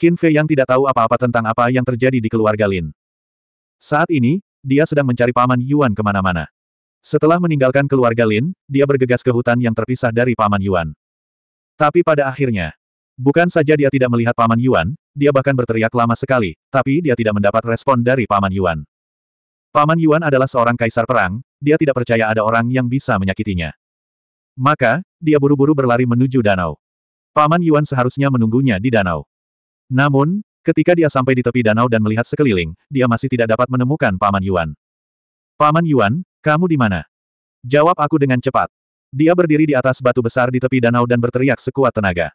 Qin Fei yang tidak tahu apa-apa tentang apa yang terjadi di keluarga Lin. Saat ini, dia sedang mencari paman Yuan kemana-mana. Setelah meninggalkan keluarga Lin, dia bergegas ke hutan yang terpisah dari paman Yuan. Tapi pada akhirnya, bukan saja dia tidak melihat paman Yuan, dia bahkan berteriak lama sekali, tapi dia tidak mendapat respon dari paman Yuan. Paman Yuan adalah seorang kaisar perang, dia tidak percaya ada orang yang bisa menyakitinya. Maka, dia buru-buru berlari menuju danau. Paman Yuan seharusnya menunggunya di danau. Namun, ketika dia sampai di tepi danau dan melihat sekeliling, dia masih tidak dapat menemukan Paman Yuan. Paman Yuan, kamu di mana? Jawab aku dengan cepat. Dia berdiri di atas batu besar di tepi danau dan berteriak sekuat tenaga.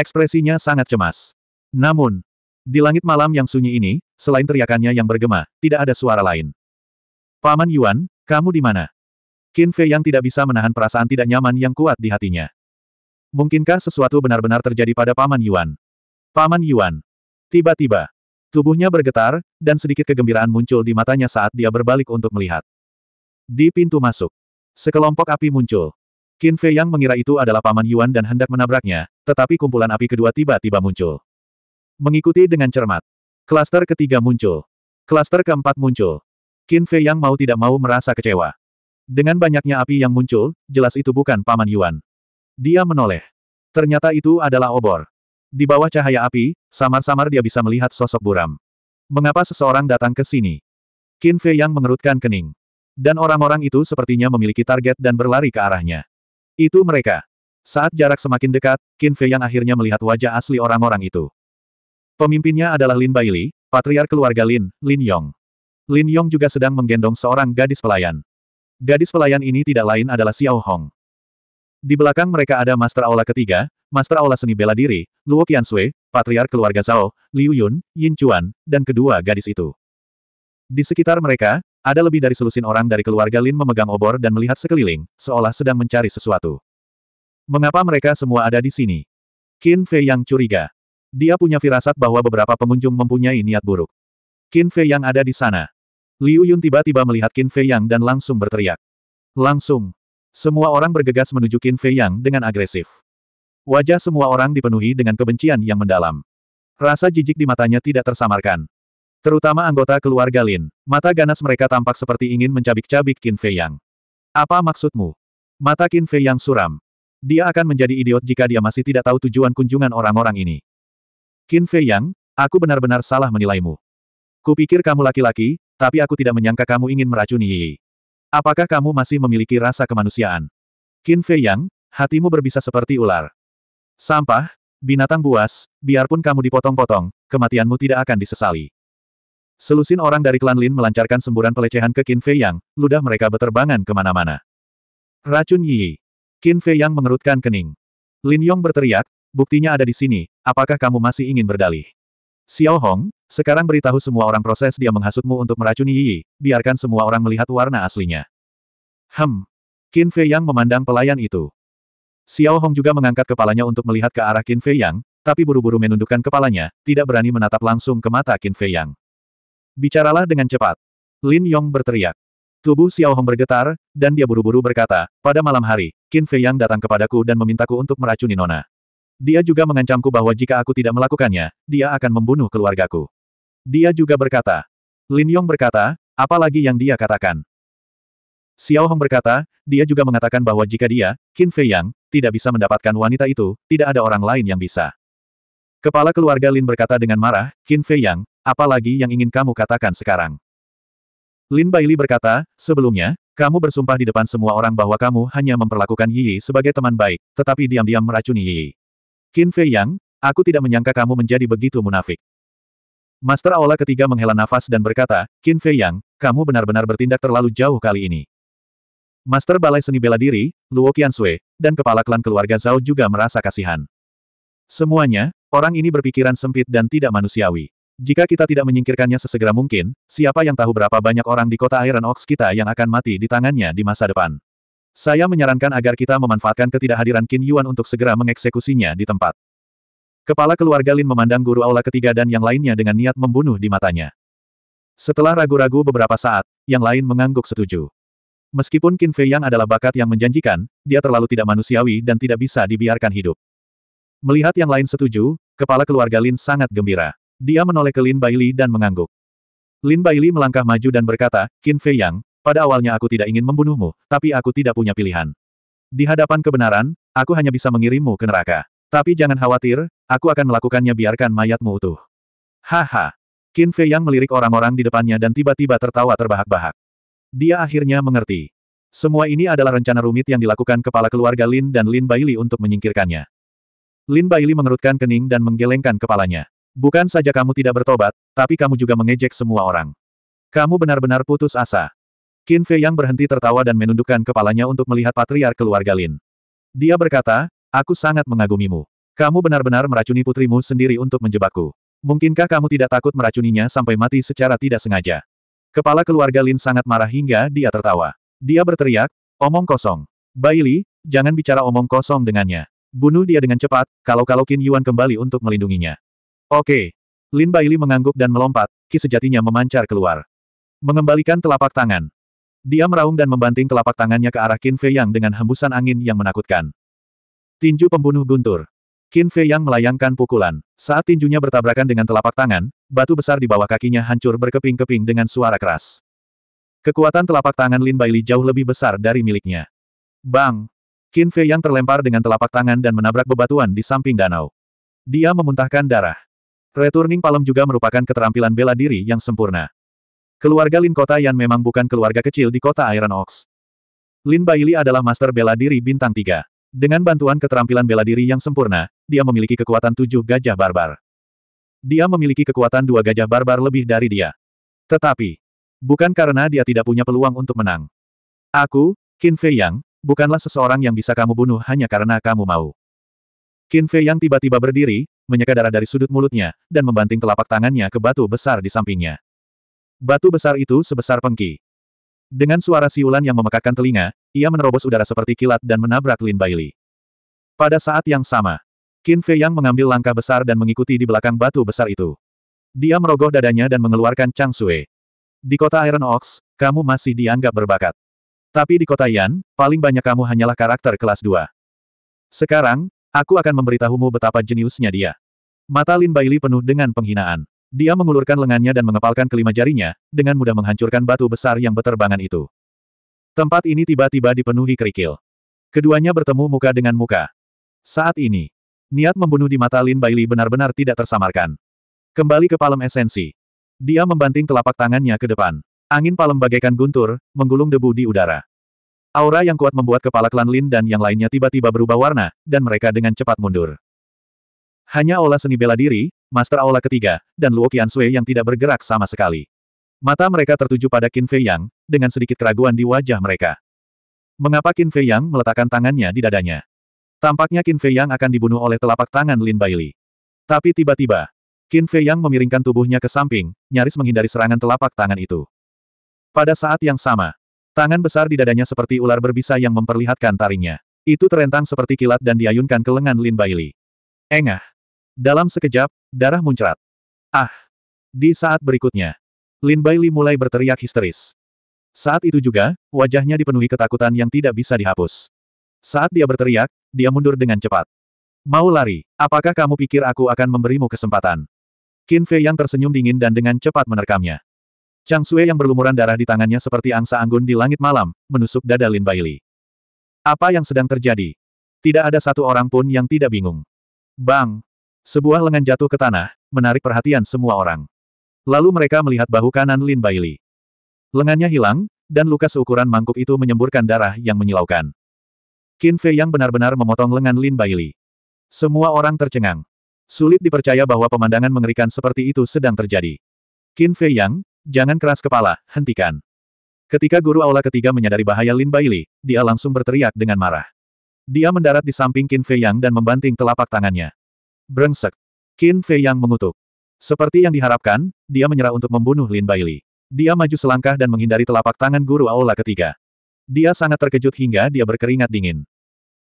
Ekspresinya sangat cemas. Namun, di langit malam yang sunyi ini, selain teriakannya yang bergema, tidak ada suara lain. Paman Yuan, kamu di mana? Qin Fei yang tidak bisa menahan perasaan tidak nyaman yang kuat di hatinya. Mungkinkah sesuatu benar-benar terjadi pada Paman Yuan? Paman Yuan. Tiba-tiba, tubuhnya bergetar, dan sedikit kegembiraan muncul di matanya saat dia berbalik untuk melihat. Di pintu masuk, sekelompok api muncul. Qin Fei yang mengira itu adalah Paman Yuan dan hendak menabraknya, tetapi kumpulan api kedua tiba-tiba muncul. Mengikuti dengan cermat. Klaster ketiga muncul. Klaster keempat muncul. Qin Fei yang mau tidak mau merasa kecewa. Dengan banyaknya api yang muncul, jelas itu bukan Paman Yuan. Dia menoleh. Ternyata itu adalah obor. Di bawah cahaya api, samar-samar dia bisa melihat sosok buram. Mengapa seseorang datang ke sini? Qin Fei yang mengerutkan kening. Dan orang-orang itu sepertinya memiliki target dan berlari ke arahnya. Itu mereka. Saat jarak semakin dekat, Qin Fei yang akhirnya melihat wajah asli orang-orang itu. Pemimpinnya adalah Lin Baili, patriar keluarga Lin, Lin Yong. Lin Yong juga sedang menggendong seorang gadis pelayan. Gadis pelayan ini tidak lain adalah Xiao Hong. Di belakang mereka ada Master Aula ketiga, Master Aula Seni Bela Diri, Luo Qiansui, Patriar Keluarga Zhao, Liu Yun, Yin Chuan, dan kedua gadis itu. Di sekitar mereka, ada lebih dari selusin orang dari keluarga Lin memegang obor dan melihat sekeliling, seolah sedang mencari sesuatu. Mengapa mereka semua ada di sini? Qin Fei yang curiga. Dia punya firasat bahwa beberapa pengunjung mempunyai niat buruk. Qin Fei yang ada di sana. Liu Yun tiba-tiba melihat Qin Fei yang dan langsung berteriak. Langsung, semua orang bergegas menuju Qin Fei Yang dengan agresif. Wajah semua orang dipenuhi dengan kebencian yang mendalam. Rasa jijik di matanya tidak tersamarkan. Terutama anggota keluarga Lin, mata ganas mereka tampak seperti ingin mencabik-cabik Qin Fei Yang. Apa maksudmu? Mata Qin Fei Yang suram. Dia akan menjadi idiot jika dia masih tidak tahu tujuan kunjungan orang-orang ini. Qin Fei Yang, aku benar-benar salah menilaimu. Kupikir kamu laki-laki, tapi aku tidak menyangka kamu ingin meracuni Yi. Apakah kamu masih memiliki rasa kemanusiaan? Qin Fei Yang, hatimu berbisa seperti ular. Sampah, binatang buas, biarpun kamu dipotong-potong, kematianmu tidak akan disesali. Selusin orang dari klan Lin melancarkan semburan pelecehan ke Qin Fei Yang, ludah mereka beterbangan kemana-mana. Racun Yi. Qin Fei Yang mengerutkan kening. Lin Yong berteriak, buktinya ada di sini, apakah kamu masih ingin berdalih? Xiao Hong, sekarang beritahu semua orang proses dia menghasutmu untuk meracuni Yi, biarkan semua orang melihat warna aslinya. Hem. Qin Fei Yang memandang pelayan itu. Xiao Hong juga mengangkat kepalanya untuk melihat ke arah Qin Fei Yang, tapi buru-buru menundukkan kepalanya, tidak berani menatap langsung ke mata Qin Fei Yang. Bicaralah dengan cepat. Lin Yong berteriak. Tubuh Xiao Hong bergetar, dan dia buru-buru berkata, pada malam hari, Qin Fei Yang datang kepadaku dan memintaku untuk meracuni Nona. Dia juga mengancamku bahwa jika aku tidak melakukannya, dia akan membunuh keluargaku. Dia juga berkata. Lin Yong berkata, apalagi yang dia katakan. Xiao Hong berkata, dia juga mengatakan bahwa jika dia, Qin Fei Yang, tidak bisa mendapatkan wanita itu, tidak ada orang lain yang bisa. Kepala keluarga Lin berkata dengan marah, Qin Fei Yang, apalagi yang ingin kamu katakan sekarang. Lin Baili berkata, sebelumnya, kamu bersumpah di depan semua orang bahwa kamu hanya memperlakukan Yi sebagai teman baik, tetapi diam-diam meracuni Yi. Qin Fei Yang, aku tidak menyangka kamu menjadi begitu munafik. Master Aula ketiga menghela nafas dan berkata, Qin Fei Yang, kamu benar-benar bertindak terlalu jauh kali ini. Master Balai Seni Bela Diri, Luo Sui, dan kepala klan keluarga Zhao juga merasa kasihan. Semuanya, orang ini berpikiran sempit dan tidak manusiawi. Jika kita tidak menyingkirkannya sesegera mungkin, siapa yang tahu berapa banyak orang di kota Iron Ox kita yang akan mati di tangannya di masa depan. Saya menyarankan agar kita memanfaatkan ketidakhadiran Qin Yuan untuk segera mengeksekusinya di tempat. Kepala keluarga Lin memandang guru aula ketiga dan yang lainnya dengan niat membunuh di matanya. Setelah ragu-ragu beberapa saat, yang lain mengangguk setuju. Meskipun Qin Fei Yang adalah bakat yang menjanjikan, dia terlalu tidak manusiawi dan tidak bisa dibiarkan hidup. Melihat yang lain setuju, kepala keluarga Lin sangat gembira. Dia menoleh ke Lin Baili dan mengangguk. Lin Baili melangkah maju dan berkata, Qin Fei Yang, pada awalnya aku tidak ingin membunuhmu, tapi aku tidak punya pilihan. Di hadapan kebenaran, aku hanya bisa mengirimmu ke neraka. Tapi jangan khawatir, aku akan melakukannya biarkan mayatmu utuh. Haha. Qin Fei yang melirik orang-orang di depannya dan tiba-tiba tertawa terbahak-bahak. Dia akhirnya mengerti. Semua ini adalah rencana rumit yang dilakukan kepala keluarga Lin dan Lin Baili untuk menyingkirkannya. Lin Baili mengerutkan kening dan menggelengkan kepalanya. Bukan saja kamu tidak bertobat, tapi kamu juga mengejek semua orang. Kamu benar-benar putus asa. Qin Fei yang berhenti tertawa dan menundukkan kepalanya untuk melihat patriar keluarga Lin. Dia berkata, aku sangat mengagumimu. Kamu benar-benar meracuni putrimu sendiri untuk menjebakku. Mungkinkah kamu tidak takut meracuninya sampai mati secara tidak sengaja? Kepala keluarga Lin sangat marah hingga dia tertawa. Dia berteriak, omong kosong. Baili, jangan bicara omong kosong dengannya. Bunuh dia dengan cepat, kalau-kalau Qin Yuan kembali untuk melindunginya. Oke. Lin Baili mengangguk dan melompat, ki sejatinya memancar keluar. Mengembalikan telapak tangan, dia meraung dan membanting telapak tangannya ke arah Qin Fei Yang dengan hembusan angin yang menakutkan. Tinju pembunuh guntur. Qin Fei Yang melayangkan pukulan. Saat tinjunya bertabrakan dengan telapak tangan, batu besar di bawah kakinya hancur berkeping-keping dengan suara keras. Kekuatan telapak tangan Lin Baili jauh lebih besar dari miliknya. Bang! Qin Fei Yang terlempar dengan telapak tangan dan menabrak bebatuan di samping danau. Dia memuntahkan darah. Returning Palem juga merupakan keterampilan bela diri yang sempurna. Keluarga Lin Kota Yan memang bukan keluarga kecil di kota Iron Ox. Lin Baili adalah master bela diri bintang tiga. Dengan bantuan keterampilan bela diri yang sempurna, dia memiliki kekuatan tujuh gajah barbar. Dia memiliki kekuatan dua gajah barbar lebih dari dia. Tetapi, bukan karena dia tidak punya peluang untuk menang. Aku, Qin Fei Yang, bukanlah seseorang yang bisa kamu bunuh hanya karena kamu mau. Qin Fei Yang tiba-tiba berdiri, menyeka darah dari sudut mulutnya, dan membanting telapak tangannya ke batu besar di sampingnya. Batu besar itu sebesar pengki. Dengan suara siulan yang memekakkan telinga, ia menerobos udara seperti kilat dan menabrak Lin Baili. Pada saat yang sama, Qin Fei Yang mengambil langkah besar dan mengikuti di belakang batu besar itu. Dia merogoh dadanya dan mengeluarkan Chang Sui. Di kota Iron Ox, kamu masih dianggap berbakat. Tapi di kota Yan, paling banyak kamu hanyalah karakter kelas 2. Sekarang, aku akan memberitahumu betapa jeniusnya dia. Mata Lin Baili penuh dengan penghinaan. Dia mengulurkan lengannya dan mengepalkan kelima jarinya, dengan mudah menghancurkan batu besar yang beterbangan itu. Tempat ini tiba-tiba dipenuhi kerikil. Keduanya bertemu muka dengan muka. Saat ini, niat membunuh di mata Lin Bailey benar-benar tidak tersamarkan. Kembali ke palem esensi. Dia membanting telapak tangannya ke depan. Angin palem bagaikan guntur, menggulung debu di udara. Aura yang kuat membuat kepala klan Lin dan yang lainnya tiba-tiba berubah warna, dan mereka dengan cepat mundur. Hanya olah seni bela diri, Master Aula ketiga, dan Luo Qiansui yang tidak bergerak sama sekali. Mata mereka tertuju pada Qin Fei Yang, dengan sedikit keraguan di wajah mereka. Mengapa Qin Fei Yang meletakkan tangannya di dadanya? Tampaknya Qin Fei Yang akan dibunuh oleh telapak tangan Lin Baili. Tapi tiba-tiba, Qin Fei Yang memiringkan tubuhnya ke samping, nyaris menghindari serangan telapak tangan itu. Pada saat yang sama, tangan besar di dadanya seperti ular berbisa yang memperlihatkan taringnya. Itu terentang seperti kilat dan diayunkan ke lengan Lin Baili. Engah. Dalam sekejap, Darah muncrat. Ah! Di saat berikutnya, Lin Baili mulai berteriak histeris. Saat itu juga, wajahnya dipenuhi ketakutan yang tidak bisa dihapus. Saat dia berteriak, dia mundur dengan cepat. Mau lari, apakah kamu pikir aku akan memberimu kesempatan? Qin Fei yang tersenyum dingin dan dengan cepat menerkamnya. Chang Sue yang berlumuran darah di tangannya seperti angsa anggun di langit malam, menusuk dada Lin Baili. Apa yang sedang terjadi? Tidak ada satu orang pun yang tidak bingung. Bang! Sebuah lengan jatuh ke tanah, menarik perhatian semua orang. Lalu mereka melihat bahu kanan Lin Baili. Lengannya hilang, dan luka seukuran mangkuk itu menyemburkan darah yang menyilaukan. Qin Fei yang benar-benar memotong lengan Lin Baili. Semua orang tercengang. Sulit dipercaya bahwa pemandangan mengerikan seperti itu sedang terjadi. Qin Fei Yang, jangan keras kepala, hentikan. Ketika guru aula ketiga menyadari bahaya Lin Baili, dia langsung berteriak dengan marah. Dia mendarat di samping Qin Fei Yang dan membanting telapak tangannya. Brengsek. Qin Fei Yang mengutuk. Seperti yang diharapkan, dia menyerah untuk membunuh Lin Baili. Dia maju selangkah dan menghindari telapak tangan guru Aula ketiga. Dia sangat terkejut hingga dia berkeringat dingin.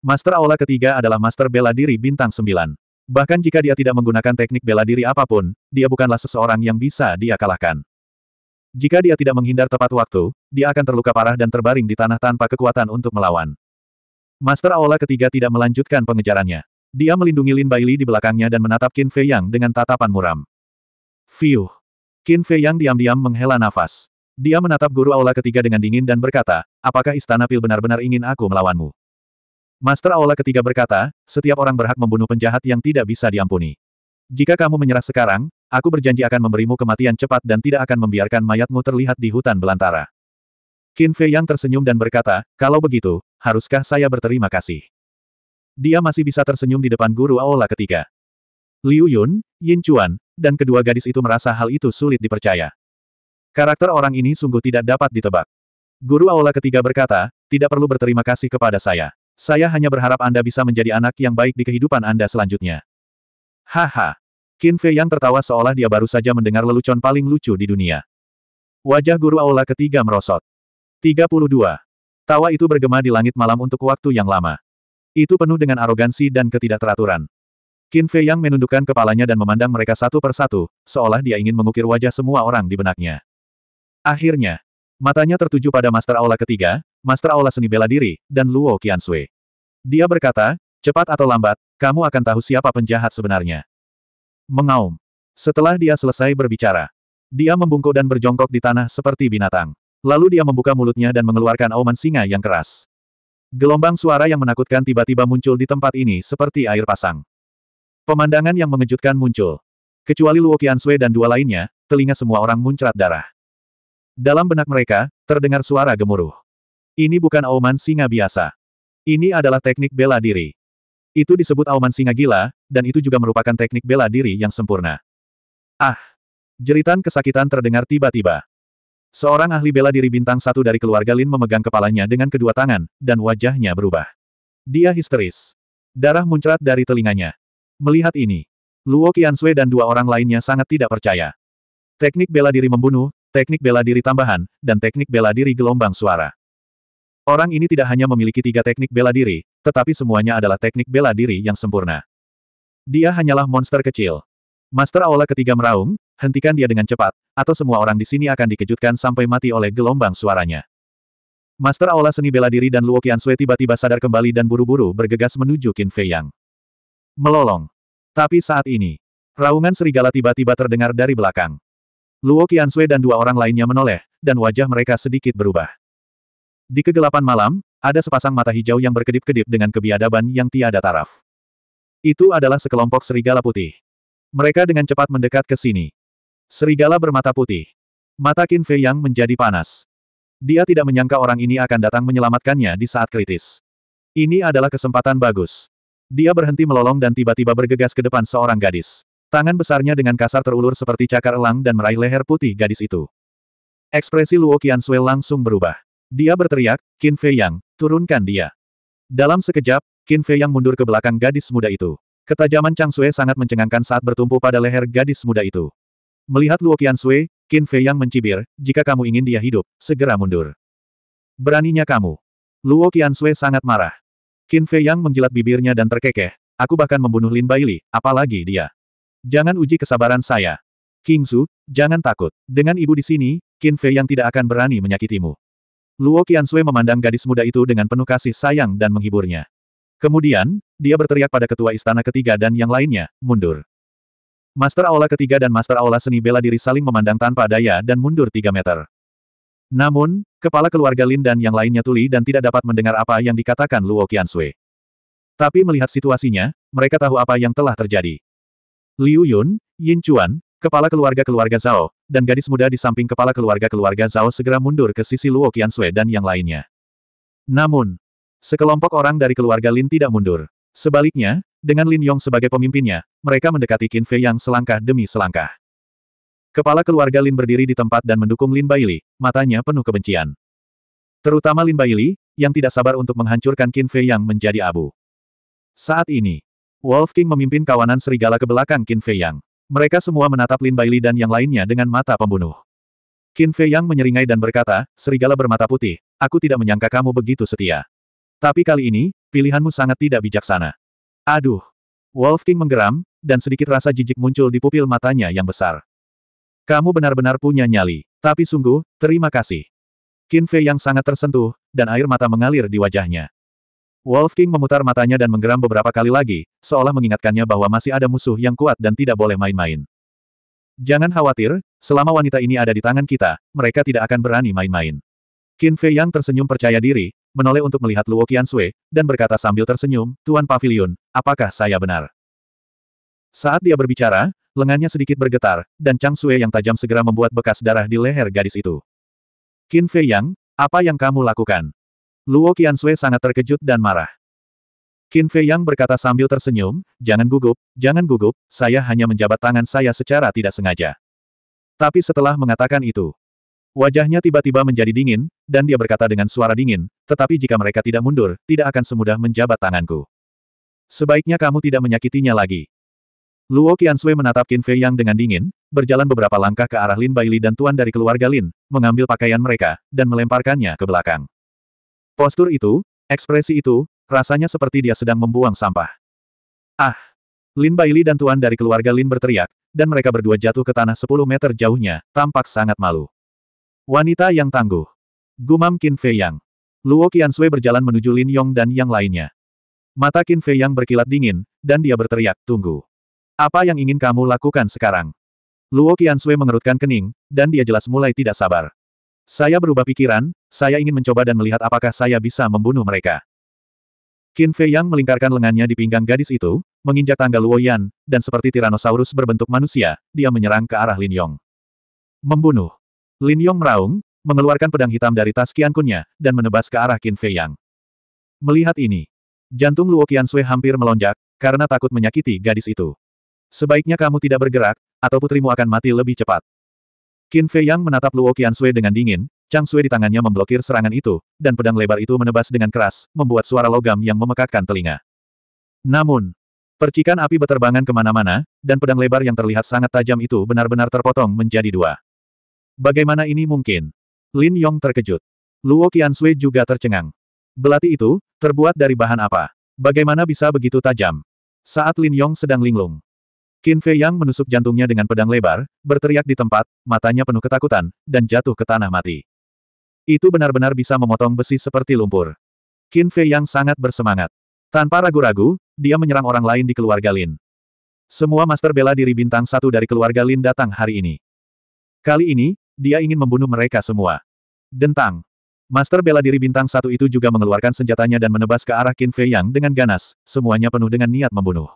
Master Aula ketiga adalah master bela diri bintang 9. Bahkan jika dia tidak menggunakan teknik bela diri apapun, dia bukanlah seseorang yang bisa dia kalahkan. Jika dia tidak menghindar tepat waktu, dia akan terluka parah dan terbaring di tanah tanpa kekuatan untuk melawan. Master Aula ketiga tidak melanjutkan pengejarannya. Dia melindungi Lin Baili di belakangnya dan menatap Qin Fei Yang dengan tatapan muram. Fiuh! Qin Fei Yang diam-diam menghela nafas. Dia menatap guru aula ketiga dengan dingin dan berkata, apakah istana pil benar-benar ingin aku melawanmu? Master aula ketiga berkata, setiap orang berhak membunuh penjahat yang tidak bisa diampuni. Jika kamu menyerah sekarang, aku berjanji akan memberimu kematian cepat dan tidak akan membiarkan mayatmu terlihat di hutan belantara. Qin Fei Yang tersenyum dan berkata, kalau begitu, haruskah saya berterima kasih? dia masih bisa tersenyum di depan guru Aola ketiga. Liu Yun, Yin Chuan, dan kedua gadis itu merasa hal itu sulit dipercaya. Karakter orang ini sungguh tidak dapat ditebak. Guru Aula ketiga berkata, tidak perlu berterima kasih kepada saya. Saya hanya berharap Anda bisa menjadi anak yang baik di kehidupan Anda selanjutnya. Haha. Qin Fei yang tertawa seolah dia baru saja mendengar lelucon paling lucu di dunia. Wajah Guru Aula ketiga merosot. 32. Tawa itu bergema di langit malam untuk waktu yang lama. Itu penuh dengan arogansi dan ketidakteraturan. Qin Fei Yang menundukkan kepalanya dan memandang mereka satu persatu, seolah dia ingin mengukir wajah semua orang di benaknya. Akhirnya, matanya tertuju pada Master Aula ketiga, Master Aula seni bela diri, dan Luo Qiansui. Dia berkata, cepat atau lambat, kamu akan tahu siapa penjahat sebenarnya. Mengaum. Setelah dia selesai berbicara, dia membungkuk dan berjongkok di tanah seperti binatang. Lalu dia membuka mulutnya dan mengeluarkan auman singa yang keras. Gelombang suara yang menakutkan tiba-tiba muncul di tempat ini seperti air pasang. Pemandangan yang mengejutkan muncul. Kecuali Luo Qiansui dan dua lainnya, telinga semua orang muncrat darah. Dalam benak mereka, terdengar suara gemuruh. Ini bukan auman singa biasa. Ini adalah teknik bela diri. Itu disebut auman singa gila, dan itu juga merupakan teknik bela diri yang sempurna. Ah! Jeritan kesakitan terdengar tiba-tiba. Seorang ahli bela diri bintang satu dari keluarga Lin memegang kepalanya dengan kedua tangan, dan wajahnya berubah. Dia histeris. Darah muncrat dari telinganya. Melihat ini, Luo Qianxue dan dua orang lainnya sangat tidak percaya. Teknik bela diri membunuh, teknik bela diri tambahan, dan teknik bela diri gelombang suara. Orang ini tidak hanya memiliki tiga teknik bela diri, tetapi semuanya adalah teknik bela diri yang sempurna. Dia hanyalah monster kecil. Master Aula ketiga meraung, hentikan dia dengan cepat, atau semua orang di sini akan dikejutkan sampai mati oleh gelombang suaranya. Master Aula Seni Bela Diri dan Luo Qiansui tiba-tiba sadar kembali dan buru-buru bergegas menuju Qin Fei Yang. Melolong. Tapi saat ini, raungan serigala tiba-tiba terdengar dari belakang. Luo Qiansui dan dua orang lainnya menoleh, dan wajah mereka sedikit berubah. Di kegelapan malam, ada sepasang mata hijau yang berkedip-kedip dengan kebiadaban yang tiada taraf. Itu adalah sekelompok serigala putih. Mereka dengan cepat mendekat ke sini. Serigala bermata putih. Mata Qin Fei yang menjadi panas. Dia tidak menyangka orang ini akan datang menyelamatkannya di saat kritis. Ini adalah kesempatan bagus. Dia berhenti melolong dan tiba-tiba bergegas ke depan seorang gadis. Tangan besarnya dengan kasar terulur seperti cakar elang dan meraih leher putih gadis itu. Ekspresi Luo Sui langsung berubah. Dia berteriak, Qin Fei Yang, turunkan dia. Dalam sekejap, Qin Fei Yang mundur ke belakang gadis muda itu. Ketajaman Chang Sue sangat mencengangkan saat bertumpu pada leher gadis muda itu. Melihat Luo Sui, Qin Fei yang mencibir, jika kamu ingin dia hidup, segera mundur. Beraninya kamu. Luo Sui sangat marah. Qin Fei yang menjilat bibirnya dan terkekeh, aku bahkan membunuh Lin Baili, apalagi dia. Jangan uji kesabaran saya. King Su, jangan takut. Dengan ibu di sini, Qin Fei yang tidak akan berani menyakitimu. Luo Sui memandang gadis muda itu dengan penuh kasih sayang dan menghiburnya. Kemudian, dia berteriak pada ketua istana ketiga dan yang lainnya, mundur. Master Aula ketiga dan Master Aula seni bela diri saling memandang tanpa daya dan mundur tiga meter. Namun, kepala keluarga Lin dan yang lainnya tuli dan tidak dapat mendengar apa yang dikatakan Luo Qianshui. Tapi melihat situasinya, mereka tahu apa yang telah terjadi. Liu Yun, Yin Chuan, kepala keluarga-keluarga Zhao, dan gadis muda di samping kepala keluarga-keluarga Zhao segera mundur ke sisi Luo Qianshui dan yang lainnya. Namun, sekelompok orang dari keluarga Lin tidak mundur. Sebaliknya, dengan Lin Yong sebagai pemimpinnya, mereka mendekati Qin Fei yang selangkah demi selangkah. Kepala keluarga Lin berdiri di tempat dan mendukung Lin Baili, matanya penuh kebencian. Terutama Lin Baili, yang tidak sabar untuk menghancurkan Qin Fei yang menjadi abu. Saat ini, Wolf King memimpin kawanan serigala ke belakang Qin Fei Yang. Mereka semua menatap Lin Baili dan yang lainnya dengan mata pembunuh. Qin Fei Yang menyeringai dan berkata, Serigala bermata putih, aku tidak menyangka kamu begitu setia. Tapi kali ini, pilihanmu sangat tidak bijaksana. Aduh! Wolf King menggeram, dan sedikit rasa jijik muncul di pupil matanya yang besar. Kamu benar-benar punya nyali, tapi sungguh, terima kasih. Qin Fei yang sangat tersentuh, dan air mata mengalir di wajahnya. Wolf King memutar matanya dan menggeram beberapa kali lagi, seolah mengingatkannya bahwa masih ada musuh yang kuat dan tidak boleh main-main. Jangan khawatir, selama wanita ini ada di tangan kita, mereka tidak akan berani main-main. Qin Fei yang tersenyum percaya diri, menoleh untuk melihat Luo Sui dan berkata sambil tersenyum, Tuan Pavilion, apakah saya benar? Saat dia berbicara, lengannya sedikit bergetar, dan Chang Sui yang tajam segera membuat bekas darah di leher gadis itu. Qin Fei Yang, apa yang kamu lakukan? Luo Sui sangat terkejut dan marah. Qin Fei Yang berkata sambil tersenyum, jangan gugup, jangan gugup, saya hanya menjabat tangan saya secara tidak sengaja. Tapi setelah mengatakan itu, Wajahnya tiba-tiba menjadi dingin, dan dia berkata dengan suara dingin, tetapi jika mereka tidak mundur, tidak akan semudah menjabat tanganku. Sebaiknya kamu tidak menyakitinya lagi. Luo Qiansui menatap Qin Fei Yang dengan dingin, berjalan beberapa langkah ke arah Lin Baili dan tuan dari keluarga Lin, mengambil pakaian mereka, dan melemparkannya ke belakang. Postur itu, ekspresi itu, rasanya seperti dia sedang membuang sampah. Ah! Lin Baili dan tuan dari keluarga Lin berteriak, dan mereka berdua jatuh ke tanah 10 meter jauhnya, tampak sangat malu. Wanita yang tangguh. Gumam Qin Fei Yang. Luo Qiansui berjalan menuju Lin Yong dan yang lainnya. Mata Qin Fei Yang berkilat dingin, dan dia berteriak, tunggu. Apa yang ingin kamu lakukan sekarang? Luo Qiansui mengerutkan kening, dan dia jelas mulai tidak sabar. Saya berubah pikiran, saya ingin mencoba dan melihat apakah saya bisa membunuh mereka. Qin Fei Yang melingkarkan lengannya di pinggang gadis itu, menginjak tangga Luo Yan, dan seperti Tyrannosaurus berbentuk manusia, dia menyerang ke arah Lin Yong. Membunuh. Lin Yong meraung, mengeluarkan pedang hitam dari tas kiankunnya, dan menebas ke arah Qin Fei Yang. Melihat ini, jantung Luo Qian Sui hampir melonjak, karena takut menyakiti gadis itu. Sebaiknya kamu tidak bergerak, atau putrimu akan mati lebih cepat. Qin Fei Yang menatap Luo Qian Sui dengan dingin, Chang Sui di tangannya memblokir serangan itu, dan pedang lebar itu menebas dengan keras, membuat suara logam yang memekakkan telinga. Namun, percikan api beterbangan kemana-mana, dan pedang lebar yang terlihat sangat tajam itu benar-benar terpotong menjadi dua. Bagaimana ini mungkin? Lin Yong terkejut. Luo Qiansui juga tercengang. Belati itu, terbuat dari bahan apa? Bagaimana bisa begitu tajam? Saat Lin Yong sedang linglung. Qin Fei Yang menusuk jantungnya dengan pedang lebar, berteriak di tempat, matanya penuh ketakutan, dan jatuh ke tanah mati. Itu benar-benar bisa memotong besi seperti lumpur. Qin Fei Yang sangat bersemangat. Tanpa ragu-ragu, dia menyerang orang lain di keluarga Lin. Semua master bela diri bintang satu dari keluarga Lin datang hari ini. Kali ini, dia ingin membunuh mereka semua. Dentang. Master bela diri bintang satu itu juga mengeluarkan senjatanya dan menebas ke arah Qin Fei Yang dengan ganas, semuanya penuh dengan niat membunuh.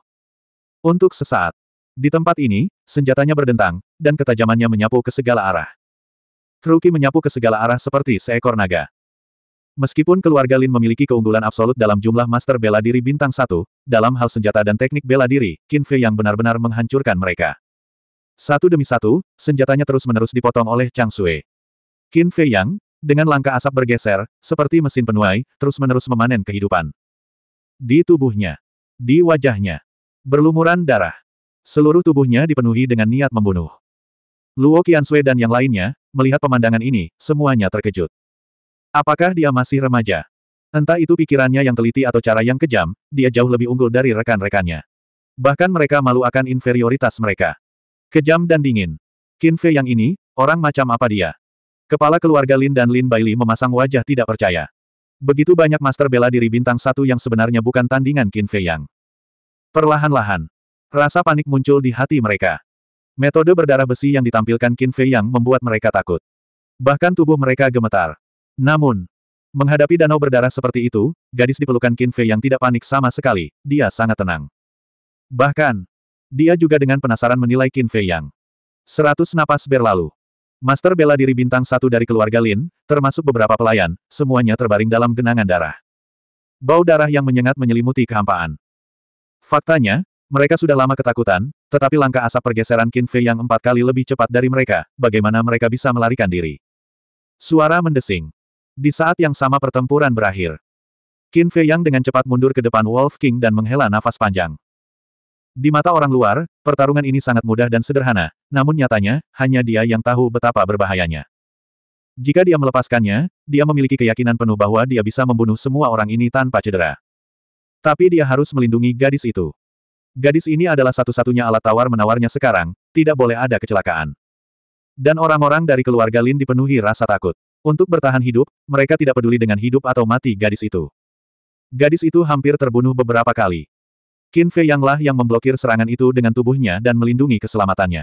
Untuk sesaat. Di tempat ini, senjatanya berdentang, dan ketajamannya menyapu ke segala arah. Truki menyapu ke segala arah seperti seekor naga. Meskipun keluarga Lin memiliki keunggulan absolut dalam jumlah master bela diri bintang satu, dalam hal senjata dan teknik bela diri, Qin Fei yang benar-benar menghancurkan mereka. Satu demi satu, senjatanya terus-menerus dipotong oleh Chang Sui. Qin Fei Yang, dengan langkah asap bergeser, seperti mesin penuai, terus-menerus memanen kehidupan. Di tubuhnya, di wajahnya, berlumuran darah. Seluruh tubuhnya dipenuhi dengan niat membunuh. Luo Qianshui dan yang lainnya, melihat pemandangan ini, semuanya terkejut. Apakah dia masih remaja? Entah itu pikirannya yang teliti atau cara yang kejam, dia jauh lebih unggul dari rekan-rekannya. Bahkan mereka malu akan inferioritas mereka. Kejam dan dingin. Qin Fei yang ini, orang macam apa dia? Kepala keluarga Lin dan Lin Baili memasang wajah tidak percaya. Begitu banyak master bela diri bintang satu yang sebenarnya bukan tandingan Qin Fei Yang. Perlahan-lahan. Rasa panik muncul di hati mereka. Metode berdarah besi yang ditampilkan Qin Fei Yang membuat mereka takut. Bahkan tubuh mereka gemetar. Namun, menghadapi danau berdarah seperti itu, gadis di pelukan Qin Fei Yang tidak panik sama sekali, dia sangat tenang. Bahkan, dia juga dengan penasaran menilai Qin Fei Yang. Seratus napas berlalu. Master bela diri bintang satu dari keluarga Lin, termasuk beberapa pelayan, semuanya terbaring dalam genangan darah. Bau darah yang menyengat menyelimuti kehampaan. Faktanya, mereka sudah lama ketakutan, tetapi langkah asap pergeseran Qin Fei yang empat kali lebih cepat dari mereka, bagaimana mereka bisa melarikan diri. Suara mendesing. Di saat yang sama pertempuran berakhir. Qin Fei yang dengan cepat mundur ke depan Wolf King dan menghela nafas panjang. Di mata orang luar, pertarungan ini sangat mudah dan sederhana, namun nyatanya, hanya dia yang tahu betapa berbahayanya. Jika dia melepaskannya, dia memiliki keyakinan penuh bahwa dia bisa membunuh semua orang ini tanpa cedera. Tapi dia harus melindungi gadis itu. Gadis ini adalah satu-satunya alat tawar-menawarnya sekarang, tidak boleh ada kecelakaan. Dan orang-orang dari keluarga Lin dipenuhi rasa takut. Untuk bertahan hidup, mereka tidak peduli dengan hidup atau mati gadis itu. Gadis itu hampir terbunuh beberapa kali. Qin Fei Yanglah yang memblokir serangan itu dengan tubuhnya dan melindungi keselamatannya.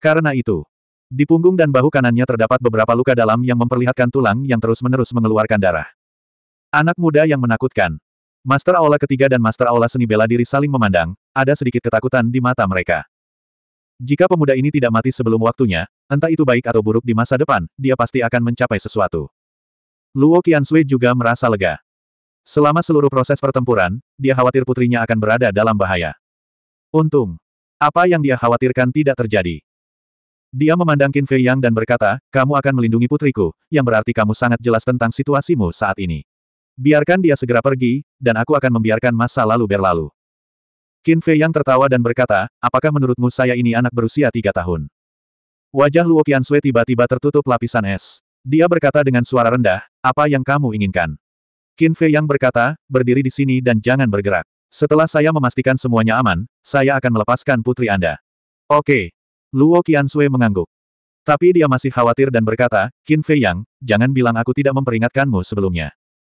Karena itu, di punggung dan bahu kanannya terdapat beberapa luka dalam yang memperlihatkan tulang yang terus-menerus mengeluarkan darah. Anak muda yang menakutkan. Master Aula ketiga dan Master Aula seni bela diri saling memandang, ada sedikit ketakutan di mata mereka. Jika pemuda ini tidak mati sebelum waktunya, entah itu baik atau buruk di masa depan, dia pasti akan mencapai sesuatu. Luo Qiansui juga merasa lega. Selama seluruh proses pertempuran, dia khawatir putrinya akan berada dalam bahaya. Untung, apa yang dia khawatirkan tidak terjadi. Dia memandang Qin Fei Yang dan berkata, kamu akan melindungi putriku, yang berarti kamu sangat jelas tentang situasimu saat ini. Biarkan dia segera pergi, dan aku akan membiarkan masa lalu berlalu. Qin Fei Yang tertawa dan berkata, apakah menurutmu saya ini anak berusia tiga tahun? Wajah Luo Qiansui tiba-tiba tertutup lapisan es. Dia berkata dengan suara rendah, apa yang kamu inginkan? Qin Fei Yang berkata, berdiri di sini dan jangan bergerak. Setelah saya memastikan semuanya aman, saya akan melepaskan putri Anda. Oke. Luo Sui mengangguk. Tapi dia masih khawatir dan berkata, Qin Fei Yang, jangan bilang aku tidak memperingatkanmu sebelumnya.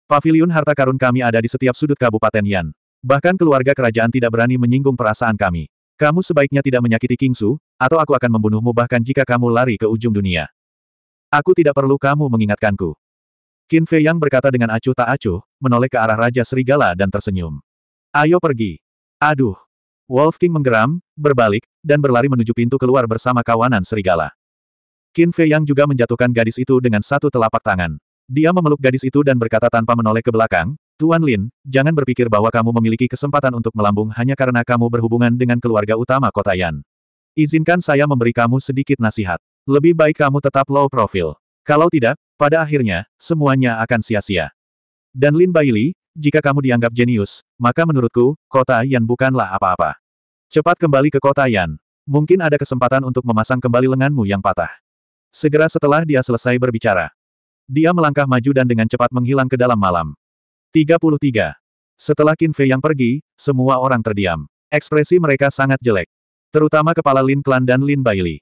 Pavilion harta karun kami ada di setiap sudut Kabupaten Yan. Bahkan keluarga kerajaan tidak berani menyinggung perasaan kami. Kamu sebaiknya tidak menyakiti King Su, atau aku akan membunuhmu bahkan jika kamu lari ke ujung dunia. Aku tidak perlu kamu mengingatkanku. Qin Fei Yang berkata dengan acuh tak acuh, menoleh ke arah Raja Serigala dan tersenyum. Ayo pergi. Aduh. Wolf King menggeram, berbalik, dan berlari menuju pintu keluar bersama kawanan Serigala. Qin Fei Yang juga menjatuhkan gadis itu dengan satu telapak tangan. Dia memeluk gadis itu dan berkata tanpa menoleh ke belakang, Tuan Lin, jangan berpikir bahwa kamu memiliki kesempatan untuk melambung hanya karena kamu berhubungan dengan keluarga utama kota Yan. Izinkan saya memberi kamu sedikit nasihat. Lebih baik kamu tetap low profile. Kalau tidak, pada akhirnya, semuanya akan sia-sia. Dan Lin Baili, jika kamu dianggap jenius, maka menurutku, kota Yan bukanlah apa-apa. Cepat kembali ke kota Yan. Mungkin ada kesempatan untuk memasang kembali lenganmu yang patah. Segera setelah dia selesai berbicara. Dia melangkah maju dan dengan cepat menghilang ke dalam malam. 33. Setelah Qin Fei yang pergi, semua orang terdiam. Ekspresi mereka sangat jelek. Terutama kepala Lin Klan dan Lin Baili.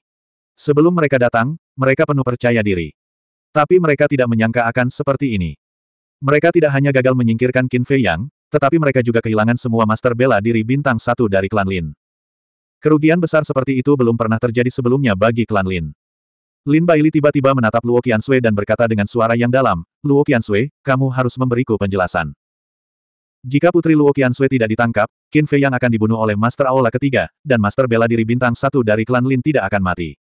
Sebelum mereka datang, mereka penuh percaya diri. Tapi mereka tidak menyangka akan seperti ini. Mereka tidak hanya gagal menyingkirkan Qin Fei Yang, tetapi mereka juga kehilangan semua master bela diri bintang satu dari klan Lin. Kerugian besar seperti itu belum pernah terjadi sebelumnya bagi klan Lin. Lin Baili tiba-tiba menatap Luo Qiansui dan berkata dengan suara yang dalam, Luo Qiansui, kamu harus memberiku penjelasan. Jika putri Luo Qiansui tidak ditangkap, Qin Fei Yang akan dibunuh oleh Master Aula ketiga, dan Master bela diri bintang satu dari klan Lin tidak akan mati.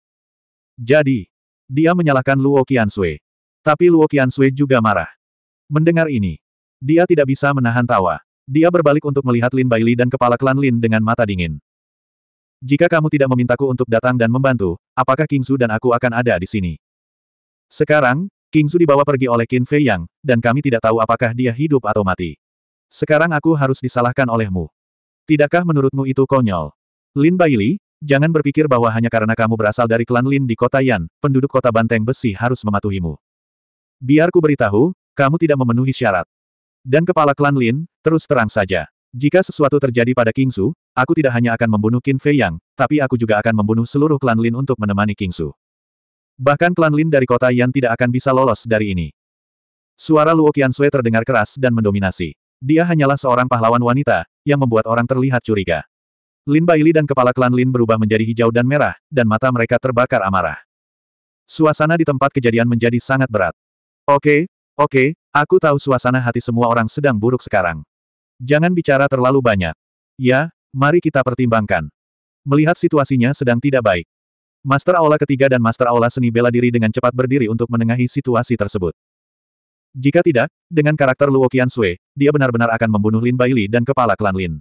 Jadi, dia menyalahkan Luo Qiansui. Tapi Luo Qiansui juga marah. Mendengar ini, dia tidak bisa menahan tawa. Dia berbalik untuk melihat Lin Baili dan kepala klan Lin dengan mata dingin. Jika kamu tidak memintaku untuk datang dan membantu, apakah Kingsu dan aku akan ada di sini? Sekarang, Kingsu dibawa pergi oleh Qin Fei Yang, dan kami tidak tahu apakah dia hidup atau mati. Sekarang aku harus disalahkan olehmu. Tidakkah menurutmu itu konyol? Lin Baili, Jangan berpikir bahwa hanya karena kamu berasal dari klan Lin di kota Yan, penduduk kota Banteng Besi harus mematuhimu. Biar ku beritahu, kamu tidak memenuhi syarat. Dan kepala klan Lin, terus terang saja. Jika sesuatu terjadi pada King Su, aku tidak hanya akan membunuh Qin Fei Yang, tapi aku juga akan membunuh seluruh klan Lin untuk menemani King Su. Bahkan klan Lin dari kota Yan tidak akan bisa lolos dari ini. Suara Luo Qiansui terdengar keras dan mendominasi. Dia hanyalah seorang pahlawan wanita, yang membuat orang terlihat curiga. Lin Baili dan kepala klan Lin berubah menjadi hijau dan merah, dan mata mereka terbakar amarah. Suasana di tempat kejadian menjadi sangat berat. Oke, oke, aku tahu suasana hati semua orang sedang buruk sekarang. Jangan bicara terlalu banyak. Ya, mari kita pertimbangkan. Melihat situasinya sedang tidak baik. Master Aula ketiga dan Master Aula seni bela diri dengan cepat berdiri untuk menengahi situasi tersebut. Jika tidak, dengan karakter Luo Qian Sui, dia benar-benar akan membunuh Lin Baili dan kepala klan Lin.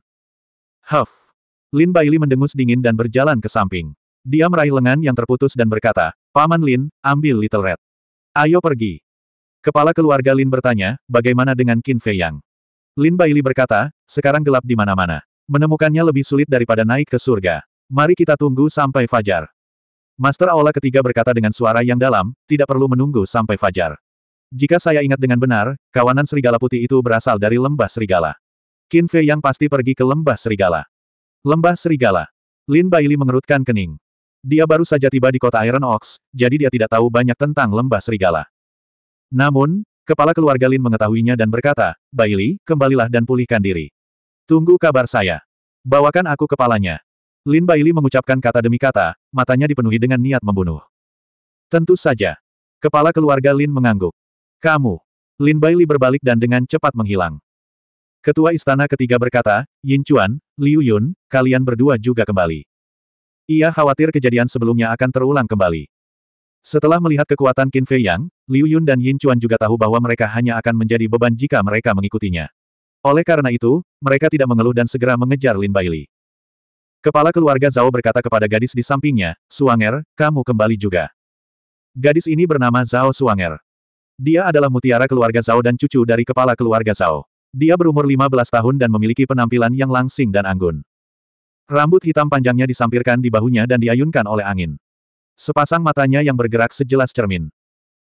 Huff. Lin Baili mendengus dingin dan berjalan ke samping. Dia meraih lengan yang terputus dan berkata, Paman Lin, ambil Little Red. Ayo pergi. Kepala keluarga Lin bertanya, bagaimana dengan Qin Fei Yang? Lin Baili berkata, sekarang gelap di mana-mana. Menemukannya lebih sulit daripada naik ke surga. Mari kita tunggu sampai fajar. Master Aula ketiga berkata dengan suara yang dalam, tidak perlu menunggu sampai fajar. Jika saya ingat dengan benar, kawanan serigala putih itu berasal dari lembah serigala. Qin Fei Yang pasti pergi ke lembah serigala. Lembah Serigala. Lin Bailey mengerutkan kening. Dia baru saja tiba di kota Iron Ox, jadi dia tidak tahu banyak tentang Lembah Serigala. Namun, kepala keluarga Lin mengetahuinya dan berkata, Bailey, kembalilah dan pulihkan diri. Tunggu kabar saya. Bawakan aku kepalanya. Lin Bailey mengucapkan kata demi kata, matanya dipenuhi dengan niat membunuh. Tentu saja. Kepala keluarga Lin mengangguk. Kamu. Lin Bailey berbalik dan dengan cepat menghilang. Ketua istana ketiga berkata, Yin Chuan, Liu Yun, kalian berdua juga kembali. Ia khawatir kejadian sebelumnya akan terulang kembali. Setelah melihat kekuatan Qin Fei Yang, Liu Yun dan Yin Chuan juga tahu bahwa mereka hanya akan menjadi beban jika mereka mengikutinya. Oleh karena itu, mereka tidak mengeluh dan segera mengejar Lin Bai Li. Kepala keluarga Zhao berkata kepada gadis di sampingnya, Suanger, kamu kembali juga. Gadis ini bernama Zhao Suanger. Dia adalah mutiara keluarga Zhao dan cucu dari kepala keluarga Zhao. Dia berumur 15 tahun dan memiliki penampilan yang langsing dan anggun. Rambut hitam panjangnya disampirkan di bahunya dan diayunkan oleh angin. Sepasang matanya yang bergerak sejelas cermin.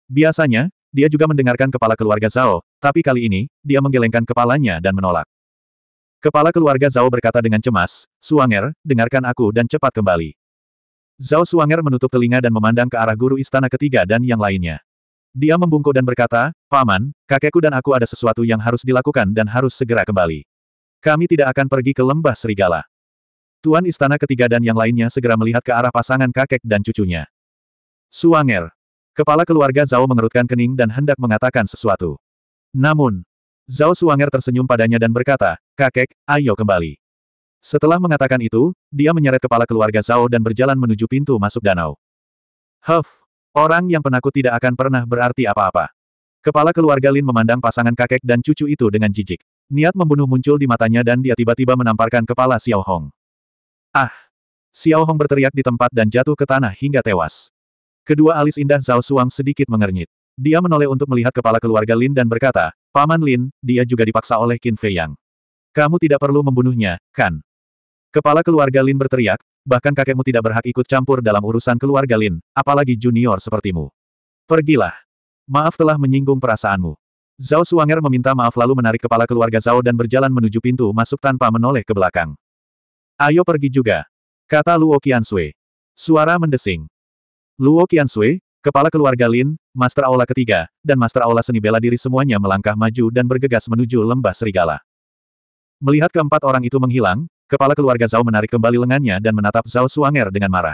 Biasanya, dia juga mendengarkan kepala keluarga Zhao, tapi kali ini, dia menggelengkan kepalanya dan menolak. Kepala keluarga Zhao berkata dengan cemas, Suanger, dengarkan aku dan cepat kembali. Zhao Suanger menutup telinga dan memandang ke arah guru istana ketiga dan yang lainnya. Dia membungkuk dan berkata, Paman, kakekku dan aku ada sesuatu yang harus dilakukan dan harus segera kembali. Kami tidak akan pergi ke lembah serigala. Tuan Istana ketiga dan yang lainnya segera melihat ke arah pasangan kakek dan cucunya. Suanger. Kepala keluarga Zhao mengerutkan kening dan hendak mengatakan sesuatu. Namun, Zhao Suanger tersenyum padanya dan berkata, Kakek, ayo kembali. Setelah mengatakan itu, dia menyeret kepala keluarga Zhao dan berjalan menuju pintu masuk danau. Huff, Orang yang penakut tidak akan pernah berarti apa-apa. Kepala keluarga Lin memandang pasangan kakek dan cucu itu dengan jijik. Niat membunuh muncul di matanya dan dia tiba-tiba menamparkan kepala Xiao Hong. Ah! Xiao Hong berteriak di tempat dan jatuh ke tanah hingga tewas. Kedua alis indah Zhao Suang sedikit mengernyit. Dia menoleh untuk melihat kepala keluarga Lin dan berkata, Paman Lin, dia juga dipaksa oleh Qin Fei Yang. Kamu tidak perlu membunuhnya, kan? Kepala keluarga Lin berteriak, bahkan kakekmu tidak berhak ikut campur dalam urusan keluarga Lin, apalagi junior sepertimu. Pergilah. Maaf telah menyinggung perasaanmu. Zhao Suanger meminta maaf lalu menarik kepala keluarga Zhao dan berjalan menuju pintu masuk tanpa menoleh ke belakang. Ayo pergi juga. Kata Luo Qiansui. Suara mendesing. Luo Qiansui, kepala keluarga Lin, Master Aula ketiga, dan Master Aula seni bela diri semuanya melangkah maju dan bergegas menuju lembah serigala. Melihat keempat orang itu menghilang, Kepala keluarga Zhao menarik kembali lengannya dan menatap Zhao Suanger dengan marah.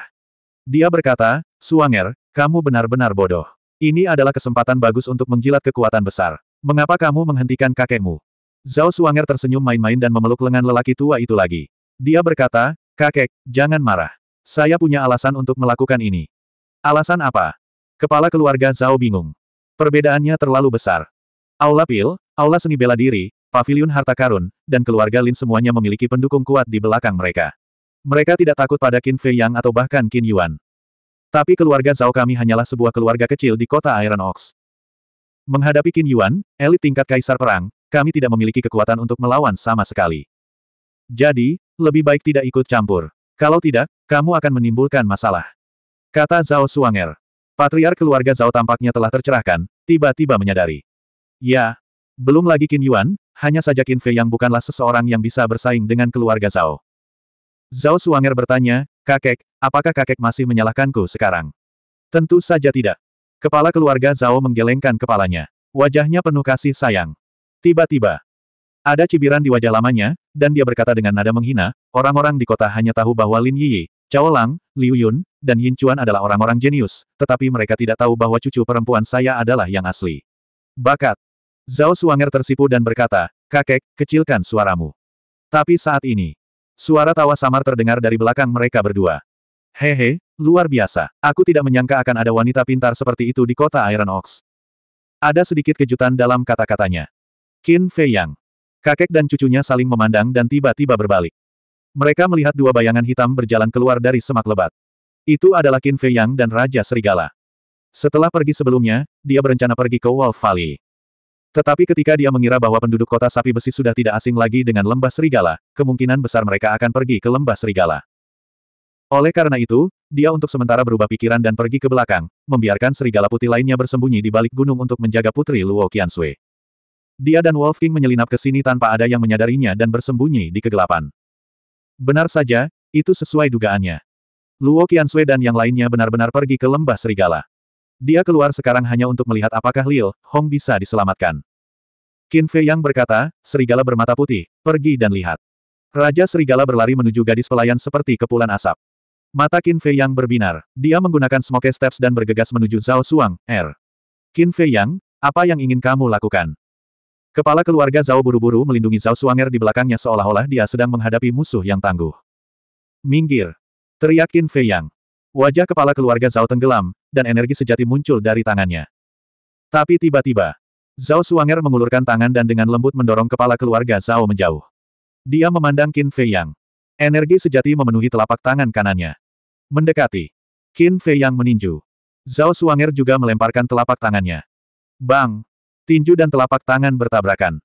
Dia berkata, Suanger, kamu benar-benar bodoh. Ini adalah kesempatan bagus untuk menjilat kekuatan besar. Mengapa kamu menghentikan kakekmu? Zhao Suanger tersenyum main-main dan memeluk lengan lelaki tua itu lagi. Dia berkata, kakek, jangan marah. Saya punya alasan untuk melakukan ini. Alasan apa? Kepala keluarga Zhao bingung. Perbedaannya terlalu besar. Aula Pil, Aula Seni Bela Diri, paviliun harta karun, dan keluarga Lin semuanya memiliki pendukung kuat di belakang mereka. Mereka tidak takut pada Qin Fei Yang atau bahkan Qin Yuan. Tapi keluarga Zhao kami hanyalah sebuah keluarga kecil di kota Iron Ox. Menghadapi Qin Yuan, elit tingkat kaisar perang, kami tidak memiliki kekuatan untuk melawan sama sekali. Jadi, lebih baik tidak ikut campur. Kalau tidak, kamu akan menimbulkan masalah. Kata Zhao Suanger. Patriar keluarga Zhao tampaknya telah tercerahkan, tiba-tiba menyadari. Ya, belum lagi Qin Yuan, hanya saja Qin Fei yang bukanlah seseorang yang bisa bersaing dengan keluarga Zhao. Zhao Suanger bertanya, kakek, apakah kakek masih menyalahkanku sekarang? Tentu saja tidak. Kepala keluarga Zhao menggelengkan kepalanya. Wajahnya penuh kasih sayang. Tiba-tiba, ada cibiran di wajah lamanya, dan dia berkata dengan nada menghina, orang-orang di kota hanya tahu bahwa Lin Yi, Chao Lang, Liu Yun, dan Yin Chuan adalah orang-orang jenius, tetapi mereka tidak tahu bahwa cucu perempuan saya adalah yang asli. Bakat Zhao Suanger tersipu dan berkata, kakek, kecilkan suaramu. Tapi saat ini, suara tawa samar terdengar dari belakang mereka berdua. Hehe, luar biasa. Aku tidak menyangka akan ada wanita pintar seperti itu di kota Iron Ox. Ada sedikit kejutan dalam kata-katanya. Qin Fei Yang. Kakek dan cucunya saling memandang dan tiba-tiba berbalik. Mereka melihat dua bayangan hitam berjalan keluar dari semak lebat. Itu adalah Qin Fei Yang dan Raja Serigala. Setelah pergi sebelumnya, dia berencana pergi ke Wolf Valley. Tetapi ketika dia mengira bahwa penduduk kota sapi besi sudah tidak asing lagi dengan lembah serigala, kemungkinan besar mereka akan pergi ke lembah serigala. Oleh karena itu, dia untuk sementara berubah pikiran dan pergi ke belakang, membiarkan serigala putih lainnya bersembunyi di balik gunung untuk menjaga putri Luo Qiansui. Dia dan Wolf King menyelinap ke sini tanpa ada yang menyadarinya dan bersembunyi di kegelapan. Benar saja, itu sesuai dugaannya. Luo Qiansui dan yang lainnya benar-benar pergi ke lembah serigala. Dia keluar sekarang hanya untuk melihat apakah Liu Hong bisa diselamatkan. Qin Fei Yang berkata, serigala bermata putih, pergi dan lihat. Raja serigala berlari menuju gadis pelayan seperti kepulan asap. Mata Qin Fei Yang berbinar, dia menggunakan smoke steps dan bergegas menuju Zhao Suang, R. Er. Qin Fei Yang, apa yang ingin kamu lakukan? Kepala keluarga Zhao buru-buru melindungi Zhao Suang R er, di belakangnya seolah-olah dia sedang menghadapi musuh yang tangguh. Minggir! Teriak Qin Fei Yang. Wajah kepala keluarga Zhao tenggelam, dan energi sejati muncul dari tangannya. Tapi tiba-tiba, Zhao Suanger mengulurkan tangan dan dengan lembut mendorong kepala keluarga Zhao menjauh. Dia memandang Qin Fei Yang. Energi sejati memenuhi telapak tangan kanannya. Mendekati. Qin Fei Yang meninju. Zhao Suanger juga melemparkan telapak tangannya. Bang! Tinju dan telapak tangan bertabrakan.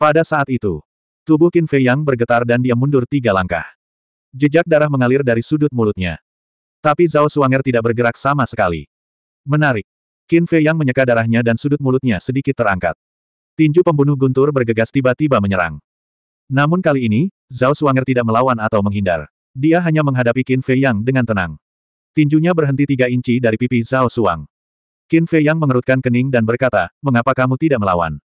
Pada saat itu, tubuh Qin Fei Yang bergetar dan dia mundur tiga langkah. Jejak darah mengalir dari sudut mulutnya. Tapi Zhao Suanger tidak bergerak sama sekali. Menarik. Qin Fei yang menyeka darahnya dan sudut mulutnya sedikit terangkat. Tinju pembunuh guntur bergegas tiba-tiba menyerang. Namun kali ini, Zhao Suanger tidak melawan atau menghindar. Dia hanya menghadapi Qin Fei Yang dengan tenang. Tinjunya berhenti tiga inci dari pipi Zhao Suang. Qin Fei Yang mengerutkan kening dan berkata, mengapa kamu tidak melawan?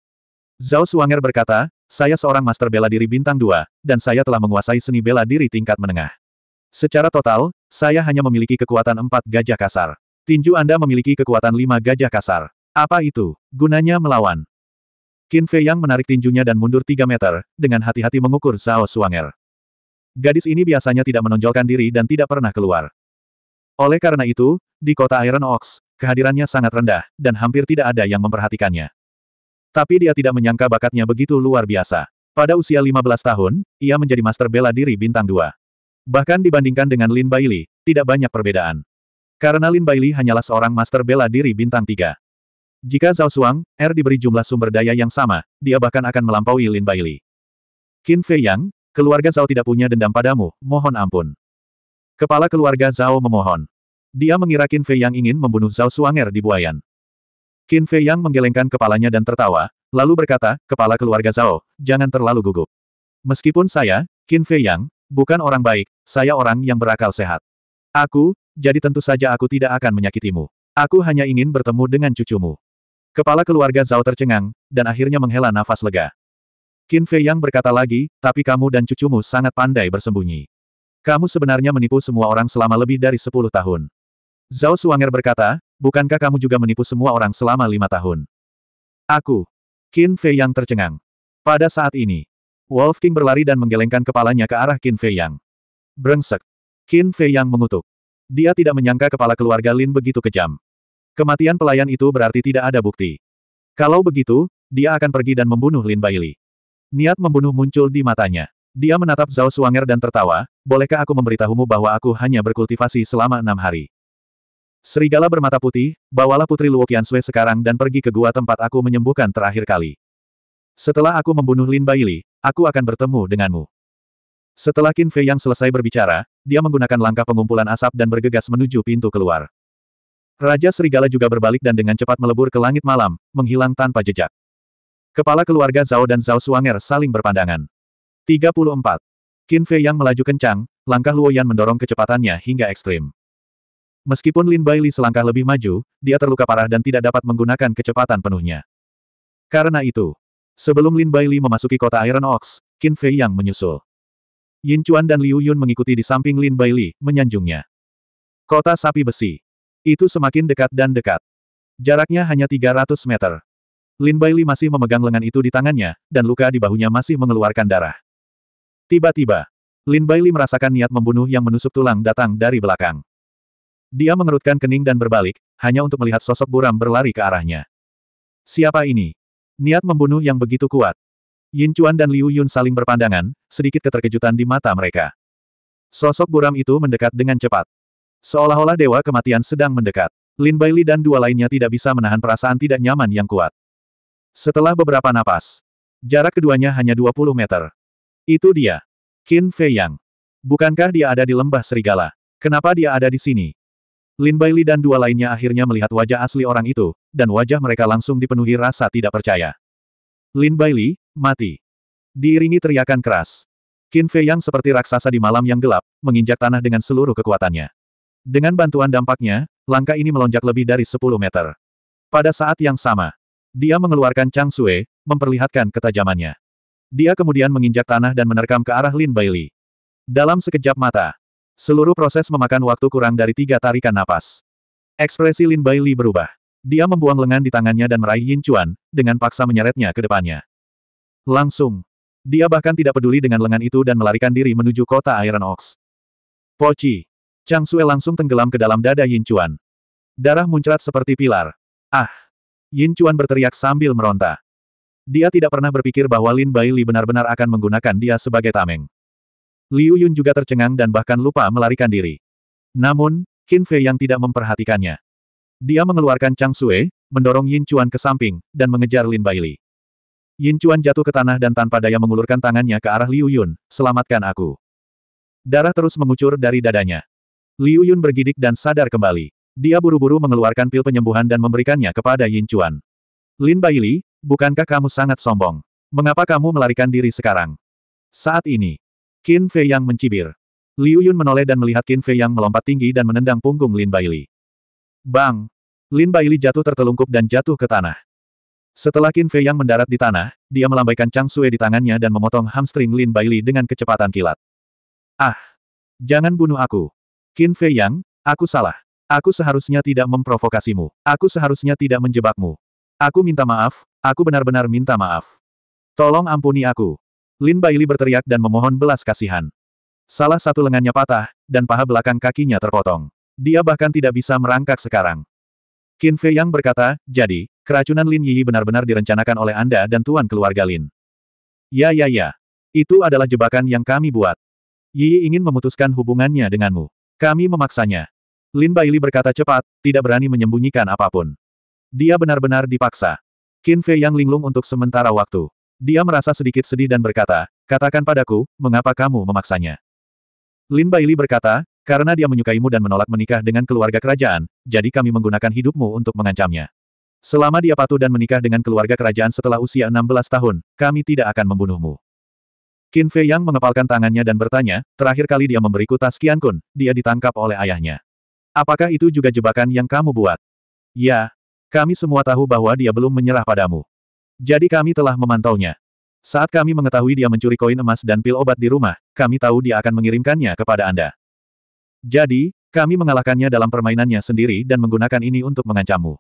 Zhao Suanger berkata, saya seorang master bela diri bintang dua, dan saya telah menguasai seni bela diri tingkat menengah. Secara total, saya hanya memiliki kekuatan empat gajah kasar. Tinju Anda memiliki kekuatan lima gajah kasar. Apa itu? Gunanya melawan. Qin Fei Yang menarik tinjunya dan mundur tiga meter, dengan hati-hati mengukur Zhao Suanger. Gadis ini biasanya tidak menonjolkan diri dan tidak pernah keluar. Oleh karena itu, di kota Iron Ox, kehadirannya sangat rendah, dan hampir tidak ada yang memperhatikannya. Tapi dia tidak menyangka bakatnya begitu luar biasa. Pada usia 15 tahun, ia menjadi master bela diri bintang 2. Bahkan dibandingkan dengan Lin Baili, tidak banyak perbedaan. Karena Lin Baili hanyalah seorang master bela diri bintang tiga. Jika Zhao Suang, R diberi jumlah sumber daya yang sama, dia bahkan akan melampaui Lin Baili. Qin Fei Yang, keluarga Zhao tidak punya dendam padamu, mohon ampun. Kepala keluarga Zhao memohon. Dia mengira Qin Fei Yang ingin membunuh Zhao R di Buayan. Qin Fei Yang menggelengkan kepalanya dan tertawa, lalu berkata, Kepala keluarga Zhao, jangan terlalu gugup. Meskipun saya, Qin Fei Yang, Bukan orang baik, saya orang yang berakal sehat. Aku, jadi tentu saja aku tidak akan menyakitimu. Aku hanya ingin bertemu dengan cucumu. Kepala keluarga Zhao tercengang, dan akhirnya menghela nafas lega. Qin Fei yang berkata lagi, tapi kamu dan cucumu sangat pandai bersembunyi. Kamu sebenarnya menipu semua orang selama lebih dari 10 tahun. Zhao Suanger berkata, bukankah kamu juga menipu semua orang selama lima tahun? Aku. Qin Fei yang tercengang. Pada saat ini, Wolf King berlari dan menggelengkan kepalanya ke arah Qin Fei Yang. Brengsek. Qin Fei Yang mengutuk. Dia tidak menyangka kepala keluarga Lin begitu kejam. Kematian pelayan itu berarti tidak ada bukti. Kalau begitu, dia akan pergi dan membunuh Lin Baili. Niat membunuh muncul di matanya. Dia menatap Zhao Suanger dan tertawa, bolehkah aku memberitahumu bahwa aku hanya berkultivasi selama enam hari. Serigala bermata putih, bawalah putri Luo Qiansui sekarang dan pergi ke gua tempat aku menyembuhkan terakhir kali. Setelah aku membunuh Lin Baili, aku akan bertemu denganmu. Setelah Qin Fei yang selesai berbicara, dia menggunakan langkah pengumpulan asap dan bergegas menuju pintu keluar. Raja Serigala juga berbalik dan dengan cepat melebur ke langit malam, menghilang tanpa jejak. Kepala keluarga Zhao dan Zhao Suanger saling berpandangan. 34. Qin Fei yang melaju kencang, langkah Luo Yan mendorong kecepatannya hingga ekstrim. Meskipun Lin Baili selangkah lebih maju, dia terluka parah dan tidak dapat menggunakan kecepatan penuhnya. Karena itu, Sebelum Lin Bai Li memasuki kota Iron Ox, Qin Fei Yang menyusul. Yin Chuan dan Liu Yun mengikuti di samping Lin Bai Li, menyanjungnya. Kota Sapi Besi. Itu semakin dekat dan dekat. Jaraknya hanya 300 meter. Lin Bai Li masih memegang lengan itu di tangannya, dan luka di bahunya masih mengeluarkan darah. Tiba-tiba, Lin Bai Li merasakan niat membunuh yang menusuk tulang datang dari belakang. Dia mengerutkan kening dan berbalik, hanya untuk melihat sosok buram berlari ke arahnya. Siapa ini? Niat membunuh yang begitu kuat. Yin Chuan dan Liu Yun saling berpandangan, sedikit keterkejutan di mata mereka. Sosok buram itu mendekat dengan cepat. Seolah-olah dewa kematian sedang mendekat. Lin Baili dan dua lainnya tidak bisa menahan perasaan tidak nyaman yang kuat. Setelah beberapa napas, jarak keduanya hanya 20 meter. Itu dia. Qin Fei Yang. Bukankah dia ada di lembah serigala? Kenapa dia ada di sini? Lin Baili dan dua lainnya akhirnya melihat wajah asli orang itu, dan wajah mereka langsung dipenuhi rasa tidak percaya. Lin Baili, mati. Diiringi teriakan keras. Qin Fei yang seperti raksasa di malam yang gelap, menginjak tanah dengan seluruh kekuatannya. Dengan bantuan dampaknya, langkah ini melonjak lebih dari 10 meter. Pada saat yang sama, dia mengeluarkan Chang Sue, memperlihatkan ketajamannya. Dia kemudian menginjak tanah dan menerkam ke arah Lin Baili. Dalam sekejap mata, Seluruh proses memakan waktu kurang dari tiga tarikan napas. Ekspresi Lin Bai Li berubah. Dia membuang lengan di tangannya dan meraih Yin Chuan, dengan paksa menyeretnya ke depannya. Langsung. Dia bahkan tidak peduli dengan lengan itu dan melarikan diri menuju kota Iron Ox. Pochi, Chang Sue langsung tenggelam ke dalam dada Yin Chuan. Darah muncrat seperti pilar. Ah! Yin Chuan berteriak sambil meronta. Dia tidak pernah berpikir bahwa Lin Bai Li benar-benar akan menggunakan dia sebagai tameng. Liu Yun juga tercengang dan bahkan lupa melarikan diri. Namun, Qin Fei yang tidak memperhatikannya. Dia mengeluarkan Chang Sue, mendorong Yin Chuan ke samping, dan mengejar Lin Bai Li. Yin Chuan jatuh ke tanah dan tanpa daya mengulurkan tangannya ke arah Liu Yun, selamatkan aku. Darah terus mengucur dari dadanya. Liu Yun bergidik dan sadar kembali. Dia buru-buru mengeluarkan pil penyembuhan dan memberikannya kepada Yin Chuan. Lin Bai Li, bukankah kamu sangat sombong? Mengapa kamu melarikan diri sekarang? Saat ini, Qin Fei Yang mencibir. Liu Yun menoleh dan melihat Qin Fei Yang melompat tinggi dan menendang punggung Lin Baili. Bang! Lin Baili jatuh tertelungkup dan jatuh ke tanah. Setelah Qin Fei Yang mendarat di tanah, dia melambaikan Chang Sue di tangannya dan memotong hamstring Lin Baili dengan kecepatan kilat. Ah! Jangan bunuh aku! Qin Fei Yang, aku salah. Aku seharusnya tidak memprovokasimu. Aku seharusnya tidak menjebakmu. Aku minta maaf, aku benar-benar minta maaf. Tolong ampuni aku. Lin Baili berteriak dan memohon belas kasihan. Salah satu lengannya patah, dan paha belakang kakinya terpotong. Dia bahkan tidak bisa merangkak sekarang. Qin Fei Yang berkata, jadi, keracunan Lin Yi benar-benar direncanakan oleh Anda dan tuan keluarga Lin. Ya ya ya. Itu adalah jebakan yang kami buat. Yi ingin memutuskan hubungannya denganmu. Kami memaksanya. Lin Baili berkata cepat, tidak berani menyembunyikan apapun. Dia benar-benar dipaksa. Qin Fei Yang linglung untuk sementara waktu. Dia merasa sedikit sedih dan berkata, katakan padaku, mengapa kamu memaksanya? Lin Baili berkata, karena dia menyukaimu dan menolak menikah dengan keluarga kerajaan, jadi kami menggunakan hidupmu untuk mengancamnya. Selama dia patuh dan menikah dengan keluarga kerajaan setelah usia 16 tahun, kami tidak akan membunuhmu. Qin Fei Yang mengepalkan tangannya dan bertanya, terakhir kali dia memberiku tas Qian Kun, dia ditangkap oleh ayahnya. Apakah itu juga jebakan yang kamu buat? Ya. Kami semua tahu bahwa dia belum menyerah padamu. Jadi kami telah memantaunya. Saat kami mengetahui dia mencuri koin emas dan pil obat di rumah, kami tahu dia akan mengirimkannya kepada Anda. Jadi, kami mengalahkannya dalam permainannya sendiri dan menggunakan ini untuk mengancammu.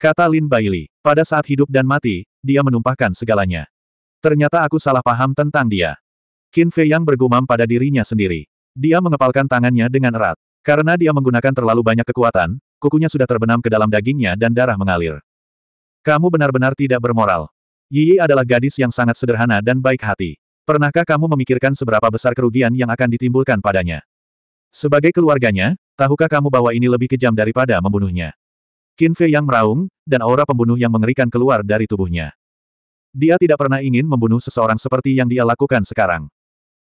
Kata Lin Bailey, pada saat hidup dan mati, dia menumpahkan segalanya. Ternyata aku salah paham tentang dia. Qin Fei yang bergumam pada dirinya sendiri. Dia mengepalkan tangannya dengan erat. Karena dia menggunakan terlalu banyak kekuatan, kukunya sudah terbenam ke dalam dagingnya dan darah mengalir. Kamu benar-benar tidak bermoral. Yi adalah gadis yang sangat sederhana dan baik hati. Pernahkah kamu memikirkan seberapa besar kerugian yang akan ditimbulkan padanya? Sebagai keluarganya, tahukah kamu bahwa ini lebih kejam daripada membunuhnya? Qin Fei yang meraung, dan aura pembunuh yang mengerikan keluar dari tubuhnya. Dia tidak pernah ingin membunuh seseorang seperti yang dia lakukan sekarang.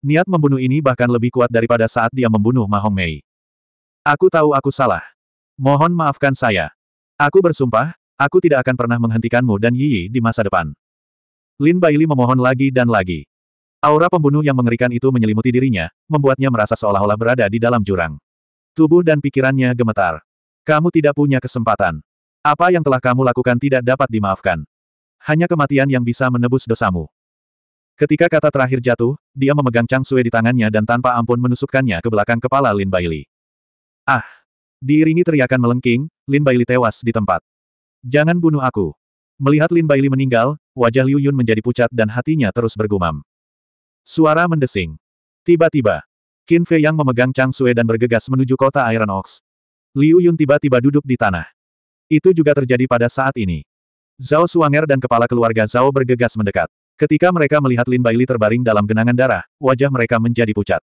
Niat membunuh ini bahkan lebih kuat daripada saat dia membunuh Mahong Mei. Aku tahu aku salah. Mohon maafkan saya. Aku bersumpah, Aku tidak akan pernah menghentikanmu dan Yi di masa depan. Lin Baili memohon lagi dan lagi. Aura pembunuh yang mengerikan itu menyelimuti dirinya, membuatnya merasa seolah-olah berada di dalam jurang. Tubuh dan pikirannya gemetar. Kamu tidak punya kesempatan. Apa yang telah kamu lakukan tidak dapat dimaafkan. Hanya kematian yang bisa menebus dosamu. Ketika kata terakhir jatuh, dia memegang Chang Sui di tangannya dan tanpa ampun menusukkannya ke belakang kepala Lin Baili. Ah! Diiringi teriakan melengking, Lin Baili tewas di tempat. Jangan bunuh aku. Melihat Lin Baili meninggal, wajah Liu Yun menjadi pucat dan hatinya terus bergumam. Suara mendesing. Tiba-tiba, Qin Fei yang memegang Chang Sue dan bergegas menuju kota Iron Ox. Liu Yun tiba-tiba duduk di tanah. Itu juga terjadi pada saat ini. Zhao Suanger dan kepala keluarga Zhao bergegas mendekat. Ketika mereka melihat Lin Baili terbaring dalam genangan darah, wajah mereka menjadi pucat.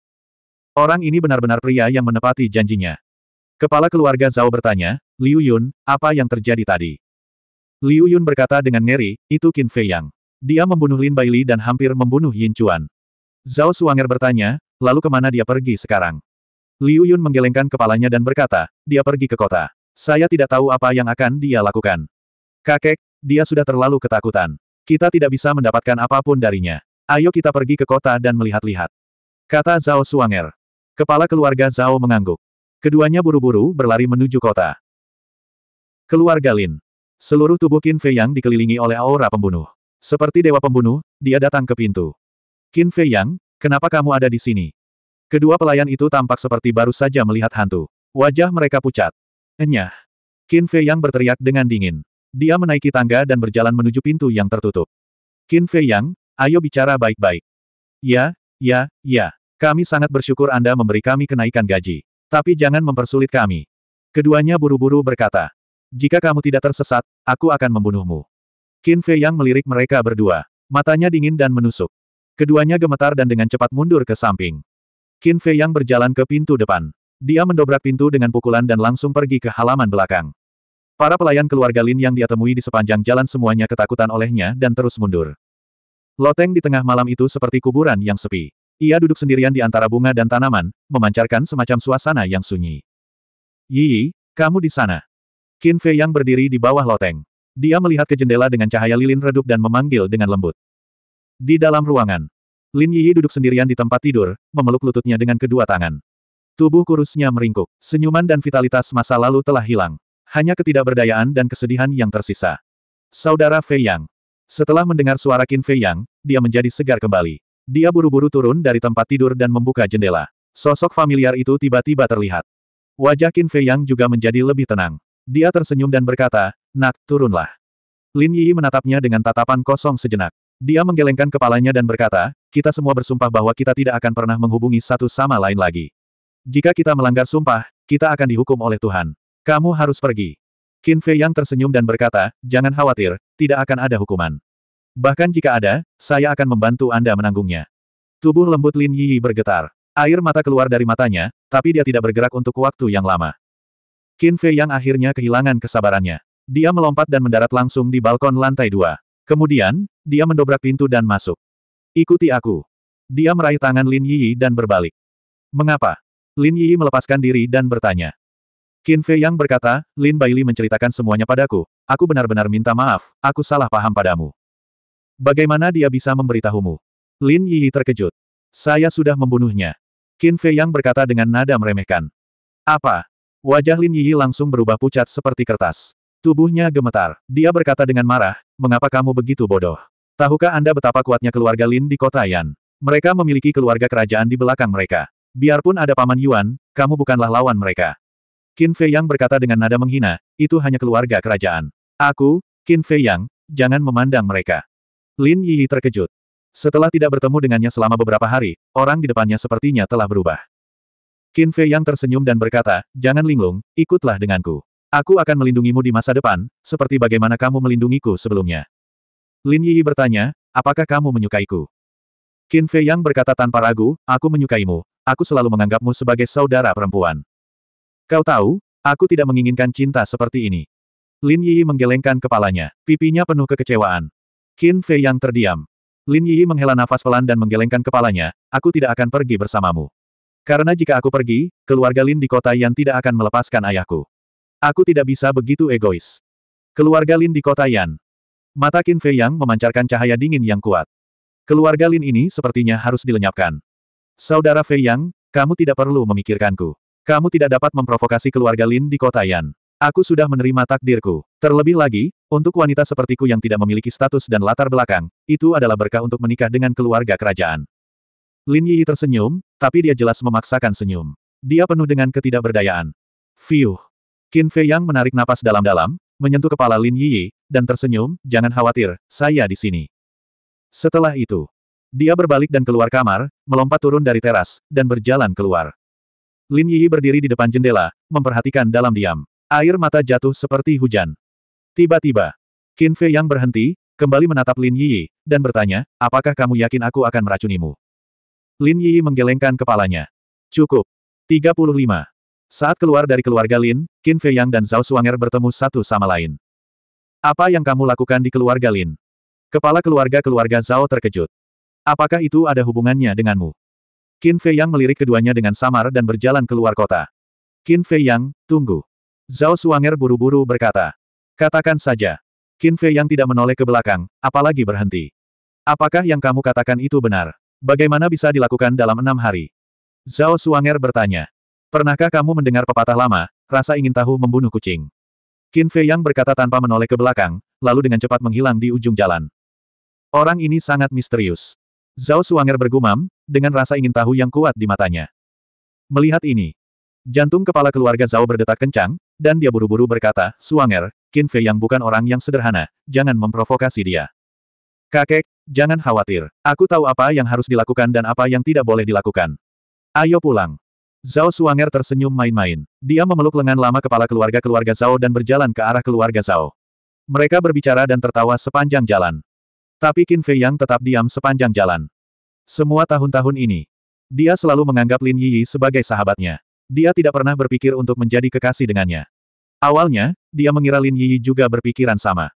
Orang ini benar-benar pria yang menepati janjinya. Kepala keluarga Zhao bertanya, Liu Yun, apa yang terjadi tadi? Liu Yun berkata dengan ngeri, itu Qin Fei Yang. Dia membunuh Lin Bai Li dan hampir membunuh Yin Chuan. Zhao Suanger bertanya, lalu kemana dia pergi sekarang? Liu Yun menggelengkan kepalanya dan berkata, dia pergi ke kota. Saya tidak tahu apa yang akan dia lakukan. Kakek, dia sudah terlalu ketakutan. Kita tidak bisa mendapatkan apapun darinya. Ayo kita pergi ke kota dan melihat-lihat. Kata Zhao Suanger. Kepala keluarga Zhao mengangguk. Keduanya buru-buru berlari menuju kota. Keluarga Lin. Seluruh tubuh Qin Fei Yang dikelilingi oleh aura pembunuh. Seperti dewa pembunuh, dia datang ke pintu. Qin Fei Yang, kenapa kamu ada di sini? Kedua pelayan itu tampak seperti baru saja melihat hantu. Wajah mereka pucat. Enyah. Qin Fei Yang berteriak dengan dingin. Dia menaiki tangga dan berjalan menuju pintu yang tertutup. Qin Fei Yang, ayo bicara baik-baik. Ya, ya, ya. Kami sangat bersyukur Anda memberi kami kenaikan gaji. Tapi jangan mempersulit kami. Keduanya buru-buru berkata. Jika kamu tidak tersesat, aku akan membunuhmu. Qin Fei Yang melirik mereka berdua. Matanya dingin dan menusuk. Keduanya gemetar dan dengan cepat mundur ke samping. Qin Fei Yang berjalan ke pintu depan. Dia mendobrak pintu dengan pukulan dan langsung pergi ke halaman belakang. Para pelayan keluarga Lin yang dia temui di sepanjang jalan semuanya ketakutan olehnya dan terus mundur. Loteng di tengah malam itu seperti kuburan yang sepi. Ia duduk sendirian di antara bunga dan tanaman, memancarkan semacam suasana yang sunyi. Yi, kamu di sana. Qin Fei yang berdiri di bawah loteng. Dia melihat ke jendela dengan cahaya lilin redup dan memanggil dengan lembut. Di dalam ruangan, Lin Yi duduk sendirian di tempat tidur, memeluk lututnya dengan kedua tangan. Tubuh kurusnya meringkuk, senyuman dan vitalitas masa lalu telah hilang. Hanya ketidakberdayaan dan kesedihan yang tersisa. Saudara Fei Yang. Setelah mendengar suara Qin Fei Yang, dia menjadi segar kembali. Dia buru-buru turun dari tempat tidur dan membuka jendela. Sosok familiar itu tiba-tiba terlihat. Wajah Qin Fei Yang juga menjadi lebih tenang. Dia tersenyum dan berkata, Nak, turunlah. Lin Yi menatapnya dengan tatapan kosong sejenak. Dia menggelengkan kepalanya dan berkata, kita semua bersumpah bahwa kita tidak akan pernah menghubungi satu sama lain lagi. Jika kita melanggar sumpah, kita akan dihukum oleh Tuhan. Kamu harus pergi. Qin Fei Yang tersenyum dan berkata, jangan khawatir, tidak akan ada hukuman. Bahkan jika ada, saya akan membantu Anda menanggungnya. Tubuh lembut Lin Yi bergetar. Air mata keluar dari matanya, tapi dia tidak bergerak untuk waktu yang lama. Qin Fei yang akhirnya kehilangan kesabarannya. Dia melompat dan mendarat langsung di balkon lantai dua. Kemudian, dia mendobrak pintu dan masuk. Ikuti aku. Dia meraih tangan Lin Yi dan berbalik. Mengapa? Lin Yi melepaskan diri dan bertanya. Qin Fei Yang berkata, Lin Baili menceritakan semuanya padaku. Aku benar-benar minta maaf, aku salah paham padamu. Bagaimana dia bisa memberitahumu? Lin Yi terkejut. Saya sudah membunuhnya. Qin Fei Yang berkata dengan nada meremehkan. Apa? Wajah Lin Yi langsung berubah pucat seperti kertas. Tubuhnya gemetar. Dia berkata dengan marah, mengapa kamu begitu bodoh? Tahukah Anda betapa kuatnya keluarga Lin di kota Yan? Mereka memiliki keluarga kerajaan di belakang mereka. Biarpun ada Paman Yuan, kamu bukanlah lawan mereka. Qin Fei Yang berkata dengan nada menghina, itu hanya keluarga kerajaan. Aku, Qin Fei Yang, jangan memandang mereka. Lin Yi terkejut. Setelah tidak bertemu dengannya selama beberapa hari, orang di depannya sepertinya telah berubah. Qin Fei yang tersenyum dan berkata, jangan linglung, ikutlah denganku. Aku akan melindungimu di masa depan, seperti bagaimana kamu melindungiku sebelumnya. Lin Yi bertanya, apakah kamu menyukaiku? Qin Fei yang berkata tanpa ragu, aku menyukaimu, aku selalu menganggapmu sebagai saudara perempuan. Kau tahu, aku tidak menginginkan cinta seperti ini. Lin Yi menggelengkan kepalanya, pipinya penuh kekecewaan. Qin Fei yang terdiam. Lin Yi menghela nafas pelan dan menggelengkan kepalanya, aku tidak akan pergi bersamamu. Karena jika aku pergi, keluarga Lin di kota Yan tidak akan melepaskan ayahku. Aku tidak bisa begitu egois. Keluarga Lin di kota Yan. Mata Qin Fei Yang memancarkan cahaya dingin yang kuat. Keluarga Lin ini sepertinya harus dilenyapkan. Saudara Fei Yang, kamu tidak perlu memikirkanku. Kamu tidak dapat memprovokasi keluarga Lin di kota Yan. Aku sudah menerima takdirku. Terlebih lagi, untuk wanita sepertiku yang tidak memiliki status dan latar belakang, itu adalah berkah untuk menikah dengan keluarga kerajaan. Lin Yi tersenyum, tapi dia jelas memaksakan senyum. Dia penuh dengan ketidakberdayaan. Fiuh. Qin Fei Yang menarik napas dalam-dalam, menyentuh kepala Lin Yi, dan tersenyum, jangan khawatir, saya di sini. Setelah itu, dia berbalik dan keluar kamar, melompat turun dari teras, dan berjalan keluar. Lin Yi berdiri di depan jendela, memperhatikan dalam diam. Air mata jatuh seperti hujan. Tiba-tiba, Qin Fei Yang berhenti, kembali menatap Lin Yi, dan bertanya, apakah kamu yakin aku akan meracunimu? Lin Yi menggelengkan kepalanya. Cukup. 35. Saat keluar dari keluarga Lin, Qin Fei Yang dan Zhao Suanger bertemu satu sama lain. Apa yang kamu lakukan di keluarga Lin? Kepala keluarga-keluarga Zhao terkejut. Apakah itu ada hubungannya denganmu? Qin Fei Yang melirik keduanya dengan samar dan berjalan keluar kota. Qin Fei Yang, tunggu. Zhao Suanger buru-buru berkata. Katakan saja. Qin Fei Yang tidak menoleh ke belakang, apalagi berhenti. Apakah yang kamu katakan itu benar? Bagaimana bisa dilakukan dalam enam hari? Zhao Suanger bertanya. Pernahkah kamu mendengar pepatah lama, rasa ingin tahu membunuh kucing? Qin Fei Yang berkata tanpa menoleh ke belakang, lalu dengan cepat menghilang di ujung jalan. Orang ini sangat misterius. Zhao Suanger bergumam, dengan rasa ingin tahu yang kuat di matanya. Melihat ini, jantung kepala keluarga Zhao berdetak kencang, dan dia buru-buru berkata, Suanger, Qin Fei Yang bukan orang yang sederhana, jangan memprovokasi dia. Kakek, Jangan khawatir, aku tahu apa yang harus dilakukan dan apa yang tidak boleh dilakukan. Ayo pulang. Zhao Suanger tersenyum main-main. Dia memeluk lengan lama kepala keluarga-keluarga Zhao dan berjalan ke arah keluarga Zhao. Mereka berbicara dan tertawa sepanjang jalan. Tapi Qin Fei Yang tetap diam sepanjang jalan. Semua tahun-tahun ini, dia selalu menganggap Lin Yi sebagai sahabatnya. Dia tidak pernah berpikir untuk menjadi kekasih dengannya. Awalnya, dia mengira Lin Yi juga berpikiran sama.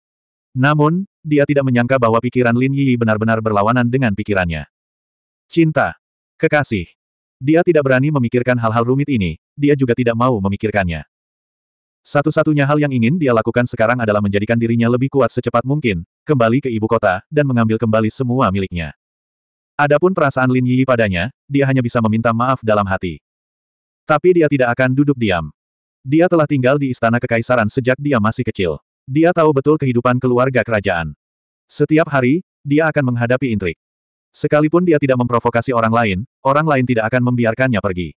Namun, dia tidak menyangka bahwa pikiran Lin Yi benar-benar berlawanan dengan pikirannya. Cinta. Kekasih. Dia tidak berani memikirkan hal-hal rumit ini, dia juga tidak mau memikirkannya. Satu-satunya hal yang ingin dia lakukan sekarang adalah menjadikan dirinya lebih kuat secepat mungkin, kembali ke ibu kota, dan mengambil kembali semua miliknya. Adapun perasaan Lin Yi padanya, dia hanya bisa meminta maaf dalam hati. Tapi dia tidak akan duduk diam. Dia telah tinggal di istana kekaisaran sejak dia masih kecil. Dia tahu betul kehidupan keluarga kerajaan. Setiap hari, dia akan menghadapi intrik. Sekalipun dia tidak memprovokasi orang lain, orang lain tidak akan membiarkannya pergi.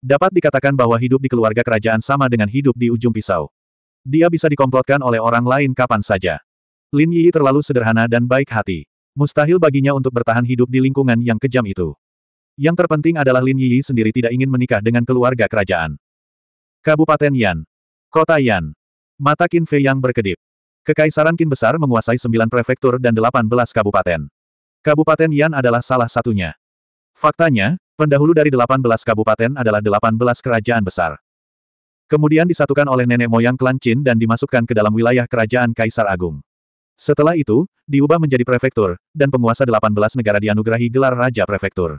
Dapat dikatakan bahwa hidup di keluarga kerajaan sama dengan hidup di ujung pisau. Dia bisa dikomplotkan oleh orang lain kapan saja. Lin Yi terlalu sederhana dan baik hati. Mustahil baginya untuk bertahan hidup di lingkungan yang kejam itu. Yang terpenting adalah Lin Yi sendiri tidak ingin menikah dengan keluarga kerajaan. Kabupaten Yan. Kota Yan. Mata Qin Fei yang berkedip. Kekaisaran Qin besar menguasai sembilan prefektur dan delapan belas kabupaten. Kabupaten Yan adalah salah satunya. Faktanya, pendahulu dari delapan belas kabupaten adalah delapan belas kerajaan besar. Kemudian disatukan oleh nenek moyang klan Qin dan dimasukkan ke dalam wilayah kerajaan Kaisar Agung. Setelah itu, diubah menjadi prefektur, dan penguasa delapan belas negara dianugerahi gelar Raja Prefektur.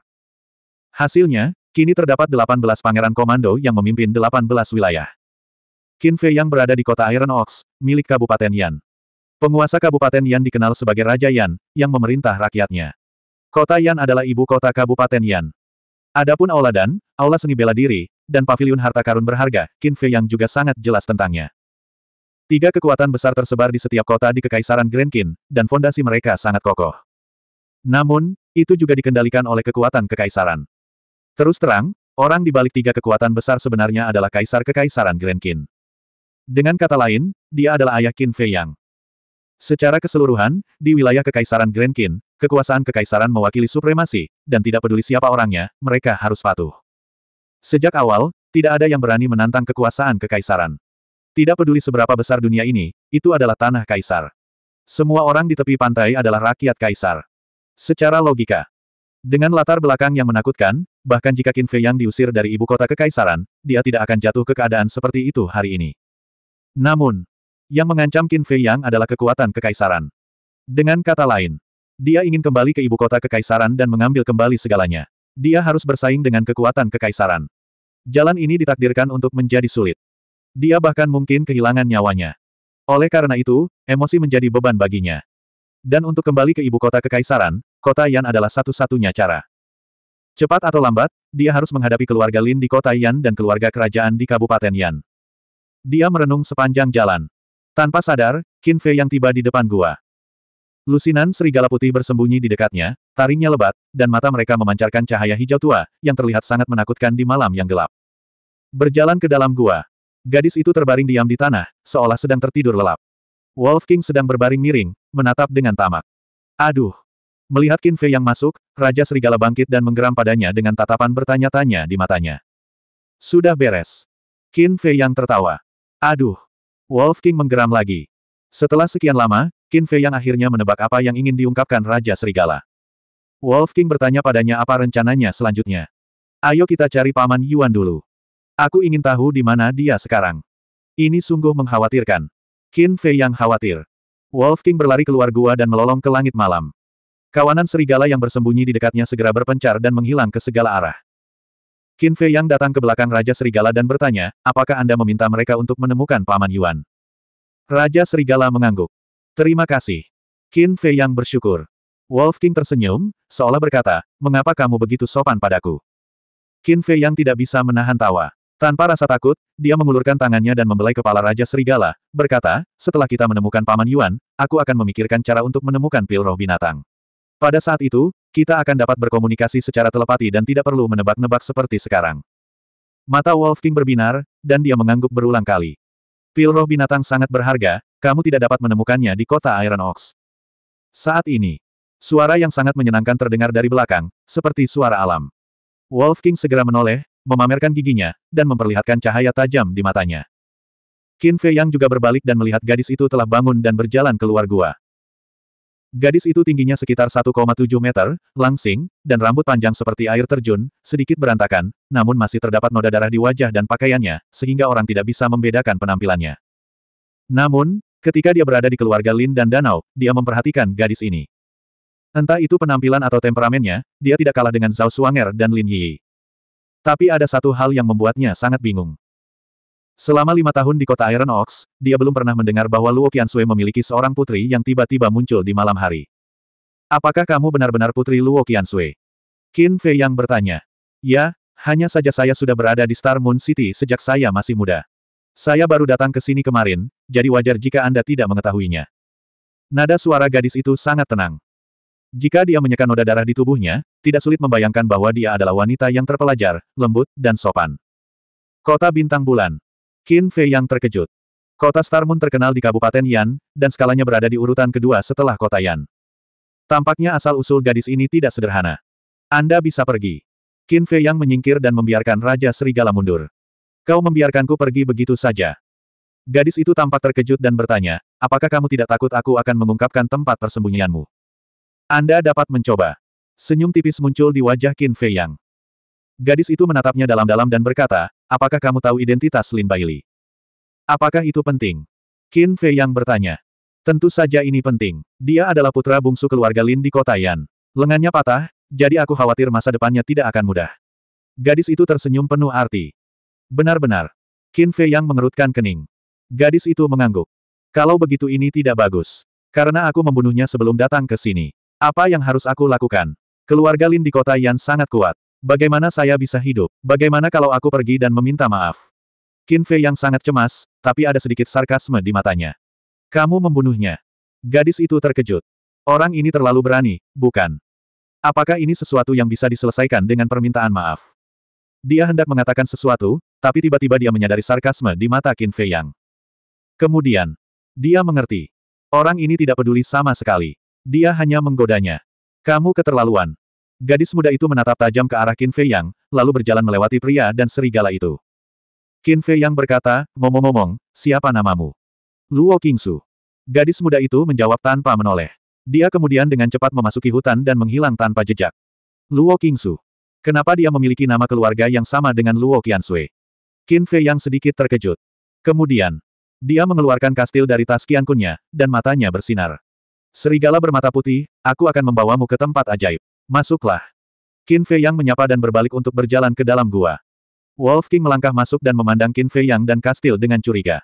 Hasilnya, kini terdapat delapan belas pangeran komando yang memimpin delapan belas wilayah. Qin Fei yang berada di kota Iron Ox, milik Kabupaten Yan. Penguasa Kabupaten Yan dikenal sebagai Raja Yan, yang memerintah rakyatnya. Kota Yan adalah ibu kota Kabupaten Yan. Adapun Aula Dan, Aula Seni Bela Diri, dan Paviliun Harta Karun Berharga, Qin Fei yang juga sangat jelas tentangnya. Tiga kekuatan besar tersebar di setiap kota di Kekaisaran Grand Qin, dan fondasi mereka sangat kokoh. Namun, itu juga dikendalikan oleh kekuatan kekaisaran. Terus terang, orang di balik tiga kekuatan besar sebenarnya adalah kaisar Kekaisaran Grand Qin. Dengan kata lain, dia adalah ayah Qin Fei Yang. Secara keseluruhan, di wilayah Kekaisaran Grand Qin, kekuasaan kekaisaran mewakili supremasi, dan tidak peduli siapa orangnya, mereka harus patuh. Sejak awal, tidak ada yang berani menantang kekuasaan kekaisaran. Tidak peduli seberapa besar dunia ini, itu adalah tanah kaisar. Semua orang di tepi pantai adalah rakyat kaisar. Secara logika, dengan latar belakang yang menakutkan, bahkan jika Qin Fei Yang diusir dari ibu kota kekaisaran, dia tidak akan jatuh ke keadaan seperti itu hari ini. Namun, yang mengancam Qin Fei Yang adalah kekuatan kekaisaran. Dengan kata lain, dia ingin kembali ke ibu kota kekaisaran dan mengambil kembali segalanya. Dia harus bersaing dengan kekuatan kekaisaran. Jalan ini ditakdirkan untuk menjadi sulit. Dia bahkan mungkin kehilangan nyawanya. Oleh karena itu, emosi menjadi beban baginya. Dan untuk kembali ke ibu kota kekaisaran, kota Yan adalah satu-satunya cara. Cepat atau lambat, dia harus menghadapi keluarga Lin di kota Yan dan keluarga kerajaan di Kabupaten Yan. Dia merenung sepanjang jalan. Tanpa sadar, Qin Fei yang tiba di depan gua. Lusinan serigala putih bersembunyi di dekatnya, taringnya lebat, dan mata mereka memancarkan cahaya hijau tua, yang terlihat sangat menakutkan di malam yang gelap. Berjalan ke dalam gua. Gadis itu terbaring diam di tanah, seolah sedang tertidur lelap. Wolf King sedang berbaring miring, menatap dengan tamak. Aduh! Melihat Qin Fei yang masuk, Raja Serigala bangkit dan menggeram padanya dengan tatapan bertanya-tanya di matanya. Sudah beres. Qin Fei yang tertawa. Aduh! Wolf King menggeram lagi. Setelah sekian lama, Qin Fei yang akhirnya menebak apa yang ingin diungkapkan Raja Serigala. Wolf King bertanya padanya apa rencananya selanjutnya. Ayo kita cari Paman Yuan dulu. Aku ingin tahu di mana dia sekarang. Ini sungguh mengkhawatirkan. Qin Fei yang khawatir. Wolf King berlari keluar gua dan melolong ke langit malam. Kawanan serigala yang bersembunyi di dekatnya segera berpencar dan menghilang ke segala arah. Qin Fei yang datang ke belakang Raja Serigala dan bertanya, apakah Anda meminta mereka untuk menemukan Paman Yuan? Raja Serigala mengangguk. Terima kasih. Qin Fei yang bersyukur. Wolf King tersenyum, seolah berkata, mengapa kamu begitu sopan padaku? Qin Fei yang tidak bisa menahan tawa. Tanpa rasa takut, dia mengulurkan tangannya dan membelai kepala Raja Serigala, berkata, setelah kita menemukan Paman Yuan, aku akan memikirkan cara untuk menemukan pil roh binatang. Pada saat itu, kita akan dapat berkomunikasi secara telepati dan tidak perlu menebak-nebak seperti sekarang. Mata Wolf King berbinar, dan dia mengangguk berulang kali. Pil roh binatang sangat berharga, kamu tidak dapat menemukannya di kota Iron Ox. Saat ini, suara yang sangat menyenangkan terdengar dari belakang, seperti suara alam. Wolf King segera menoleh, memamerkan giginya, dan memperlihatkan cahaya tajam di matanya. Qin Fei Yang juga berbalik dan melihat gadis itu telah bangun dan berjalan keluar gua. Gadis itu tingginya sekitar 1,7 meter, langsing, dan rambut panjang seperti air terjun, sedikit berantakan, namun masih terdapat noda darah di wajah dan pakaiannya, sehingga orang tidak bisa membedakan penampilannya. Namun, ketika dia berada di keluarga Lin dan Danau, dia memperhatikan gadis ini. Entah itu penampilan atau temperamennya, dia tidak kalah dengan Zhao Suanger dan Lin Yi. Tapi ada satu hal yang membuatnya sangat bingung. Selama lima tahun di kota Iron Ox, dia belum pernah mendengar bahwa Luo Qiansui memiliki seorang putri yang tiba-tiba muncul di malam hari. Apakah kamu benar-benar putri Luo Qiansui? Qin Fei yang bertanya. Ya, hanya saja saya sudah berada di Star Moon City sejak saya masih muda. Saya baru datang ke sini kemarin, jadi wajar jika Anda tidak mengetahuinya. Nada suara gadis itu sangat tenang. Jika dia menyekan noda darah di tubuhnya, tidak sulit membayangkan bahwa dia adalah wanita yang terpelajar, lembut, dan sopan. Kota Bintang Bulan Qin Fei yang terkejut. Kota Star Moon terkenal di Kabupaten Yan, dan skalanya berada di urutan kedua setelah kota Yan. Tampaknya asal-usul gadis ini tidak sederhana. Anda bisa pergi. Qin Fei yang menyingkir dan membiarkan Raja Serigala mundur. Kau membiarkanku pergi begitu saja. Gadis itu tampak terkejut dan bertanya, apakah kamu tidak takut aku akan mengungkapkan tempat persembunyianmu? Anda dapat mencoba. Senyum tipis muncul di wajah Qin Fei Yang. Gadis itu menatapnya dalam-dalam dan berkata, Apakah kamu tahu identitas Lin Bailey? Apakah itu penting? Qin Fei yang bertanya. Tentu saja ini penting. Dia adalah putra bungsu keluarga Lin di kota Yan. Lengannya patah, jadi aku khawatir masa depannya tidak akan mudah. Gadis itu tersenyum penuh arti. Benar-benar. Qin Fei yang mengerutkan kening. Gadis itu mengangguk. Kalau begitu ini tidak bagus. Karena aku membunuhnya sebelum datang ke sini. Apa yang harus aku lakukan? Keluarga Lin di kota Yan sangat kuat. Bagaimana saya bisa hidup? Bagaimana kalau aku pergi dan meminta maaf? Qin Fei yang sangat cemas, tapi ada sedikit sarkasme di matanya. Kamu membunuhnya. Gadis itu terkejut. Orang ini terlalu berani, bukan? Apakah ini sesuatu yang bisa diselesaikan dengan permintaan maaf? Dia hendak mengatakan sesuatu, tapi tiba-tiba dia menyadari sarkasme di mata Qin Fei Yang. Kemudian, dia mengerti. Orang ini tidak peduli sama sekali. Dia hanya menggodanya. Kamu keterlaluan, Gadis muda itu menatap tajam ke arah Qin Fei Yang, lalu berjalan melewati pria dan serigala itu. Qin Fei Yang berkata, ngomong-ngomong, siapa namamu? Luo Qingsu. Gadis muda itu menjawab tanpa menoleh. Dia kemudian dengan cepat memasuki hutan dan menghilang tanpa jejak. Luo Qingsu. Kenapa dia memiliki nama keluarga yang sama dengan Luo Sui? Qin Fei Yang sedikit terkejut. Kemudian, dia mengeluarkan kastil dari tas kiankunnya, dan matanya bersinar. Serigala bermata putih, aku akan membawamu ke tempat ajaib. Masuklah. Qin Fei Yang menyapa dan berbalik untuk berjalan ke dalam gua. Wolf King melangkah masuk dan memandang Qin Fei Yang dan Kastil dengan curiga.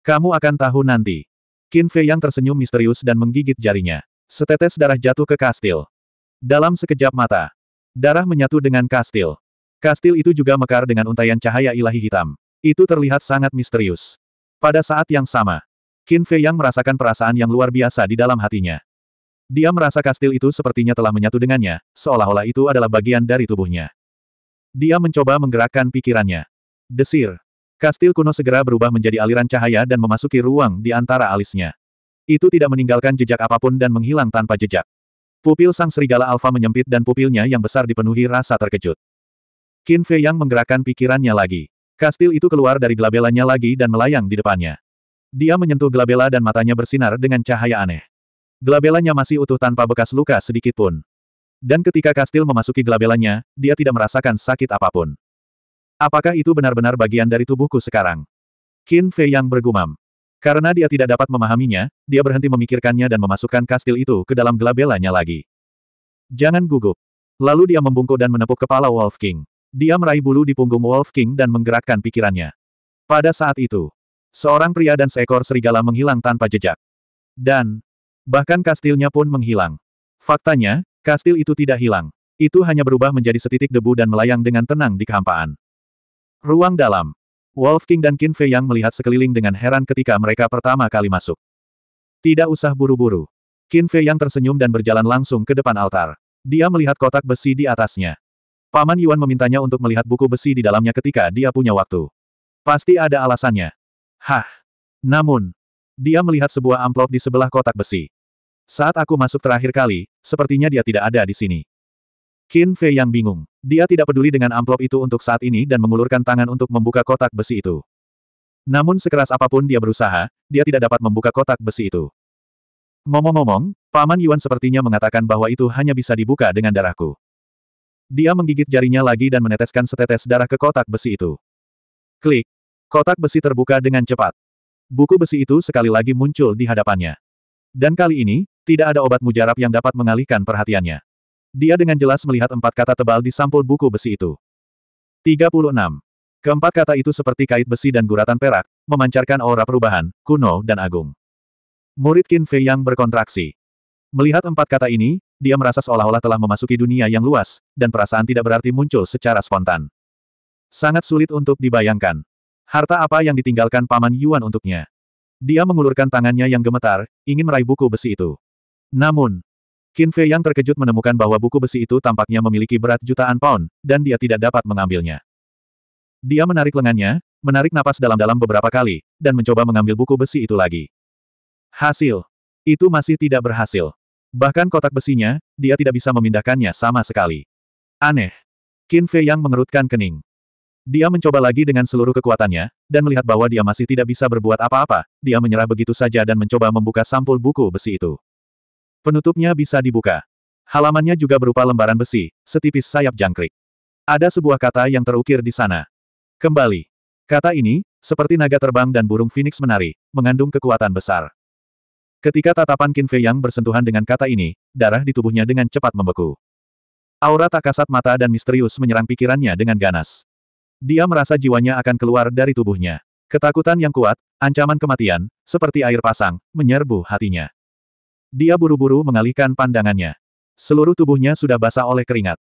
Kamu akan tahu nanti. Qin Fei Yang tersenyum misterius dan menggigit jarinya. Setetes darah jatuh ke Kastil. Dalam sekejap mata, darah menyatu dengan Kastil. Kastil itu juga mekar dengan untaian cahaya ilahi hitam. Itu terlihat sangat misterius. Pada saat yang sama, Qin Fei Yang merasakan perasaan yang luar biasa di dalam hatinya. Dia merasa kastil itu sepertinya telah menyatu dengannya, seolah-olah itu adalah bagian dari tubuhnya. Dia mencoba menggerakkan pikirannya. Desir. Kastil kuno segera berubah menjadi aliran cahaya dan memasuki ruang di antara alisnya. Itu tidak meninggalkan jejak apapun dan menghilang tanpa jejak. Pupil sang serigala alfa menyempit dan pupilnya yang besar dipenuhi rasa terkejut. Qin Fei yang menggerakkan pikirannya lagi. Kastil itu keluar dari gelabelanya lagi dan melayang di depannya. Dia menyentuh gelabela dan matanya bersinar dengan cahaya aneh. Glabelanya masih utuh tanpa bekas luka sedikit pun. Dan ketika kastil memasuki glabelanya, dia tidak merasakan sakit apapun. Apakah itu benar-benar bagian dari tubuhku sekarang? Qin Fei yang bergumam. Karena dia tidak dapat memahaminya, dia berhenti memikirkannya dan memasukkan kastil itu ke dalam glabelanya lagi. Jangan gugup. Lalu dia membungkuk dan menepuk kepala Wolf King. Dia meraih bulu di punggung Wolf King dan menggerakkan pikirannya. Pada saat itu, seorang pria dan seekor serigala menghilang tanpa jejak. Dan, Bahkan kastilnya pun menghilang. Faktanya, kastil itu tidak hilang. Itu hanya berubah menjadi setitik debu dan melayang dengan tenang di kehampaan. Ruang dalam. Wolf King dan Qin Fei yang melihat sekeliling dengan heran ketika mereka pertama kali masuk. Tidak usah buru-buru. Qin Fei yang tersenyum dan berjalan langsung ke depan altar. Dia melihat kotak besi di atasnya. Paman Yuan memintanya untuk melihat buku besi di dalamnya ketika dia punya waktu. Pasti ada alasannya. Hah. Namun, dia melihat sebuah amplop di sebelah kotak besi. Saat aku masuk terakhir kali, sepertinya dia tidak ada di sini. Qin Fei yang bingung. Dia tidak peduli dengan amplop itu untuk saat ini dan mengulurkan tangan untuk membuka kotak besi itu. Namun sekeras apapun dia berusaha, dia tidak dapat membuka kotak besi itu. Momong-momong, Paman Yuan sepertinya mengatakan bahwa itu hanya bisa dibuka dengan darahku. Dia menggigit jarinya lagi dan meneteskan setetes darah ke kotak besi itu. Klik. Kotak besi terbuka dengan cepat. Buku besi itu sekali lagi muncul di hadapannya. Dan kali ini, tidak ada obat mujarab yang dapat mengalihkan perhatiannya. Dia dengan jelas melihat empat kata tebal di sampul buku besi itu. 36. Keempat kata itu seperti kait besi dan guratan perak, memancarkan aura perubahan, kuno dan agung. Murid Qin Fei yang berkontraksi. Melihat empat kata ini, dia merasa seolah-olah telah memasuki dunia yang luas, dan perasaan tidak berarti muncul secara spontan. Sangat sulit untuk dibayangkan. Harta apa yang ditinggalkan Paman Yuan untuknya. Dia mengulurkan tangannya yang gemetar, ingin meraih buku besi itu. Namun, Qin Fei yang terkejut menemukan bahwa buku besi itu tampaknya memiliki berat jutaan pound, dan dia tidak dapat mengambilnya. Dia menarik lengannya, menarik napas dalam-dalam beberapa kali, dan mencoba mengambil buku besi itu lagi. Hasil. Itu masih tidak berhasil. Bahkan kotak besinya, dia tidak bisa memindahkannya sama sekali. Aneh. Qin Fei yang mengerutkan kening. Dia mencoba lagi dengan seluruh kekuatannya, dan melihat bahwa dia masih tidak bisa berbuat apa-apa, dia menyerah begitu saja dan mencoba membuka sampul buku besi itu. Penutupnya bisa dibuka. Halamannya juga berupa lembaran besi, setipis sayap jangkrik. Ada sebuah kata yang terukir di sana. Kembali. Kata ini, seperti naga terbang dan burung phoenix menari, mengandung kekuatan besar. Ketika tatapan Qin Fei Yang bersentuhan dengan kata ini, darah di tubuhnya dengan cepat membeku. Aura tak kasat mata dan misterius menyerang pikirannya dengan ganas. Dia merasa jiwanya akan keluar dari tubuhnya. Ketakutan yang kuat, ancaman kematian, seperti air pasang, menyerbu hatinya. Dia buru-buru mengalihkan pandangannya. Seluruh tubuhnya sudah basah oleh keringat.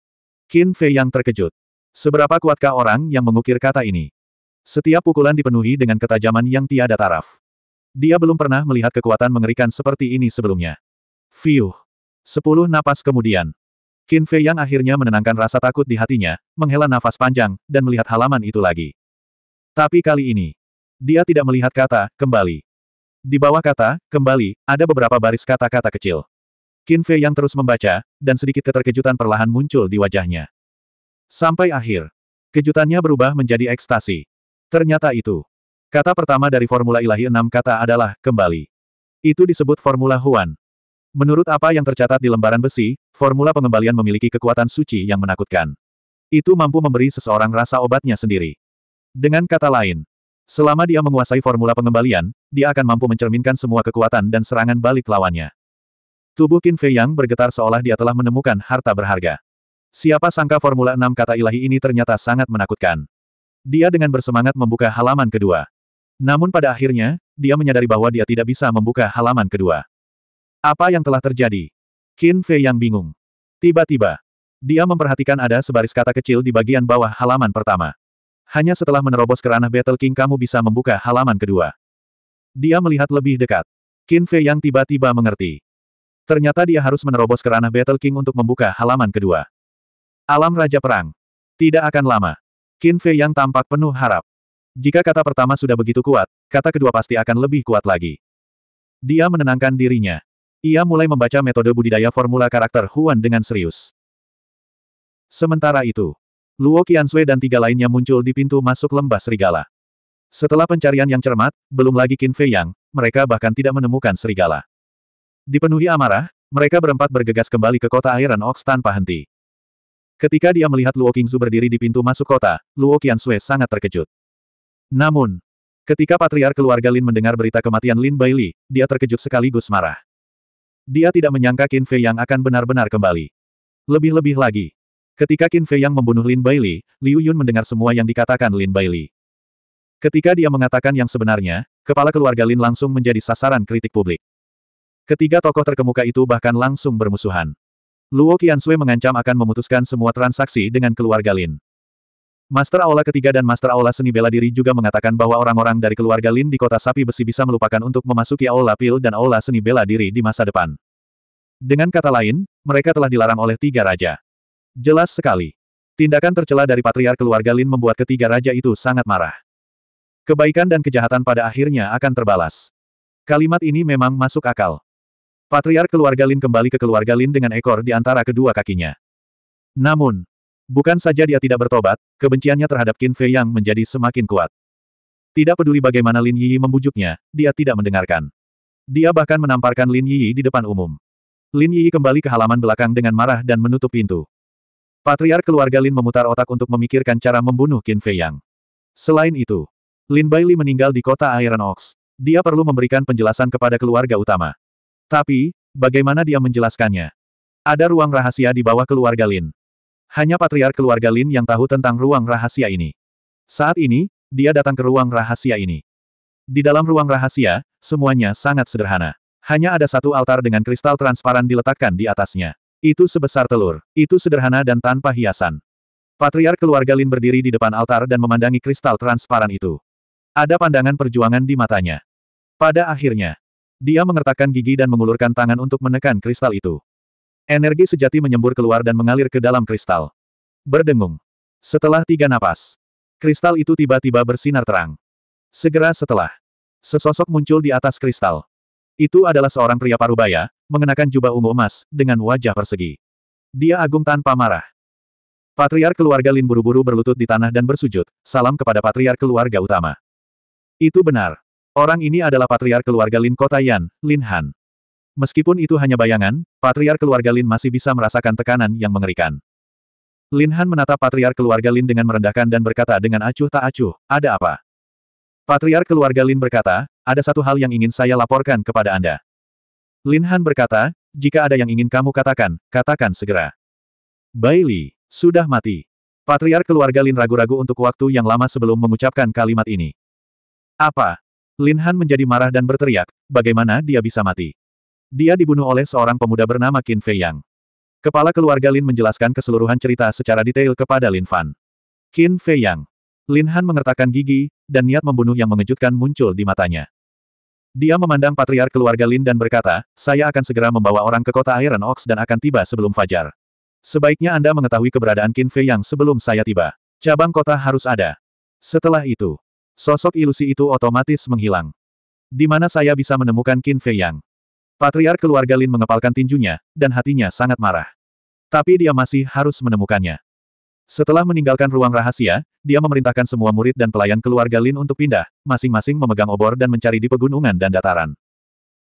Qin Fei yang terkejut. Seberapa kuatkah orang yang mengukir kata ini? Setiap pukulan dipenuhi dengan ketajaman yang tiada taraf. Dia belum pernah melihat kekuatan mengerikan seperti ini sebelumnya. Fiuh. Sepuluh napas kemudian, Qin Fei yang akhirnya menenangkan rasa takut di hatinya, menghela nafas panjang, dan melihat halaman itu lagi. Tapi kali ini, dia tidak melihat kata, kembali. Di bawah kata, kembali, ada beberapa baris kata-kata kecil. Qin Fei yang terus membaca, dan sedikit keterkejutan perlahan muncul di wajahnya. Sampai akhir. Kejutannya berubah menjadi ekstasi. Ternyata itu. Kata pertama dari formula ilahi enam kata adalah, kembali. Itu disebut formula Huan. Menurut apa yang tercatat di lembaran besi, formula pengembalian memiliki kekuatan suci yang menakutkan. Itu mampu memberi seseorang rasa obatnya sendiri. Dengan kata lain, Selama dia menguasai formula pengembalian, dia akan mampu mencerminkan semua kekuatan dan serangan balik lawannya. Tubuh Qin Fei Yang bergetar seolah dia telah menemukan harta berharga. Siapa sangka Formula enam kata ilahi ini ternyata sangat menakutkan. Dia dengan bersemangat membuka halaman kedua. Namun pada akhirnya, dia menyadari bahwa dia tidak bisa membuka halaman kedua. Apa yang telah terjadi? Qin Fei Yang bingung. Tiba-tiba, dia memperhatikan ada sebaris kata kecil di bagian bawah halaman pertama. Hanya setelah menerobos ke ranah Battle King kamu bisa membuka halaman kedua. Dia melihat lebih dekat. Qin Fei yang tiba-tiba mengerti. Ternyata dia harus menerobos ke ranah Battle King untuk membuka halaman kedua. Alam Raja Perang. Tidak akan lama. Qin Fei yang tampak penuh harap. Jika kata pertama sudah begitu kuat, kata kedua pasti akan lebih kuat lagi. Dia menenangkan dirinya. Ia mulai membaca metode budidaya formula karakter Huan dengan serius. Sementara itu, Luo Qianzue dan tiga lainnya muncul di pintu masuk lembah serigala. Setelah pencarian yang cermat, belum lagi Qin Fei Yang, mereka bahkan tidak menemukan serigala. Dipenuhi amarah, mereka berempat bergegas kembali ke kota airan Ox tanpa henti. Ketika dia melihat Luo Qingzu berdiri di pintu masuk kota, Luo Qianzue sangat terkejut. Namun, ketika patriar keluarga Lin mendengar berita kematian Lin Baili, dia terkejut sekaligus marah. Dia tidak menyangka Qin Fei Yang akan benar-benar kembali. Lebih-lebih lagi, Ketika Qin Fei yang membunuh Lin Bailey, Liu Yun mendengar semua yang dikatakan Lin Bailey. Ketika dia mengatakan yang sebenarnya, kepala keluarga Lin langsung menjadi sasaran kritik publik. Ketiga tokoh terkemuka itu bahkan langsung bermusuhan. Luo Sui mengancam akan memutuskan semua transaksi dengan keluarga Lin. Master Aula ketiga dan Master Aula seni bela diri juga mengatakan bahwa orang-orang dari keluarga Lin di kota sapi besi bisa melupakan untuk memasuki Aula Pil dan Aula seni bela diri di masa depan. Dengan kata lain, mereka telah dilarang oleh tiga raja. Jelas sekali. Tindakan tercela dari patriar keluarga Lin membuat ketiga raja itu sangat marah. Kebaikan dan kejahatan pada akhirnya akan terbalas. Kalimat ini memang masuk akal. Patriar keluarga Lin kembali ke keluarga Lin dengan ekor di antara kedua kakinya. Namun, bukan saja dia tidak bertobat, kebenciannya terhadap Qin Fei yang menjadi semakin kuat. Tidak peduli bagaimana Lin Yi membujuknya, dia tidak mendengarkan. Dia bahkan menamparkan Lin Yi di depan umum. Lin Yi kembali ke halaman belakang dengan marah dan menutup pintu. Patriark keluarga Lin memutar otak untuk memikirkan cara membunuh Qin Fei Yang. Selain itu, Lin Bailey meninggal di kota Iron Ox. Dia perlu memberikan penjelasan kepada keluarga utama. Tapi, bagaimana dia menjelaskannya? Ada ruang rahasia di bawah keluarga Lin. Hanya patriark keluarga Lin yang tahu tentang ruang rahasia ini. Saat ini, dia datang ke ruang rahasia ini. Di dalam ruang rahasia, semuanya sangat sederhana. Hanya ada satu altar dengan kristal transparan diletakkan di atasnya. Itu sebesar telur. Itu sederhana dan tanpa hiasan. Patriark keluarga Lin berdiri di depan altar dan memandangi kristal transparan itu. Ada pandangan perjuangan di matanya. Pada akhirnya, dia mengertakkan gigi dan mengulurkan tangan untuk menekan kristal itu. Energi sejati menyembur keluar dan mengalir ke dalam kristal. Berdengung. Setelah tiga napas, kristal itu tiba-tiba bersinar terang. Segera setelah, sesosok muncul di atas kristal. Itu adalah seorang pria parubaya, mengenakan jubah ungu emas, dengan wajah persegi. Dia agung tanpa marah. Patriar keluarga Lin buru-buru berlutut di tanah dan bersujud, salam kepada patriar keluarga utama. Itu benar. Orang ini adalah patriar keluarga Lin Kota Yan, Lin Han. Meskipun itu hanya bayangan, patriar keluarga Lin masih bisa merasakan tekanan yang mengerikan. Lin Han menatap patriar keluarga Lin dengan merendahkan dan berkata dengan acuh tak acuh, ada apa? Patriark keluarga Lin berkata, ada satu hal yang ingin saya laporkan kepada Anda. Lin Han berkata, jika ada yang ingin kamu katakan, katakan segera. Bai Li, sudah mati. Patriark keluarga Lin ragu-ragu untuk waktu yang lama sebelum mengucapkan kalimat ini. Apa? Lin Han menjadi marah dan berteriak, bagaimana dia bisa mati? Dia dibunuh oleh seorang pemuda bernama Qin Fei Yang. Kepala keluarga Lin menjelaskan keseluruhan cerita secara detail kepada Lin Fan. Qin Fei Yang. Lin Han mengertakkan gigi, dan niat membunuh yang mengejutkan muncul di matanya. Dia memandang patriar keluarga Lin dan berkata, saya akan segera membawa orang ke kota Iron Ox dan akan tiba sebelum fajar. Sebaiknya Anda mengetahui keberadaan Qin Fei yang sebelum saya tiba. Cabang kota harus ada. Setelah itu, sosok ilusi itu otomatis menghilang. Di mana saya bisa menemukan Qin Fei yang? Patriar keluarga Lin mengepalkan tinjunya, dan hatinya sangat marah. Tapi dia masih harus menemukannya. Setelah meninggalkan ruang rahasia, dia memerintahkan semua murid dan pelayan keluarga Lin untuk pindah, masing-masing memegang obor dan mencari di pegunungan dan dataran.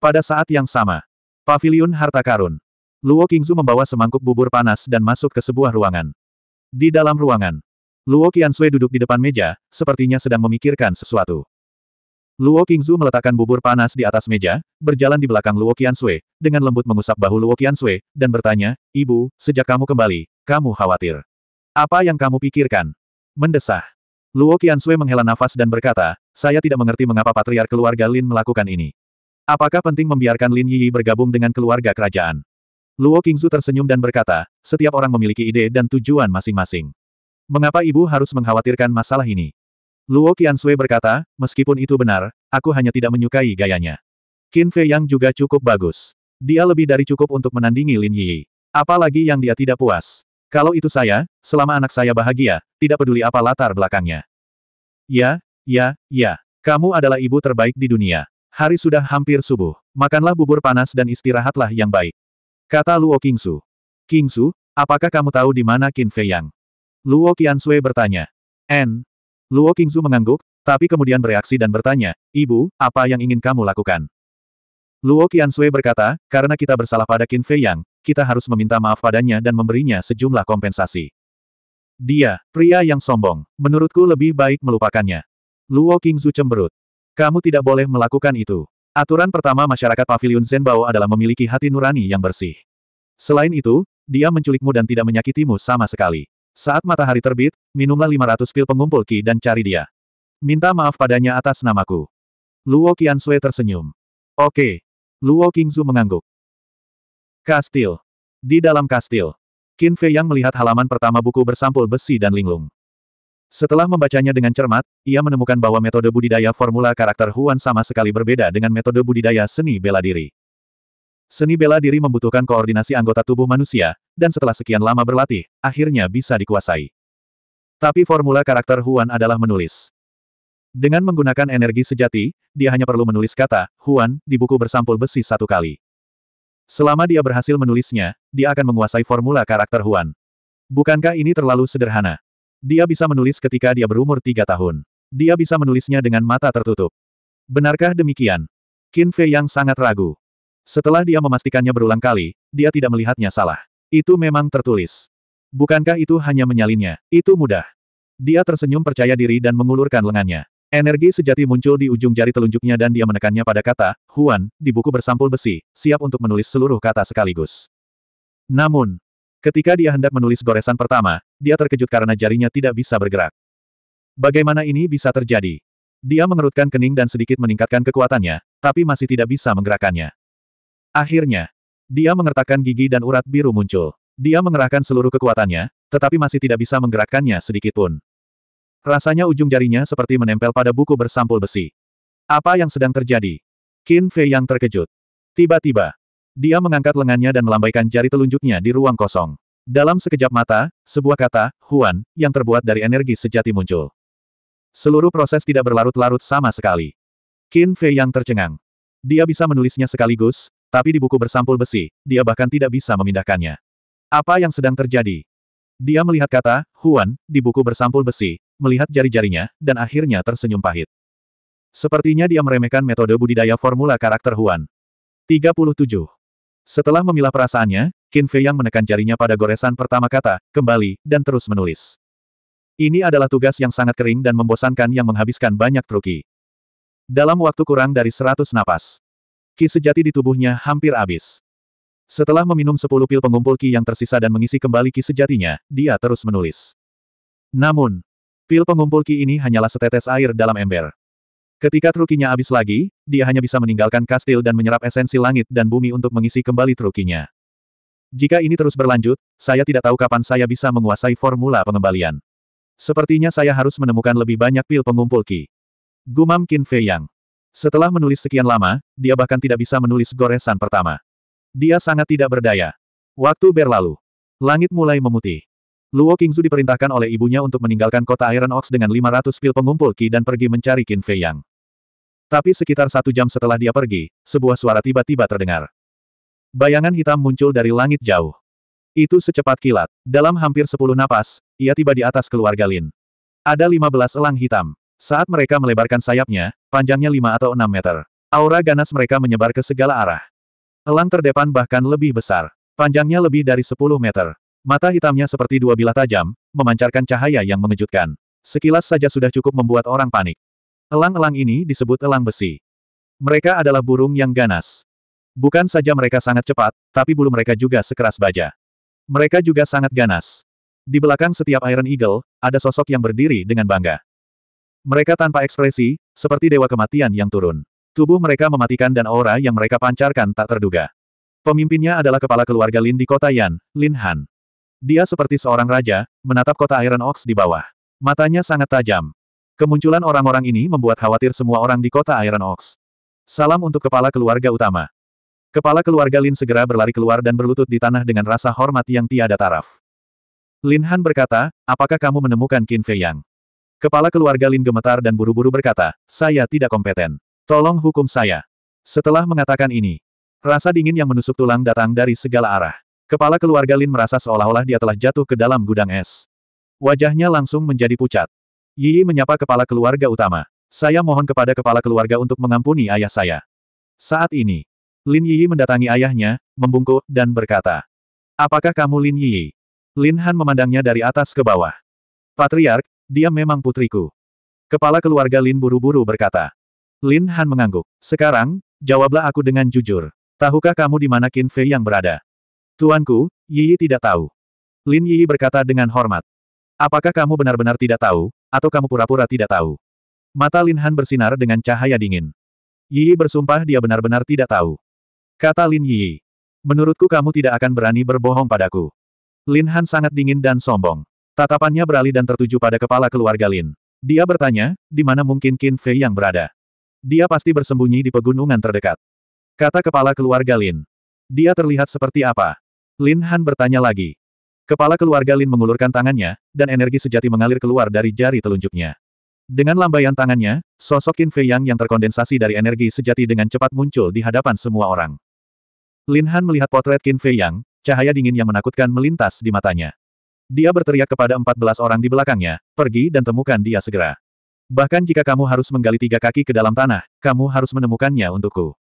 Pada saat yang sama, Paviliun Harta Karun, Luo Qingzu membawa semangkuk bubur panas dan masuk ke sebuah ruangan. Di dalam ruangan, Luo Qiansui duduk di depan meja, sepertinya sedang memikirkan sesuatu. Luo Qingzu meletakkan bubur panas di atas meja, berjalan di belakang Luo Qiansui, dengan lembut mengusap bahu Luo Qiansui, dan bertanya, Ibu, sejak kamu kembali, kamu khawatir. Apa yang kamu pikirkan? Mendesah. Luo Qianshui menghela nafas dan berkata, saya tidak mengerti mengapa Patriar keluarga Lin melakukan ini. Apakah penting membiarkan Lin Yi bergabung dengan keluarga kerajaan? Luo Qingzu tersenyum dan berkata, setiap orang memiliki ide dan tujuan masing-masing. Mengapa ibu harus mengkhawatirkan masalah ini? Luo Qianshui berkata, meskipun itu benar, aku hanya tidak menyukai gayanya. Qin Fei Yang juga cukup bagus. Dia lebih dari cukup untuk menandingi Lin Yi. Apalagi yang dia tidak puas. Kalau itu saya, selama anak saya bahagia, tidak peduli apa latar belakangnya. Ya, ya, ya. Kamu adalah ibu terbaik di dunia. Hari sudah hampir subuh. Makanlah bubur panas dan istirahatlah yang baik. Kata Luo Kingsu. Kingsu, apakah kamu tahu di mana Qin Fei Yang? Luo Qianshui bertanya. N. Luo Kingsu mengangguk, tapi kemudian bereaksi dan bertanya, Ibu, apa yang ingin kamu lakukan? Luo Qianshui berkata, karena kita bersalah pada Qin Fei Yang, kita harus meminta maaf padanya dan memberinya sejumlah kompensasi. Dia, pria yang sombong, menurutku lebih baik melupakannya. Luo Qingzu cemberut. Kamu tidak boleh melakukan itu. Aturan pertama masyarakat pavilion Zenbao adalah memiliki hati nurani yang bersih. Selain itu, dia menculikmu dan tidak menyakitimu sama sekali. Saat matahari terbit, minumlah 500 pil pengumpul Ki dan cari dia. Minta maaf padanya atas namaku. Luo Qiansui tersenyum. Oke. Luo Qingzu mengangguk. Kastil. Di dalam kastil. Qin Fei Yang melihat halaman pertama buku bersampul besi dan linglung. Setelah membacanya dengan cermat, ia menemukan bahwa metode budidaya formula karakter Huan sama sekali berbeda dengan metode budidaya seni bela diri. Seni bela diri membutuhkan koordinasi anggota tubuh manusia, dan setelah sekian lama berlatih, akhirnya bisa dikuasai. Tapi formula karakter Huan adalah menulis. Dengan menggunakan energi sejati, dia hanya perlu menulis kata, Huan, di buku bersampul besi satu kali. Selama dia berhasil menulisnya, dia akan menguasai formula karakter Huan. Bukankah ini terlalu sederhana? Dia bisa menulis ketika dia berumur tiga tahun. Dia bisa menulisnya dengan mata tertutup. Benarkah demikian? Qin Fei yang sangat ragu. Setelah dia memastikannya berulang kali, dia tidak melihatnya salah. Itu memang tertulis. Bukankah itu hanya menyalinnya? Itu mudah. Dia tersenyum percaya diri dan mengulurkan lengannya. Energi sejati muncul di ujung jari telunjuknya dan dia menekannya pada kata, Huan, di buku bersampul besi, siap untuk menulis seluruh kata sekaligus. Namun, ketika dia hendak menulis goresan pertama, dia terkejut karena jarinya tidak bisa bergerak. Bagaimana ini bisa terjadi? Dia mengerutkan kening dan sedikit meningkatkan kekuatannya, tapi masih tidak bisa menggerakkannya. Akhirnya, dia mengertakkan gigi dan urat biru muncul. Dia mengerahkan seluruh kekuatannya, tetapi masih tidak bisa menggerakkannya sedikitpun. Rasanya ujung jarinya seperti menempel pada buku bersampul besi. Apa yang sedang terjadi? Qin Fei yang terkejut. Tiba-tiba, dia mengangkat lengannya dan melambaikan jari telunjuknya di ruang kosong. Dalam sekejap mata, sebuah kata, Huan, yang terbuat dari energi sejati muncul. Seluruh proses tidak berlarut-larut sama sekali. Qin Fei yang tercengang. Dia bisa menulisnya sekaligus, tapi di buku bersampul besi, dia bahkan tidak bisa memindahkannya. Apa yang sedang terjadi? Dia melihat kata, Huan, di buku bersampul besi, melihat jari-jarinya, dan akhirnya tersenyum pahit. Sepertinya dia meremehkan metode budidaya formula karakter Huan. 37. Setelah memilah perasaannya, Qin Fei yang menekan jarinya pada goresan pertama kata, kembali, dan terus menulis. Ini adalah tugas yang sangat kering dan membosankan yang menghabiskan banyak truki. Dalam waktu kurang dari 100 napas, ki sejati di tubuhnya hampir habis. Setelah meminum 10 pil pengumpul ki yang tersisa dan mengisi kembali ki sejatinya, dia terus menulis. Namun, Pil pengumpul Ki ini hanyalah setetes air dalam ember. Ketika trukinya habis lagi, dia hanya bisa meninggalkan kastil dan menyerap esensi langit dan bumi untuk mengisi kembali trukinya. Jika ini terus berlanjut, saya tidak tahu kapan saya bisa menguasai formula pengembalian. Sepertinya saya harus menemukan lebih banyak pil pengumpul Ki. Gumam Qin Fei Yang. Setelah menulis sekian lama, dia bahkan tidak bisa menulis goresan pertama. Dia sangat tidak berdaya. Waktu berlalu. Langit mulai memutih. Luo Qingzu diperintahkan oleh ibunya untuk meninggalkan kota Iron Ox dengan 500 pil pengumpul Qi dan pergi mencari Qin Fei Yang. Tapi sekitar satu jam setelah dia pergi, sebuah suara tiba-tiba terdengar. Bayangan hitam muncul dari langit jauh. Itu secepat kilat. Dalam hampir sepuluh napas, ia tiba di atas keluarga Lin. Ada 15 elang hitam. Saat mereka melebarkan sayapnya, panjangnya lima atau enam meter. Aura ganas mereka menyebar ke segala arah. Elang terdepan bahkan lebih besar. Panjangnya lebih dari sepuluh meter. Mata hitamnya seperti dua bilah tajam, memancarkan cahaya yang mengejutkan. Sekilas saja sudah cukup membuat orang panik. Elang-elang ini disebut elang besi. Mereka adalah burung yang ganas. Bukan saja mereka sangat cepat, tapi bulu mereka juga sekeras baja. Mereka juga sangat ganas. Di belakang setiap Iron Eagle, ada sosok yang berdiri dengan bangga. Mereka tanpa ekspresi, seperti dewa kematian yang turun. Tubuh mereka mematikan dan aura yang mereka pancarkan tak terduga. Pemimpinnya adalah kepala keluarga Lin di kota Yan, Lin Han. Dia seperti seorang raja, menatap kota Iron Ox di bawah. Matanya sangat tajam. Kemunculan orang-orang ini membuat khawatir semua orang di kota Iron Ox. Salam untuk kepala keluarga utama. Kepala keluarga Lin segera berlari keluar dan berlutut di tanah dengan rasa hormat yang tiada taraf. Lin Han berkata, apakah kamu menemukan Qin Fei Yang? Kepala keluarga Lin gemetar dan buru-buru berkata, saya tidak kompeten. Tolong hukum saya. Setelah mengatakan ini, rasa dingin yang menusuk tulang datang dari segala arah. Kepala keluarga Lin merasa seolah-olah dia telah jatuh ke dalam gudang es. Wajahnya langsung menjadi pucat. Yi menyapa kepala keluarga utama. Saya mohon kepada kepala keluarga untuk mengampuni ayah saya. Saat ini, Lin Yi mendatangi ayahnya, membungkuk, dan berkata, Apakah kamu Lin Yi? Lin Han memandangnya dari atas ke bawah. Patriark, dia memang putriku. Kepala keluarga Lin buru-buru berkata. Lin Han mengangguk. Sekarang, jawablah aku dengan jujur. Tahukah kamu di mana Qin Fei yang berada? Tuanku, Yi tidak tahu. Lin Yi berkata dengan hormat. Apakah kamu benar-benar tidak tahu, atau kamu pura-pura tidak tahu? Mata Lin Han bersinar dengan cahaya dingin. Yi bersumpah dia benar-benar tidak tahu. Kata Lin Yi. Menurutku kamu tidak akan berani berbohong padaku. Lin Han sangat dingin dan sombong. Tatapannya beralih dan tertuju pada kepala keluarga Lin. Dia bertanya, di mana mungkin Qin Fei yang berada? Dia pasti bersembunyi di pegunungan terdekat. Kata kepala keluarga Lin. Dia terlihat seperti apa? Lin Han bertanya lagi. Kepala keluarga Lin mengulurkan tangannya, dan energi sejati mengalir keluar dari jari telunjuknya. Dengan lambaian tangannya, sosok Qin Fei Yang yang terkondensasi dari energi sejati dengan cepat muncul di hadapan semua orang. Lin Han melihat potret Qin Fei Yang, cahaya dingin yang menakutkan melintas di matanya. Dia berteriak kepada 14 orang di belakangnya, pergi dan temukan dia segera. Bahkan jika kamu harus menggali tiga kaki ke dalam tanah, kamu harus menemukannya untukku.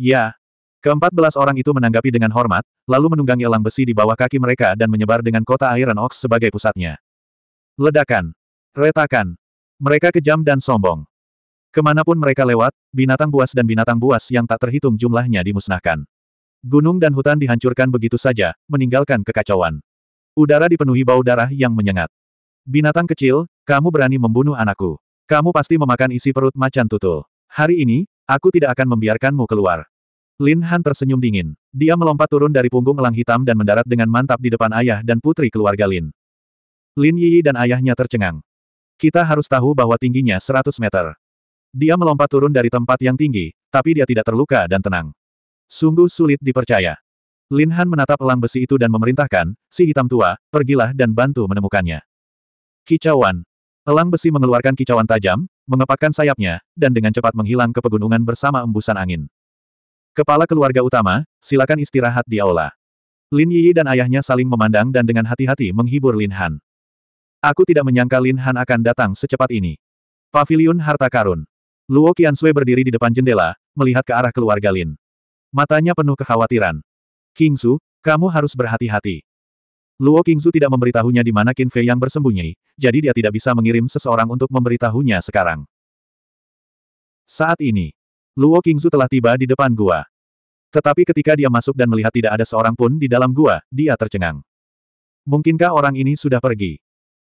Ya, Keempat belas orang itu menanggapi dengan hormat, lalu menunggangi elang besi di bawah kaki mereka dan menyebar dengan kota Iron Ox sebagai pusatnya. Ledakan. Retakan. Mereka kejam dan sombong. Kemanapun mereka lewat, binatang buas dan binatang buas yang tak terhitung jumlahnya dimusnahkan. Gunung dan hutan dihancurkan begitu saja, meninggalkan kekacauan. Udara dipenuhi bau darah yang menyengat. Binatang kecil, kamu berani membunuh anakku. Kamu pasti memakan isi perut macan tutul. Hari ini, aku tidak akan membiarkanmu keluar. Lin Han tersenyum dingin. Dia melompat turun dari punggung elang hitam dan mendarat dengan mantap di depan ayah dan putri keluarga Lin. Lin Yi dan ayahnya tercengang. Kita harus tahu bahwa tingginya 100 meter. Dia melompat turun dari tempat yang tinggi, tapi dia tidak terluka dan tenang. Sungguh sulit dipercaya. Lin Han menatap elang besi itu dan memerintahkan, si hitam tua, pergilah dan bantu menemukannya. Kicauan. Elang besi mengeluarkan kicauan tajam, mengepakkan sayapnya, dan dengan cepat menghilang ke pegunungan bersama embusan angin. Kepala keluarga utama, silakan istirahat di aula. Lin Yi dan ayahnya saling memandang dan dengan hati-hati menghibur Lin Han. Aku tidak menyangka Lin Han akan datang secepat ini. Pavilion Harta Karun. Luo Sui berdiri di depan jendela, melihat ke arah keluarga Lin. Matanya penuh kekhawatiran. King Su, kamu harus berhati-hati. Luo King Su tidak memberitahunya di mana Qin Fei yang bersembunyi, jadi dia tidak bisa mengirim seseorang untuk memberitahunya sekarang. Saat ini, Luo Qingzu telah tiba di depan gua. Tetapi ketika dia masuk dan melihat tidak ada seorang pun di dalam gua, dia tercengang. Mungkinkah orang ini sudah pergi?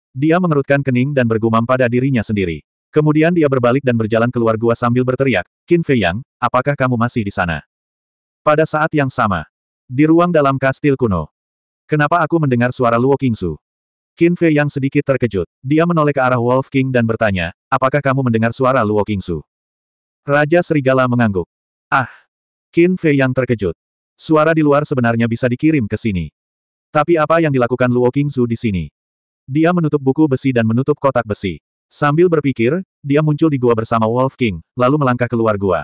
Dia mengerutkan kening dan bergumam pada dirinya sendiri. Kemudian dia berbalik dan berjalan keluar gua sambil berteriak, Qin Fei Yang, apakah kamu masih di sana? Pada saat yang sama, di ruang dalam kastil kuno. Kenapa aku mendengar suara Luo Qingzu? Qin Fei Yang sedikit terkejut. Dia menoleh ke arah Wolf King dan bertanya, apakah kamu mendengar suara Luo Qingzu? Raja Serigala mengangguk. Ah! Qin Fei yang terkejut. Suara di luar sebenarnya bisa dikirim ke sini. Tapi apa yang dilakukan Luo Qingzu di sini? Dia menutup buku besi dan menutup kotak besi. Sambil berpikir, dia muncul di gua bersama Wolf King, lalu melangkah keluar gua.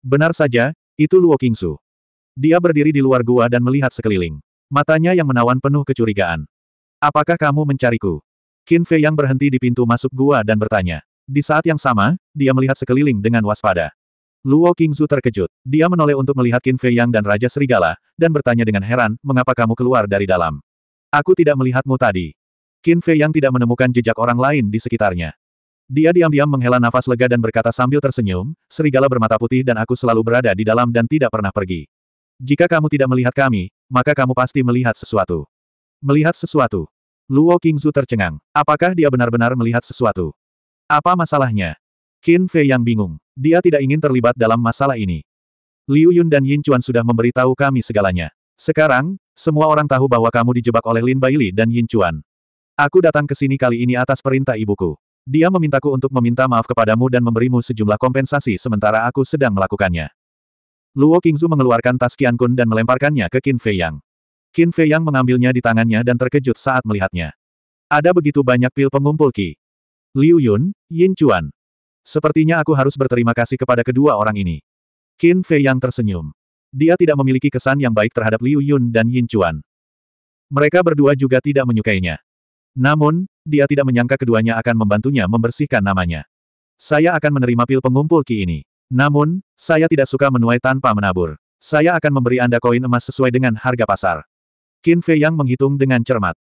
Benar saja, itu Luo Qingzu. Dia berdiri di luar gua dan melihat sekeliling. Matanya yang menawan penuh kecurigaan. Apakah kamu mencariku? Qin Fei yang berhenti di pintu masuk gua dan bertanya. Di saat yang sama, dia melihat sekeliling dengan waspada. Luo Qingzu terkejut. Dia menoleh untuk melihat Qin Fei Yang dan Raja Serigala, dan bertanya dengan heran, mengapa kamu keluar dari dalam? Aku tidak melihatmu tadi. Qin Fei Yang tidak menemukan jejak orang lain di sekitarnya. Dia diam-diam menghela nafas lega dan berkata sambil tersenyum, Serigala bermata putih dan aku selalu berada di dalam dan tidak pernah pergi. Jika kamu tidak melihat kami, maka kamu pasti melihat sesuatu. Melihat sesuatu. Luo Qingzu tercengang. Apakah dia benar-benar melihat sesuatu? Apa masalahnya? Qin Fei yang bingung. Dia tidak ingin terlibat dalam masalah ini. Liu Yun dan Yin Chuan sudah memberitahu kami segalanya. Sekarang, semua orang tahu bahwa kamu dijebak oleh Lin Baili dan Yin Chuan. Aku datang ke sini kali ini atas perintah ibuku. Dia memintaku untuk meminta maaf kepadamu dan memberimu sejumlah kompensasi sementara aku sedang melakukannya. Luo Qingzu mengeluarkan tas Qian Kun dan melemparkannya ke Qin Fei Yang. Qin Fei Yang mengambilnya di tangannya dan terkejut saat melihatnya. Ada begitu banyak pil pengumpul Qi. Liu Yun, Yin Chuan. Sepertinya aku harus berterima kasih kepada kedua orang ini. Qin Fei yang tersenyum. Dia tidak memiliki kesan yang baik terhadap Liu Yun dan Yin Chuan. Mereka berdua juga tidak menyukainya. Namun, dia tidak menyangka keduanya akan membantunya membersihkan namanya. Saya akan menerima pil pengumpul Ki ini. Namun, saya tidak suka menuai tanpa menabur. Saya akan memberi Anda koin emas sesuai dengan harga pasar. Qin Fei Yang menghitung dengan cermat.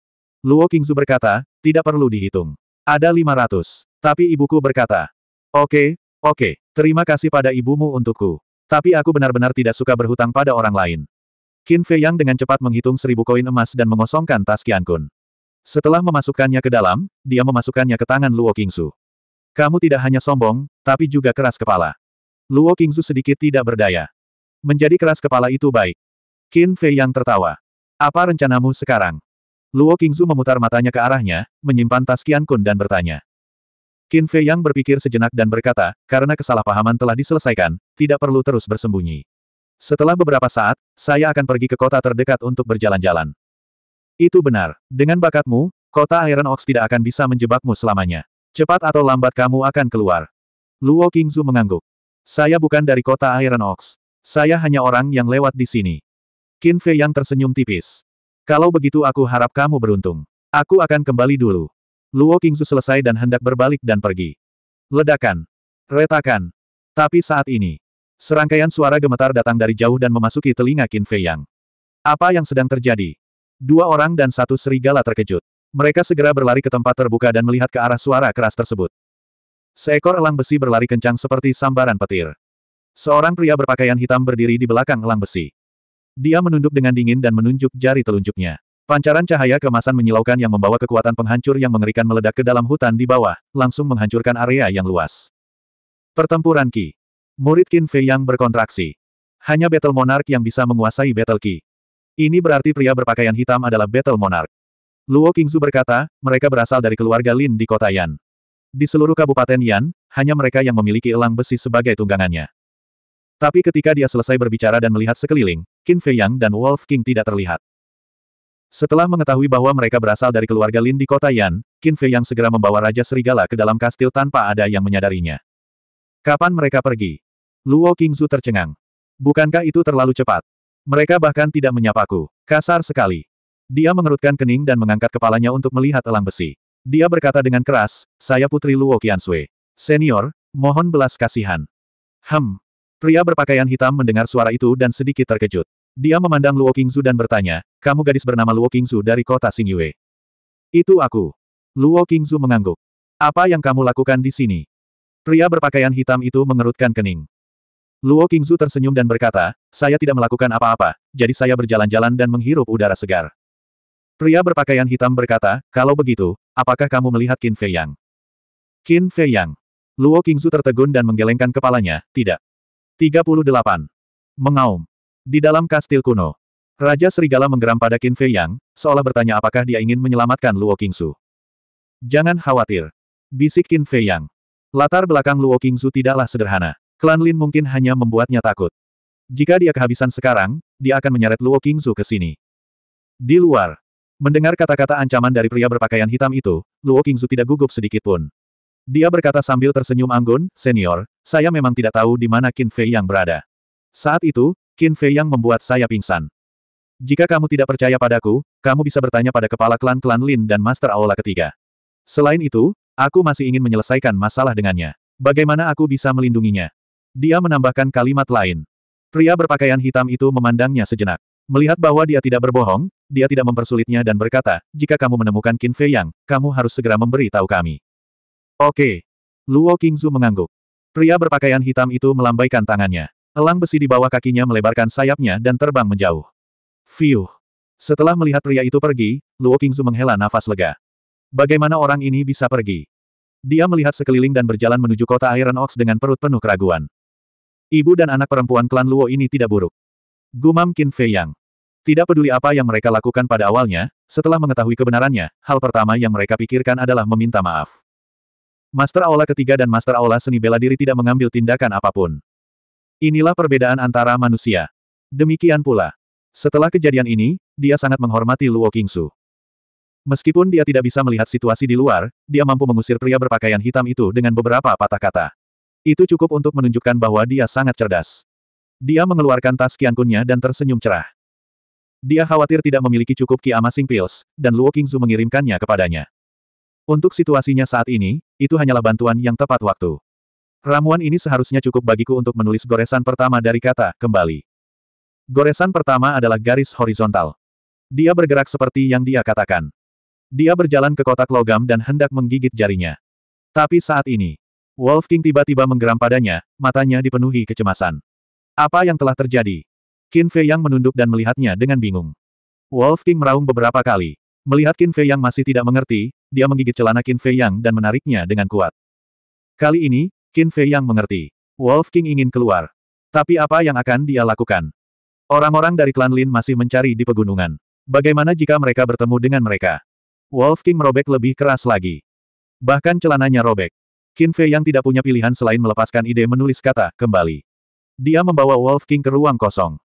Luo Qingzu berkata, tidak perlu dihitung. Ada 500. Tapi ibuku berkata, Oke, okay, oke, okay, terima kasih pada ibumu untukku. Tapi aku benar-benar tidak suka berhutang pada orang lain. Qin Fei Yang dengan cepat menghitung seribu koin emas dan mengosongkan tas Qian Kun. Setelah memasukkannya ke dalam, dia memasukkannya ke tangan Luo Qingzu. Kamu tidak hanya sombong, tapi juga keras kepala. Luo Qingzu sedikit tidak berdaya. Menjadi keras kepala itu baik. Qin Fei Yang tertawa. Apa rencanamu sekarang? Luo Qingzu memutar matanya ke arahnya, menyimpan tas Qian Kun dan bertanya. Qin Fei Yang berpikir sejenak dan berkata, karena kesalahpahaman telah diselesaikan, tidak perlu terus bersembunyi. Setelah beberapa saat, saya akan pergi ke kota terdekat untuk berjalan-jalan. Itu benar. Dengan bakatmu, kota Iron Ox tidak akan bisa menjebakmu selamanya. Cepat atau lambat kamu akan keluar. Luo Qingzu mengangguk. Saya bukan dari kota Iron Ox. Saya hanya orang yang lewat di sini. Qin Fei yang tersenyum tipis. Kalau begitu aku harap kamu beruntung. Aku akan kembali dulu. Luo Kingsu selesai dan hendak berbalik dan pergi. Ledakan. Retakan. Tapi saat ini, serangkaian suara gemetar datang dari jauh dan memasuki telinga Qin Fei Yang. Apa yang sedang terjadi? Dua orang dan satu serigala terkejut. Mereka segera berlari ke tempat terbuka dan melihat ke arah suara keras tersebut. Seekor elang besi berlari kencang seperti sambaran petir. Seorang pria berpakaian hitam berdiri di belakang elang besi. Dia menunduk dengan dingin dan menunjuk jari telunjuknya. Pancaran cahaya kemasan menyilaukan yang membawa kekuatan penghancur yang mengerikan meledak ke dalam hutan di bawah, langsung menghancurkan area yang luas. Pertempuran Ki. Murid Qin Fei yang berkontraksi. Hanya Battle Monarch yang bisa menguasai Battle Ki. Ini berarti pria berpakaian hitam adalah Battle Monarch. Luo Qingzu berkata, mereka berasal dari keluarga Lin di kota Yan. Di seluruh kabupaten Yan, hanya mereka yang memiliki elang besi sebagai tunggangannya. Tapi ketika dia selesai berbicara dan melihat sekeliling, Qin Yang dan Wolf King tidak terlihat. Setelah mengetahui bahwa mereka berasal dari keluarga Lin di kota Yan, Qin Yang segera membawa Raja Serigala ke dalam kastil tanpa ada yang menyadarinya. Kapan mereka pergi? Luo King Qingzu tercengang. Bukankah itu terlalu cepat? Mereka bahkan tidak menyapaku. Kasar sekali. Dia mengerutkan kening dan mengangkat kepalanya untuk melihat elang besi. Dia berkata dengan keras, saya putri Luo Qiansui. Senior, mohon belas kasihan. Hem. Pria berpakaian hitam mendengar suara itu dan sedikit terkejut. Dia memandang Luo Qingzu dan bertanya, kamu gadis bernama Luo Qingzu dari kota Xingyue. Itu aku. Luo Qingzu mengangguk. Apa yang kamu lakukan di sini? Pria berpakaian hitam itu mengerutkan kening. Luo Qingzu tersenyum dan berkata, saya tidak melakukan apa-apa, jadi saya berjalan-jalan dan menghirup udara segar. Pria berpakaian hitam berkata, kalau begitu, apakah kamu melihat Qin Fei Yang? Qin Fei Yang. Luo Qingzu tertegun dan menggelengkan kepalanya, tidak. 38. Mengaum. Di dalam kastil kuno, Raja Serigala menggeram pada Qin Fei Yang, seolah bertanya apakah dia ingin menyelamatkan Luo Su Jangan khawatir. Bisik Qin Fei Yang. Latar belakang Luo Su tidaklah sederhana. Klan Lin mungkin hanya membuatnya takut. Jika dia kehabisan sekarang, dia akan menyeret Luo Qingzu ke sini. Di luar, mendengar kata-kata ancaman dari pria berpakaian hitam itu, Luo Qingzu tidak gugup sedikit pun. Dia berkata sambil tersenyum anggun, Senior, saya memang tidak tahu di mana Qin Fei yang berada. Saat itu, Qin Fei yang membuat saya pingsan. Jika kamu tidak percaya padaku, kamu bisa bertanya pada kepala klan-klan Lin dan Master Aula ketiga. Selain itu, aku masih ingin menyelesaikan masalah dengannya. Bagaimana aku bisa melindunginya? Dia menambahkan kalimat lain. Pria berpakaian hitam itu memandangnya sejenak. Melihat bahwa dia tidak berbohong, dia tidak mempersulitnya dan berkata, jika kamu menemukan Qin Fei Yang, kamu harus segera memberi tahu kami. Oke. Luo Qingzu mengangguk. Pria berpakaian hitam itu melambaikan tangannya. Elang besi di bawah kakinya melebarkan sayapnya dan terbang menjauh. Fiuh! Setelah melihat pria itu pergi, Luo Qingzu menghela nafas lega. Bagaimana orang ini bisa pergi? Dia melihat sekeliling dan berjalan menuju kota Iron Ox dengan perut penuh keraguan. Ibu dan anak perempuan klan Luo ini tidak buruk. Gumam Qin Fei Yang. Tidak peduli apa yang mereka lakukan pada awalnya, setelah mengetahui kebenarannya, hal pertama yang mereka pikirkan adalah meminta maaf. Master Aula ketiga dan Master Aula seni bela diri tidak mengambil tindakan apapun. Inilah perbedaan antara manusia. Demikian pula. Setelah kejadian ini, dia sangat menghormati Luo Kingsu. Meskipun dia tidak bisa melihat situasi di luar, dia mampu mengusir pria berpakaian hitam itu dengan beberapa patah kata. Itu cukup untuk menunjukkan bahwa dia sangat cerdas. Dia mengeluarkan tas kiankunnya dan tersenyum cerah. Dia khawatir tidak memiliki cukup Ki Amasing Pills, dan Luo Kingzu mengirimkannya kepadanya. Untuk situasinya saat ini, itu hanyalah bantuan yang tepat waktu. Ramuan ini seharusnya cukup bagiku untuk menulis goresan pertama dari kata, kembali. Goresan pertama adalah garis horizontal. Dia bergerak seperti yang dia katakan. Dia berjalan ke kotak logam dan hendak menggigit jarinya. Tapi saat ini, Wolf King tiba-tiba menggeram padanya, matanya dipenuhi kecemasan. Apa yang telah terjadi? Qin Fei Yang menunduk dan melihatnya dengan bingung. Wolf King meraung beberapa kali. Melihat Qin Fei Yang masih tidak mengerti, dia menggigit celana Qin Fei Yang dan menariknya dengan kuat. Kali ini, Qin Fei yang mengerti. Wolf King ingin keluar. Tapi apa yang akan dia lakukan? Orang-orang dari klan Lin masih mencari di pegunungan. Bagaimana jika mereka bertemu dengan mereka? Wolf King merobek lebih keras lagi. Bahkan celananya robek. Qin Fei yang tidak punya pilihan selain melepaskan ide menulis kata, kembali. Dia membawa Wolf King ke ruang kosong.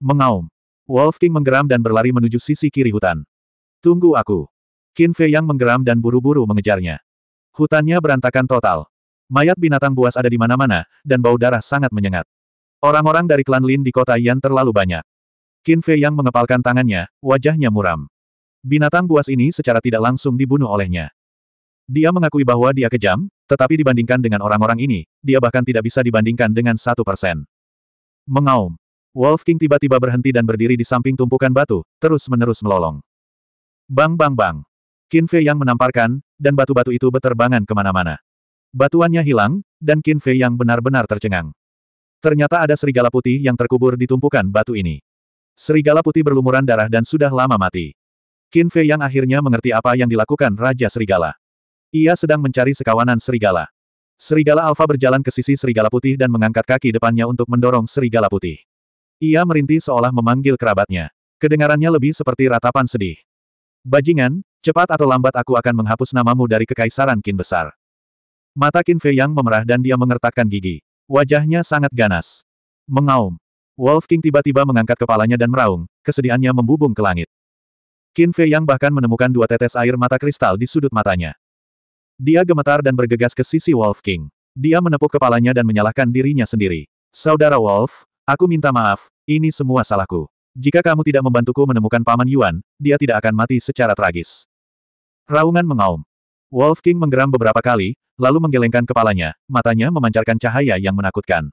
Mengaum. Wolf King menggeram dan berlari menuju sisi kiri hutan. Tunggu aku. Qin Fei yang menggeram dan buru-buru mengejarnya. Hutannya berantakan total. Mayat binatang buas ada di mana-mana, dan bau darah sangat menyengat. Orang-orang dari klan Lin di kota Yan terlalu banyak. Qin Fei yang mengepalkan tangannya, wajahnya muram. Binatang buas ini secara tidak langsung dibunuh olehnya. Dia mengakui bahwa dia kejam, tetapi dibandingkan dengan orang-orang ini, dia bahkan tidak bisa dibandingkan dengan satu persen. Mengaum. Wolf King tiba-tiba berhenti dan berdiri di samping tumpukan batu, terus-menerus melolong. Bang bang bang. Qin Fei yang menamparkan, dan batu-batu itu beterbangan kemana-mana. Batuannya hilang, dan Qin Fei yang benar-benar tercengang. Ternyata ada serigala putih yang terkubur di tumpukan batu ini. Serigala putih berlumuran darah dan sudah lama mati. Qin Fei yang akhirnya mengerti apa yang dilakukan Raja Serigala. Ia sedang mencari sekawanan serigala. Serigala alfa berjalan ke sisi serigala putih dan mengangkat kaki depannya untuk mendorong serigala putih. Ia merintih seolah memanggil kerabatnya. Kedengarannya lebih seperti ratapan sedih. Bajingan, cepat atau lambat aku akan menghapus namamu dari kekaisaran Kin Besar. Mata Qin Fei Yang memerah dan dia mengertakkan gigi. Wajahnya sangat ganas. Mengaum. Wolf King tiba-tiba mengangkat kepalanya dan meraung, kesedihannya membubung ke langit. Qin Fei Yang bahkan menemukan dua tetes air mata kristal di sudut matanya. Dia gemetar dan bergegas ke sisi Wolf King. Dia menepuk kepalanya dan menyalahkan dirinya sendiri. Saudara Wolf, aku minta maaf, ini semua salahku. Jika kamu tidak membantuku menemukan Paman Yuan, dia tidak akan mati secara tragis. Raungan mengaum. Wolf King menggeram beberapa kali, lalu menggelengkan kepalanya, matanya memancarkan cahaya yang menakutkan.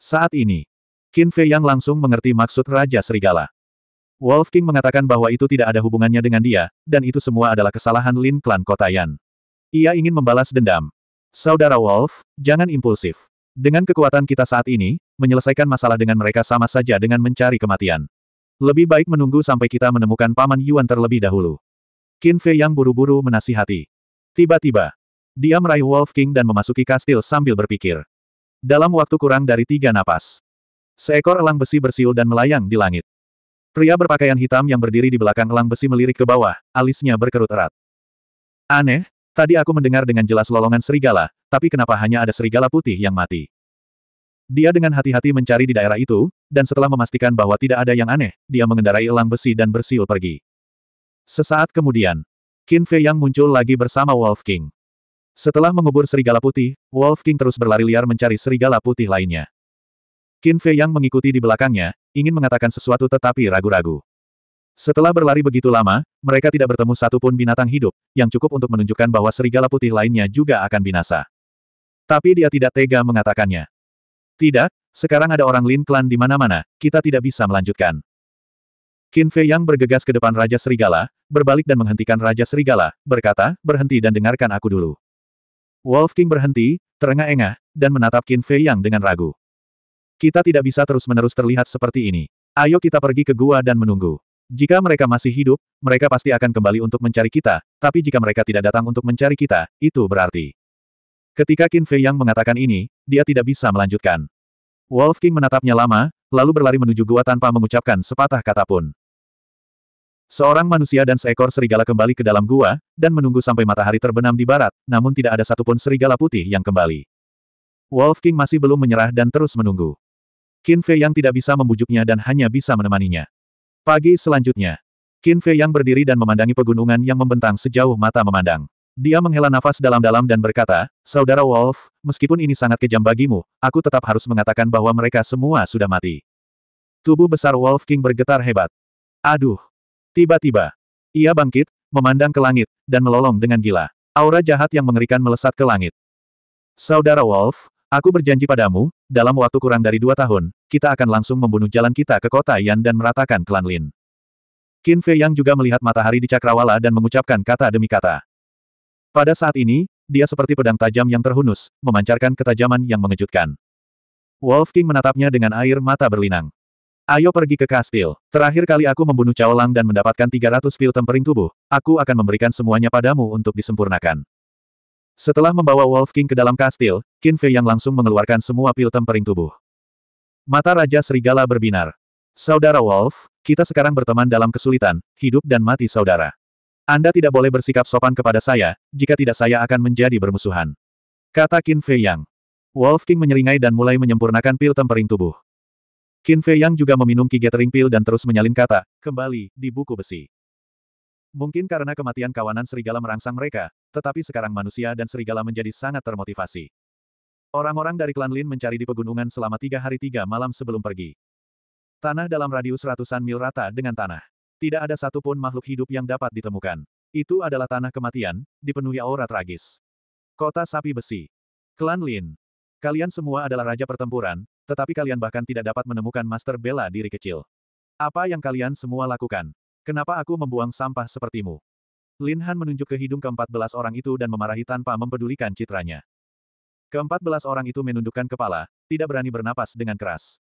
Saat ini, Qin Fei Yang langsung mengerti maksud Raja Serigala. Wolf King mengatakan bahwa itu tidak ada hubungannya dengan dia, dan itu semua adalah kesalahan Lin Klan Kota Yan. Ia ingin membalas dendam. Saudara Wolf, jangan impulsif. Dengan kekuatan kita saat ini, menyelesaikan masalah dengan mereka sama saja dengan mencari kematian. Lebih baik menunggu sampai kita menemukan Paman Yuan terlebih dahulu. Qin Fei Yang buru-buru menasihati. Tiba-tiba, dia meraih Wolf King dan memasuki kastil sambil berpikir. Dalam waktu kurang dari tiga napas, seekor elang besi bersiul dan melayang di langit. Pria berpakaian hitam yang berdiri di belakang elang besi melirik ke bawah, alisnya berkerut erat. Aneh, tadi aku mendengar dengan jelas lolongan serigala, tapi kenapa hanya ada serigala putih yang mati? Dia dengan hati-hati mencari di daerah itu, dan setelah memastikan bahwa tidak ada yang aneh, dia mengendarai elang besi dan bersiul pergi. Sesaat kemudian, Qin Fei Yang muncul lagi bersama Wolf King. Setelah mengubur serigala putih, Wolf King terus berlari liar mencari serigala putih lainnya. Qin Fei Yang mengikuti di belakangnya, ingin mengatakan sesuatu tetapi ragu-ragu. Setelah berlari begitu lama, mereka tidak bertemu satupun binatang hidup, yang cukup untuk menunjukkan bahwa serigala putih lainnya juga akan binasa. Tapi dia tidak tega mengatakannya. Tidak, sekarang ada orang Lin Clan di mana-mana, kita tidak bisa melanjutkan. Qin Fei yang bergegas ke depan Raja Serigala, berbalik dan menghentikan Raja Serigala, berkata, berhenti dan dengarkan aku dulu. Wolf King berhenti, terengah-engah, dan menatap Qin Fei yang dengan ragu. Kita tidak bisa terus-menerus terlihat seperti ini. Ayo kita pergi ke gua dan menunggu. Jika mereka masih hidup, mereka pasti akan kembali untuk mencari kita, tapi jika mereka tidak datang untuk mencari kita, itu berarti. Ketika Qin Fei yang mengatakan ini, dia tidak bisa melanjutkan. Wolf King menatapnya lama, lalu berlari menuju gua tanpa mengucapkan sepatah kata pun. Seorang manusia dan seekor serigala kembali ke dalam gua, dan menunggu sampai matahari terbenam di barat, namun tidak ada satupun serigala putih yang kembali. Wolf King masih belum menyerah dan terus menunggu. Qin Fei yang tidak bisa membujuknya dan hanya bisa menemaninya. Pagi selanjutnya, Qin Fei yang berdiri dan memandangi pegunungan yang membentang sejauh mata memandang. Dia menghela nafas dalam-dalam dan berkata, Saudara Wolf, meskipun ini sangat kejam bagimu, aku tetap harus mengatakan bahwa mereka semua sudah mati. Tubuh besar Wolf King bergetar hebat. Aduh, Tiba-tiba, ia bangkit, memandang ke langit, dan melolong dengan gila. Aura jahat yang mengerikan melesat ke langit. Saudara Wolf, aku berjanji padamu, dalam waktu kurang dari dua tahun, kita akan langsung membunuh jalan kita ke kota Yan dan meratakan klan Lin. Qin Fei Yang juga melihat matahari di cakrawala dan mengucapkan kata demi kata. Pada saat ini, dia seperti pedang tajam yang terhunus, memancarkan ketajaman yang mengejutkan. Wolf King menatapnya dengan air mata berlinang. Ayo pergi ke kastil. Terakhir kali aku membunuh Caolang dan mendapatkan 300 pil tempering tubuh, aku akan memberikan semuanya padamu untuk disempurnakan. Setelah membawa Wolf King ke dalam kastil, Qin Fei yang langsung mengeluarkan semua pil tempering tubuh. Mata Raja Serigala berbinar. Saudara Wolf, kita sekarang berteman dalam kesulitan, hidup dan mati saudara. Anda tidak boleh bersikap sopan kepada saya, jika tidak saya akan menjadi bermusuhan. Kata Qin Fei Yang. Wolf King menyeringai dan mulai menyempurnakan pil tempering tubuh. Qin Fei Yang juga meminum Ki Gathering Pill dan terus menyalin kata, kembali, di buku besi. Mungkin karena kematian kawanan serigala merangsang mereka, tetapi sekarang manusia dan serigala menjadi sangat termotivasi. Orang-orang dari klan Lin mencari di pegunungan selama tiga hari tiga malam sebelum pergi. Tanah dalam radius ratusan mil rata dengan tanah. Tidak ada satupun makhluk hidup yang dapat ditemukan. Itu adalah tanah kematian, dipenuhi aura tragis. Kota Sapi Besi. Klan Lin. Kalian semua adalah raja pertempuran, tetapi kalian bahkan tidak dapat menemukan master bela diri kecil. Apa yang kalian semua lakukan? Kenapa aku membuang sampah sepertimu? Lin Han menunjuk ke hidung keempat belas orang itu dan memarahi tanpa mempedulikan citranya. Keempat belas orang itu menundukkan kepala, tidak berani bernapas dengan keras.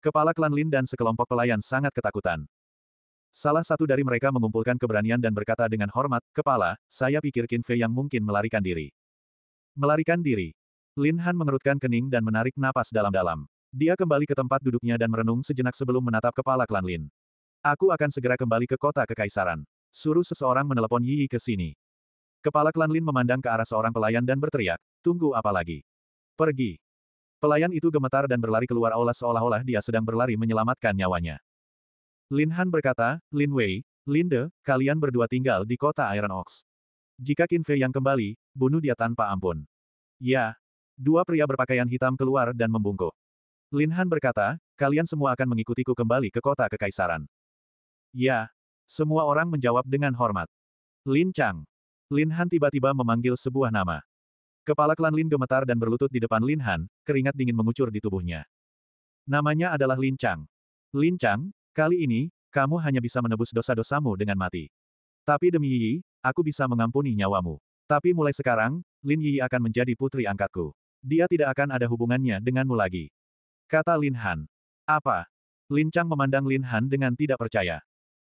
Kepala klan Lin dan sekelompok pelayan sangat ketakutan. Salah satu dari mereka mengumpulkan keberanian dan berkata dengan hormat, Kepala, saya pikir Qin Fei yang mungkin melarikan diri. Melarikan diri. Lin Han mengerutkan kening dan menarik napas dalam-dalam. Dia kembali ke tempat duduknya dan merenung sejenak sebelum menatap kepala klan Lin. Aku akan segera kembali ke kota kekaisaran. Suruh seseorang menelepon Yi Yi ke sini. Kepala klan Lin memandang ke arah seorang pelayan dan berteriak, tunggu apa lagi? Pergi. Pelayan itu gemetar dan berlari keluar aula seolah-olah dia sedang berlari menyelamatkan nyawanya. Lin Han berkata, Lin Wei, Lin De, kalian berdua tinggal di kota Iron Ox. Jika Qin Fei yang kembali, bunuh dia tanpa ampun. Ya, Dua pria berpakaian hitam keluar dan membungkuk. Lin Han berkata, kalian semua akan mengikutiku kembali ke kota kekaisaran. Ya. Semua orang menjawab dengan hormat. Lin Chang. Lin Han tiba-tiba memanggil sebuah nama. Kepala klan Lin gemetar dan berlutut di depan Lin Han, keringat dingin mengucur di tubuhnya. Namanya adalah Lin Chang. Lin Chang, kali ini, kamu hanya bisa menebus dosa-dosamu dengan mati. Tapi demi Yi, aku bisa mengampuni nyawamu. Tapi mulai sekarang, Lin Yi akan menjadi putri angkatku. Dia tidak akan ada hubungannya denganmu lagi. Kata Lin Han. Apa? Lin Chang memandang Lin Han dengan tidak percaya.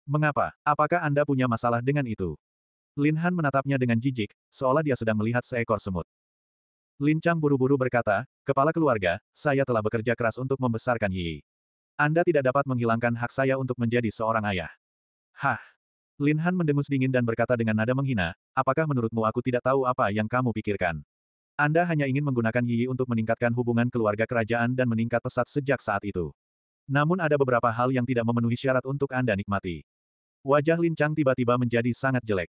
Mengapa? Apakah Anda punya masalah dengan itu? Lin Han menatapnya dengan jijik, seolah dia sedang melihat seekor semut. Lin Chang buru-buru berkata, Kepala keluarga, saya telah bekerja keras untuk membesarkan Yi. Anda tidak dapat menghilangkan hak saya untuk menjadi seorang ayah. Hah! Lin Han mendengus dingin dan berkata dengan nada menghina, apakah menurutmu aku tidak tahu apa yang kamu pikirkan? Anda hanya ingin menggunakan Yi untuk meningkatkan hubungan keluarga kerajaan dan meningkat pesat sejak saat itu. Namun ada beberapa hal yang tidak memenuhi syarat untuk Anda nikmati. Wajah Lin Chang tiba-tiba menjadi sangat jelek.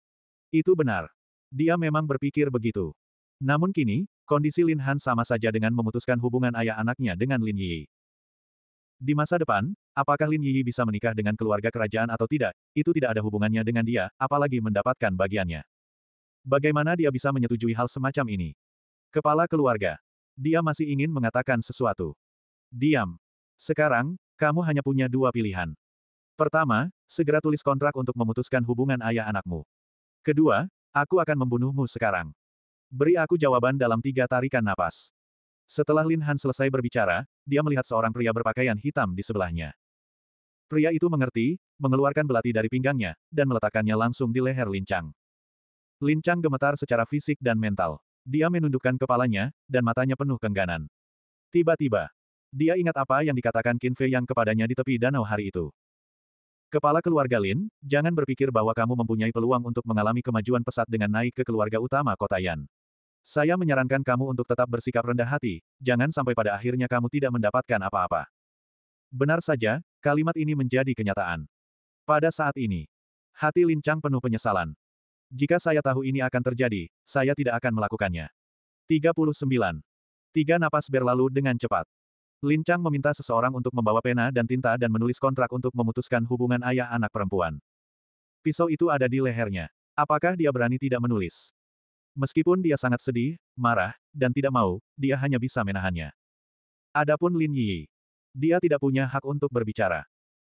Itu benar. Dia memang berpikir begitu. Namun kini, kondisi Lin Han sama saja dengan memutuskan hubungan ayah anaknya dengan Lin Yi. Di masa depan, apakah Lin Yi bisa menikah dengan keluarga kerajaan atau tidak, itu tidak ada hubungannya dengan dia, apalagi mendapatkan bagiannya. Bagaimana dia bisa menyetujui hal semacam ini? Kepala keluarga. Dia masih ingin mengatakan sesuatu. Diam. Sekarang, kamu hanya punya dua pilihan. Pertama, segera tulis kontrak untuk memutuskan hubungan ayah anakmu. Kedua, aku akan membunuhmu sekarang. Beri aku jawaban dalam tiga tarikan napas. Setelah Lin Han selesai berbicara, dia melihat seorang pria berpakaian hitam di sebelahnya. Pria itu mengerti, mengeluarkan belati dari pinggangnya, dan meletakkannya langsung di leher Lin Chang. Lin Chang gemetar secara fisik dan mental. Dia menundukkan kepalanya, dan matanya penuh kengganan. Tiba-tiba, dia ingat apa yang dikatakan Qin Fei yang kepadanya di tepi danau hari itu. Kepala keluarga Lin, jangan berpikir bahwa kamu mempunyai peluang untuk mengalami kemajuan pesat dengan naik ke keluarga utama kota Yan. Saya menyarankan kamu untuk tetap bersikap rendah hati, jangan sampai pada akhirnya kamu tidak mendapatkan apa-apa. Benar saja, kalimat ini menjadi kenyataan. Pada saat ini, hati Lin Chang penuh penyesalan, jika saya tahu ini akan terjadi, saya tidak akan melakukannya. 39. Tiga napas berlalu dengan cepat. Lin Chang meminta seseorang untuk membawa pena dan tinta dan menulis kontrak untuk memutuskan hubungan ayah anak perempuan. Pisau itu ada di lehernya. Apakah dia berani tidak menulis? Meskipun dia sangat sedih, marah, dan tidak mau, dia hanya bisa menahannya. Adapun Lin Yi, dia tidak punya hak untuk berbicara.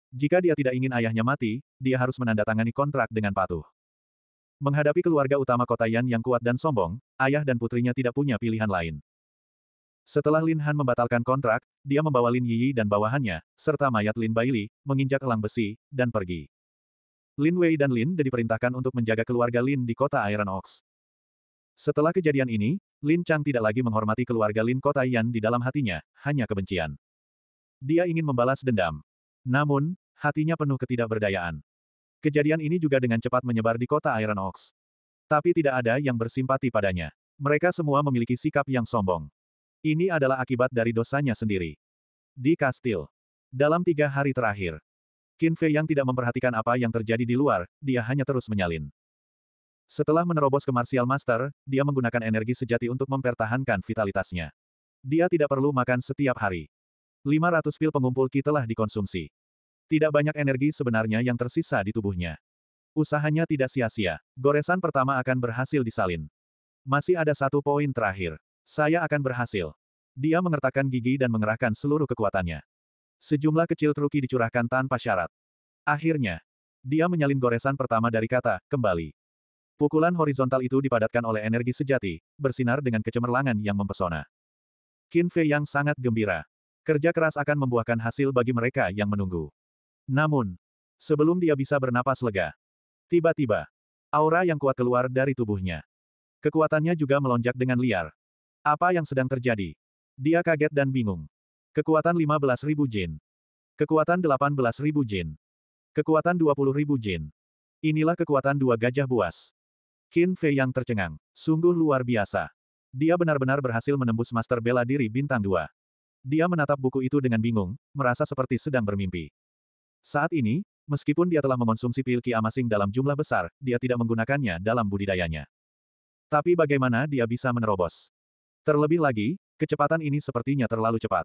Jika dia tidak ingin ayahnya mati, dia harus menandatangani kontrak dengan patuh. Menghadapi keluarga utama kota Yan yang kuat dan sombong, ayah dan putrinya tidak punya pilihan lain. Setelah Lin Han membatalkan kontrak, dia membawa Lin Yi dan bawahannya, serta mayat Lin Baili, menginjak elang besi, dan pergi. Lin Wei dan Lin De diperintahkan untuk menjaga keluarga Lin di kota Iron Ox. Setelah kejadian ini, Lin Chang tidak lagi menghormati keluarga Lin kota Yan di dalam hatinya, hanya kebencian. Dia ingin membalas dendam. Namun, hatinya penuh ketidakberdayaan. Kejadian ini juga dengan cepat menyebar di kota Iron Ox. Tapi tidak ada yang bersimpati padanya. Mereka semua memiliki sikap yang sombong. Ini adalah akibat dari dosanya sendiri. Di kastil. Dalam tiga hari terakhir, Qin Fei yang tidak memperhatikan apa yang terjadi di luar, dia hanya terus menyalin. Setelah menerobos ke Martial Master, dia menggunakan energi sejati untuk mempertahankan vitalitasnya. Dia tidak perlu makan setiap hari. 500 pil pengumpul Qi telah dikonsumsi. Tidak banyak energi sebenarnya yang tersisa di tubuhnya. Usahanya tidak sia-sia. Goresan pertama akan berhasil disalin. Masih ada satu poin terakhir. Saya akan berhasil. Dia mengertakkan gigi dan mengerahkan seluruh kekuatannya. Sejumlah kecil truki dicurahkan tanpa syarat. Akhirnya, dia menyalin goresan pertama dari kata, kembali. Pukulan horizontal itu dipadatkan oleh energi sejati, bersinar dengan kecemerlangan yang mempesona. Qin Fei yang sangat gembira. Kerja keras akan membuahkan hasil bagi mereka yang menunggu. Namun, sebelum dia bisa bernapas lega, tiba-tiba, aura yang kuat keluar dari tubuhnya. Kekuatannya juga melonjak dengan liar. Apa yang sedang terjadi? Dia kaget dan bingung. Kekuatan 15.000 jin. Kekuatan 18.000 jin. Kekuatan 20.000 jin. Inilah kekuatan dua gajah buas. Qin Fei yang tercengang. Sungguh luar biasa. Dia benar-benar berhasil menembus master bela diri bintang 2. Dia menatap buku itu dengan bingung, merasa seperti sedang bermimpi. Saat ini, meskipun dia telah mengonsumsi pil ki amasing dalam jumlah besar, dia tidak menggunakannya dalam budidayanya. Tapi bagaimana dia bisa menerobos? Terlebih lagi, kecepatan ini sepertinya terlalu cepat.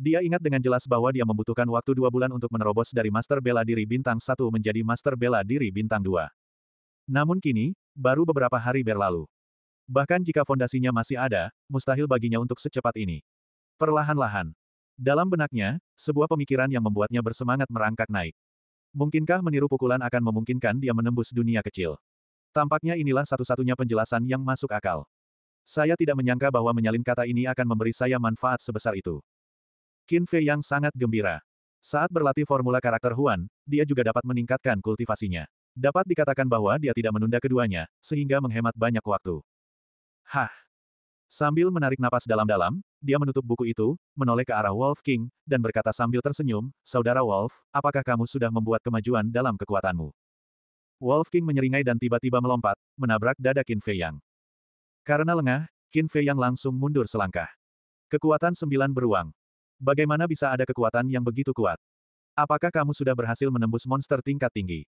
Dia ingat dengan jelas bahwa dia membutuhkan waktu dua bulan untuk menerobos dari Master Bela Diri Bintang 1 menjadi Master Bela Diri Bintang 2. Namun kini, baru beberapa hari berlalu. Bahkan jika fondasinya masih ada, mustahil baginya untuk secepat ini. Perlahan-lahan, dalam benaknya, sebuah pemikiran yang membuatnya bersemangat merangkak naik. Mungkinkah meniru pukulan akan memungkinkan dia menembus dunia kecil? Tampaknya inilah satu-satunya penjelasan yang masuk akal. Saya tidak menyangka bahwa menyalin kata ini akan memberi saya manfaat sebesar itu. Qin Fei yang sangat gembira. Saat berlatih formula karakter Huan, dia juga dapat meningkatkan kultivasinya. Dapat dikatakan bahwa dia tidak menunda keduanya, sehingga menghemat banyak waktu. Hah! Sambil menarik napas dalam-dalam, dia menutup buku itu, menoleh ke arah Wolf King, dan berkata sambil tersenyum, Saudara Wolf, apakah kamu sudah membuat kemajuan dalam kekuatanmu? Wolf King menyeringai dan tiba-tiba melompat, menabrak dada Qin Fei Yang. Karena lengah, Qin Fei Yang langsung mundur selangkah. Kekuatan sembilan beruang. Bagaimana bisa ada kekuatan yang begitu kuat? Apakah kamu sudah berhasil menembus monster tingkat tinggi?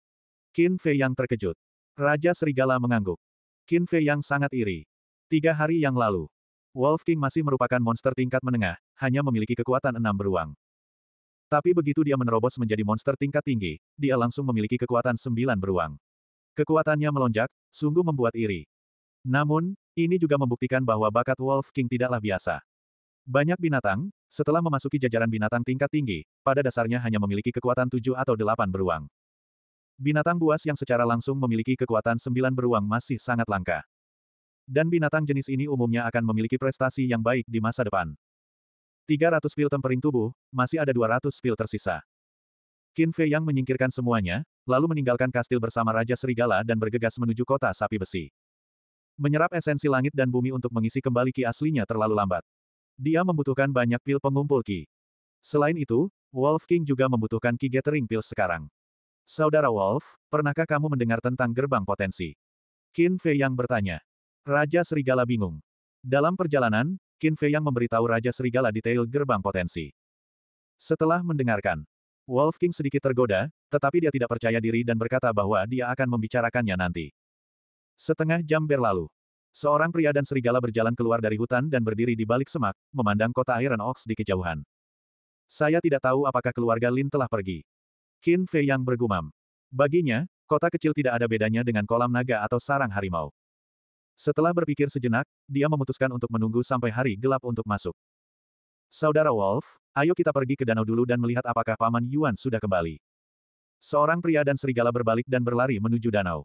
Qin Fei Yang terkejut. Raja Serigala mengangguk. Qin Fei Yang sangat iri. Tiga hari yang lalu, Wolf King masih merupakan monster tingkat menengah, hanya memiliki kekuatan enam beruang. Tapi begitu dia menerobos menjadi monster tingkat tinggi, dia langsung memiliki kekuatan sembilan beruang. Kekuatannya melonjak, sungguh membuat iri. Namun, ini juga membuktikan bahwa bakat Wolf King tidaklah biasa. Banyak binatang, setelah memasuki jajaran binatang tingkat tinggi, pada dasarnya hanya memiliki kekuatan tujuh atau delapan beruang. Binatang buas yang secara langsung memiliki kekuatan sembilan beruang masih sangat langka dan binatang jenis ini umumnya akan memiliki prestasi yang baik di masa depan. 300 pil tempering tubuh, masih ada 200 pil tersisa. Qin Fei Yang menyingkirkan semuanya, lalu meninggalkan kastil bersama Raja Serigala dan bergegas menuju kota sapi besi. Menyerap esensi langit dan bumi untuk mengisi kembali ki aslinya terlalu lambat. Dia membutuhkan banyak pil pengumpul ki. Selain itu, Wolf King juga membutuhkan ki gathering pil sekarang. Saudara Wolf, pernahkah kamu mendengar tentang gerbang potensi? Qin Fei Yang bertanya. Raja Serigala bingung. Dalam perjalanan, Qin Fei yang memberitahu Raja Serigala detail gerbang potensi. Setelah mendengarkan, Wolf King sedikit tergoda, tetapi dia tidak percaya diri dan berkata bahwa dia akan membicarakannya nanti. Setengah jam berlalu. Seorang pria dan serigala berjalan keluar dari hutan dan berdiri di balik semak, memandang kota Iron Ox di kejauhan. Saya tidak tahu apakah keluarga Lin telah pergi. Qin Fei yang bergumam. Baginya, kota kecil tidak ada bedanya dengan kolam naga atau sarang harimau. Setelah berpikir sejenak, dia memutuskan untuk menunggu sampai hari gelap untuk masuk. Saudara Wolf, ayo kita pergi ke danau dulu dan melihat apakah Paman Yuan sudah kembali. Seorang pria dan serigala berbalik dan berlari menuju danau.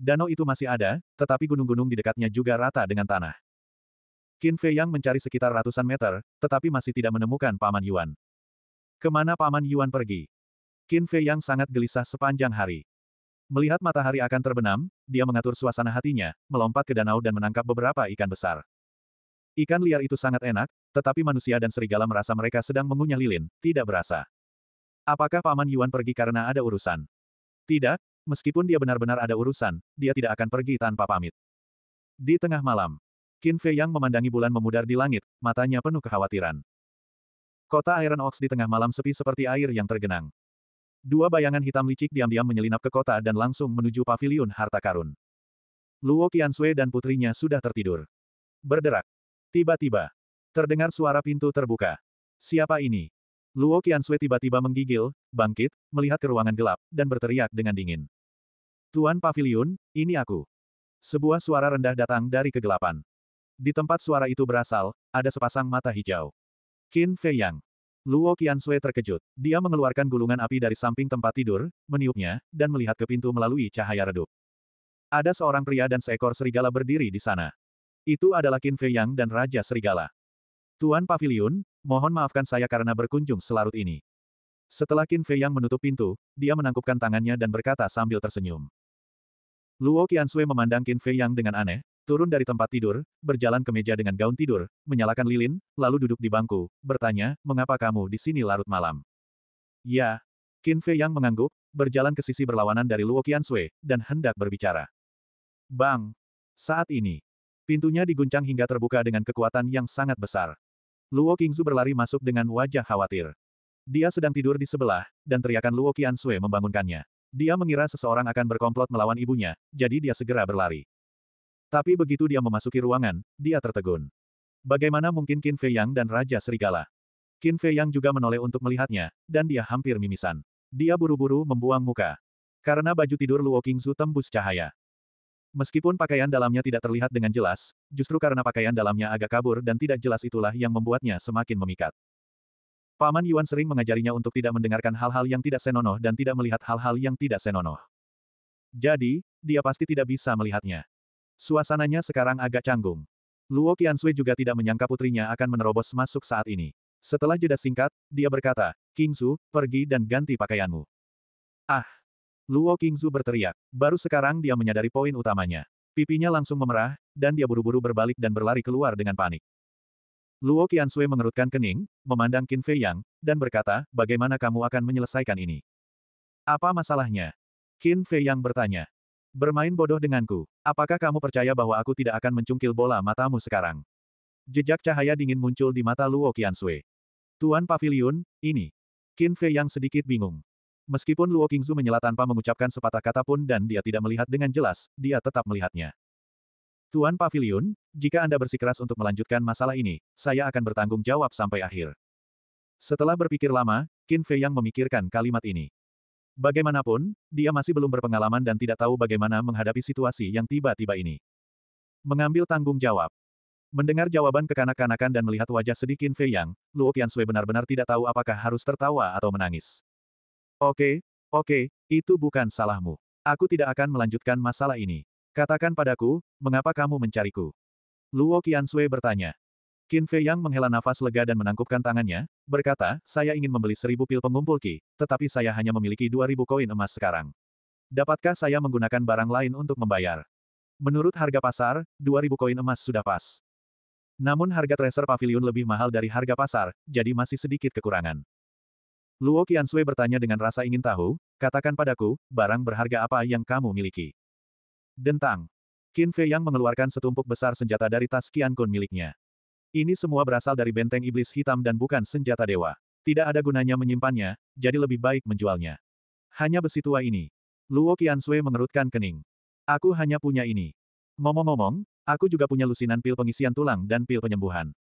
Danau itu masih ada, tetapi gunung-gunung di dekatnya juga rata dengan tanah. Qin Fei Yang mencari sekitar ratusan meter, tetapi masih tidak menemukan Paman Yuan. Kemana Paman Yuan pergi? Qin Fei Yang sangat gelisah sepanjang hari. Melihat matahari akan terbenam, dia mengatur suasana hatinya, melompat ke danau dan menangkap beberapa ikan besar. Ikan liar itu sangat enak, tetapi manusia dan serigala merasa mereka sedang mengunyah lilin, tidak berasa. Apakah Paman Yuan pergi karena ada urusan? Tidak, meskipun dia benar-benar ada urusan, dia tidak akan pergi tanpa pamit. Di tengah malam, Qin Fei Yang memandangi bulan memudar di langit, matanya penuh kekhawatiran. Kota Iron Ox di tengah malam sepi seperti air yang tergenang. Dua bayangan hitam licik diam-diam menyelinap ke kota dan langsung menuju paviliun harta karun. Luo Qiansui dan putrinya sudah tertidur. Berderak. Tiba-tiba. Terdengar suara pintu terbuka. Siapa ini? Luo Qiansui tiba-tiba menggigil, bangkit, melihat ke ruangan gelap, dan berteriak dengan dingin. Tuan Paviliun, ini aku. Sebuah suara rendah datang dari kegelapan. Di tempat suara itu berasal, ada sepasang mata hijau. Qin Fei Yang. Luo Qiansui terkejut. Dia mengeluarkan gulungan api dari samping tempat tidur, meniupnya, dan melihat ke pintu melalui cahaya redup. Ada seorang pria dan seekor serigala berdiri di sana. Itu adalah Qin Fei Yang dan Raja Serigala. Tuan Pavilion, mohon maafkan saya karena berkunjung selarut ini. Setelah Qin Fei Yang menutup pintu, dia menangkupkan tangannya dan berkata sambil tersenyum. Luo Qiansui memandang Qin Fei Yang dengan aneh, turun dari tempat tidur, berjalan ke meja dengan gaun tidur, menyalakan lilin, lalu duduk di bangku, bertanya, mengapa kamu di sini larut malam? Ya. Qin Fei yang mengangguk, berjalan ke sisi berlawanan dari Luo Qiansui, dan hendak berbicara. Bang! Saat ini, pintunya diguncang hingga terbuka dengan kekuatan yang sangat besar. Luo Qingzu berlari masuk dengan wajah khawatir. Dia sedang tidur di sebelah, dan teriakan Luo Qiansui membangunkannya. Dia mengira seseorang akan berkomplot melawan ibunya, jadi dia segera berlari. Tapi begitu dia memasuki ruangan, dia tertegun. Bagaimana mungkin Qin Fei Yang dan Raja Serigala? Qin Fei Yang juga menoleh untuk melihatnya, dan dia hampir mimisan. Dia buru-buru membuang muka. Karena baju tidur Luo Qingzu tembus cahaya. Meskipun pakaian dalamnya tidak terlihat dengan jelas, justru karena pakaian dalamnya agak kabur dan tidak jelas itulah yang membuatnya semakin memikat. Paman Yuan sering mengajarinya untuk tidak mendengarkan hal-hal yang tidak senonoh dan tidak melihat hal-hal yang tidak senonoh. Jadi, dia pasti tidak bisa melihatnya. Suasananya sekarang agak canggung. Luo Qiansui juga tidak menyangka putrinya akan menerobos masuk saat ini. Setelah jeda singkat, dia berkata, Kingzu, pergi dan ganti pakaianmu. Ah! Luo Kingzu berteriak. Baru sekarang dia menyadari poin utamanya. Pipinya langsung memerah, dan dia buru-buru berbalik dan berlari keluar dengan panik. Luo Qiansui mengerutkan kening, memandang Qin Fei Yang, dan berkata, bagaimana kamu akan menyelesaikan ini? Apa masalahnya? Qin Fei Yang bertanya. Bermain bodoh denganku. Apakah kamu percaya bahwa aku tidak akan mencungkil bola matamu sekarang? Jejak cahaya dingin muncul di mata Luo Qiansui. Tuan Pavilion, ini. Qin Fei yang sedikit bingung. Meskipun Luo Qingzu menyela tanpa mengucapkan sepatah kata pun dan dia tidak melihat dengan jelas, dia tetap melihatnya. Tuan Pavilion, jika Anda bersikeras untuk melanjutkan masalah ini, saya akan bertanggung jawab sampai akhir. Setelah berpikir lama, Qin Fei yang memikirkan kalimat ini. Bagaimanapun, dia masih belum berpengalaman dan tidak tahu bagaimana menghadapi situasi yang tiba-tiba ini. Mengambil tanggung jawab. Mendengar jawaban kekanak-kanakan dan melihat wajah sedikit Fei Yang, Luo Qiansui benar-benar tidak tahu apakah harus tertawa atau menangis. Oke, oke, itu bukan salahmu. Aku tidak akan melanjutkan masalah ini. Katakan padaku, mengapa kamu mencariku? Luo Qiansui bertanya. Qin Fei Yang menghela nafas lega dan menangkupkan tangannya, berkata, saya ingin membeli seribu pil pengumpul Qi, tetapi saya hanya memiliki dua ribu koin emas sekarang. Dapatkah saya menggunakan barang lain untuk membayar? Menurut harga pasar, dua ribu koin emas sudah pas. Namun harga Treasure pavilion lebih mahal dari harga pasar, jadi masih sedikit kekurangan. Luo Sui bertanya dengan rasa ingin tahu, katakan padaku, barang berharga apa yang kamu miliki? Dentang. Qin Fei Yang mengeluarkan setumpuk besar senjata dari tas Qian Kun miliknya. Ini semua berasal dari benteng iblis hitam dan bukan senjata dewa. Tidak ada gunanya menyimpannya, jadi lebih baik menjualnya. Hanya besi tua ini. Luo Sui mengerutkan kening. Aku hanya punya ini. Ngomong-ngomong, aku juga punya lusinan pil pengisian tulang dan pil penyembuhan.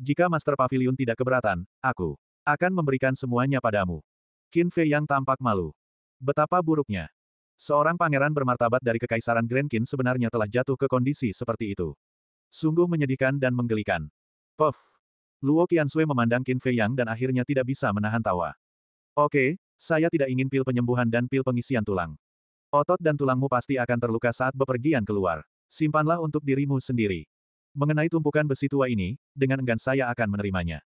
Jika Master Pavilion tidak keberatan, aku akan memberikan semuanya padamu. Qin Fei yang tampak malu. Betapa buruknya. Seorang pangeran bermartabat dari Kekaisaran Grand Qin sebenarnya telah jatuh ke kondisi seperti itu. Sungguh menyedihkan dan menggelikan. Puff. Luo Qiansui memandang Qin Fei Yang dan akhirnya tidak bisa menahan tawa. Oke, saya tidak ingin pil penyembuhan dan pil pengisian tulang. Otot dan tulangmu pasti akan terluka saat bepergian keluar. Simpanlah untuk dirimu sendiri. Mengenai tumpukan besi tua ini, dengan enggan saya akan menerimanya.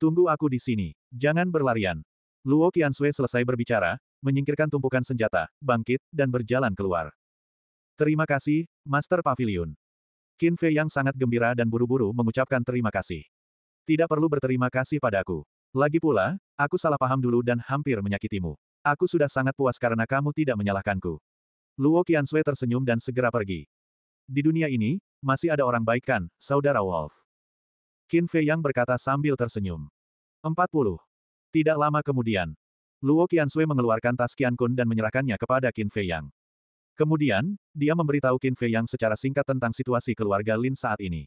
Tunggu aku di sini. Jangan berlarian. Luo Qiansui selesai berbicara, menyingkirkan tumpukan senjata, bangkit, dan berjalan keluar. Terima kasih, Master Pavilion. Qin Fei yang sangat gembira dan buru-buru mengucapkan terima kasih. Tidak perlu berterima kasih padaku. Lagi pula, aku salah paham dulu dan hampir menyakitimu. Aku sudah sangat puas karena kamu tidak menyalahkanku. Luo Sui tersenyum dan segera pergi. Di dunia ini, masih ada orang baik kan, saudara Wolf? Qin Fei yang berkata sambil tersenyum. 40. Tidak lama kemudian, Luo Sui mengeluarkan tas Qian Kun dan menyerahkannya kepada Qin Fei Yang. Kemudian, dia memberitahu Qin Fei Yang secara singkat tentang situasi keluarga Lin saat ini.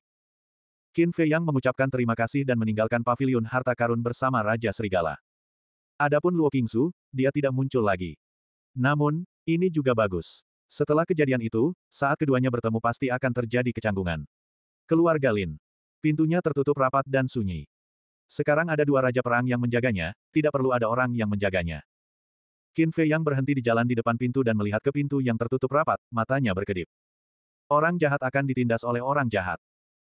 Qin Fei Yang mengucapkan terima kasih dan meninggalkan pavilion harta karun bersama Raja Serigala. Adapun Luo Qingsu, dia tidak muncul lagi. Namun, ini juga bagus. Setelah kejadian itu, saat keduanya bertemu pasti akan terjadi kecanggungan. Keluarga Lin. Pintunya tertutup rapat dan sunyi. Sekarang ada dua raja perang yang menjaganya, tidak perlu ada orang yang menjaganya. Qin Fei yang berhenti di jalan di depan pintu dan melihat ke pintu yang tertutup rapat, matanya berkedip. Orang jahat akan ditindas oleh orang jahat.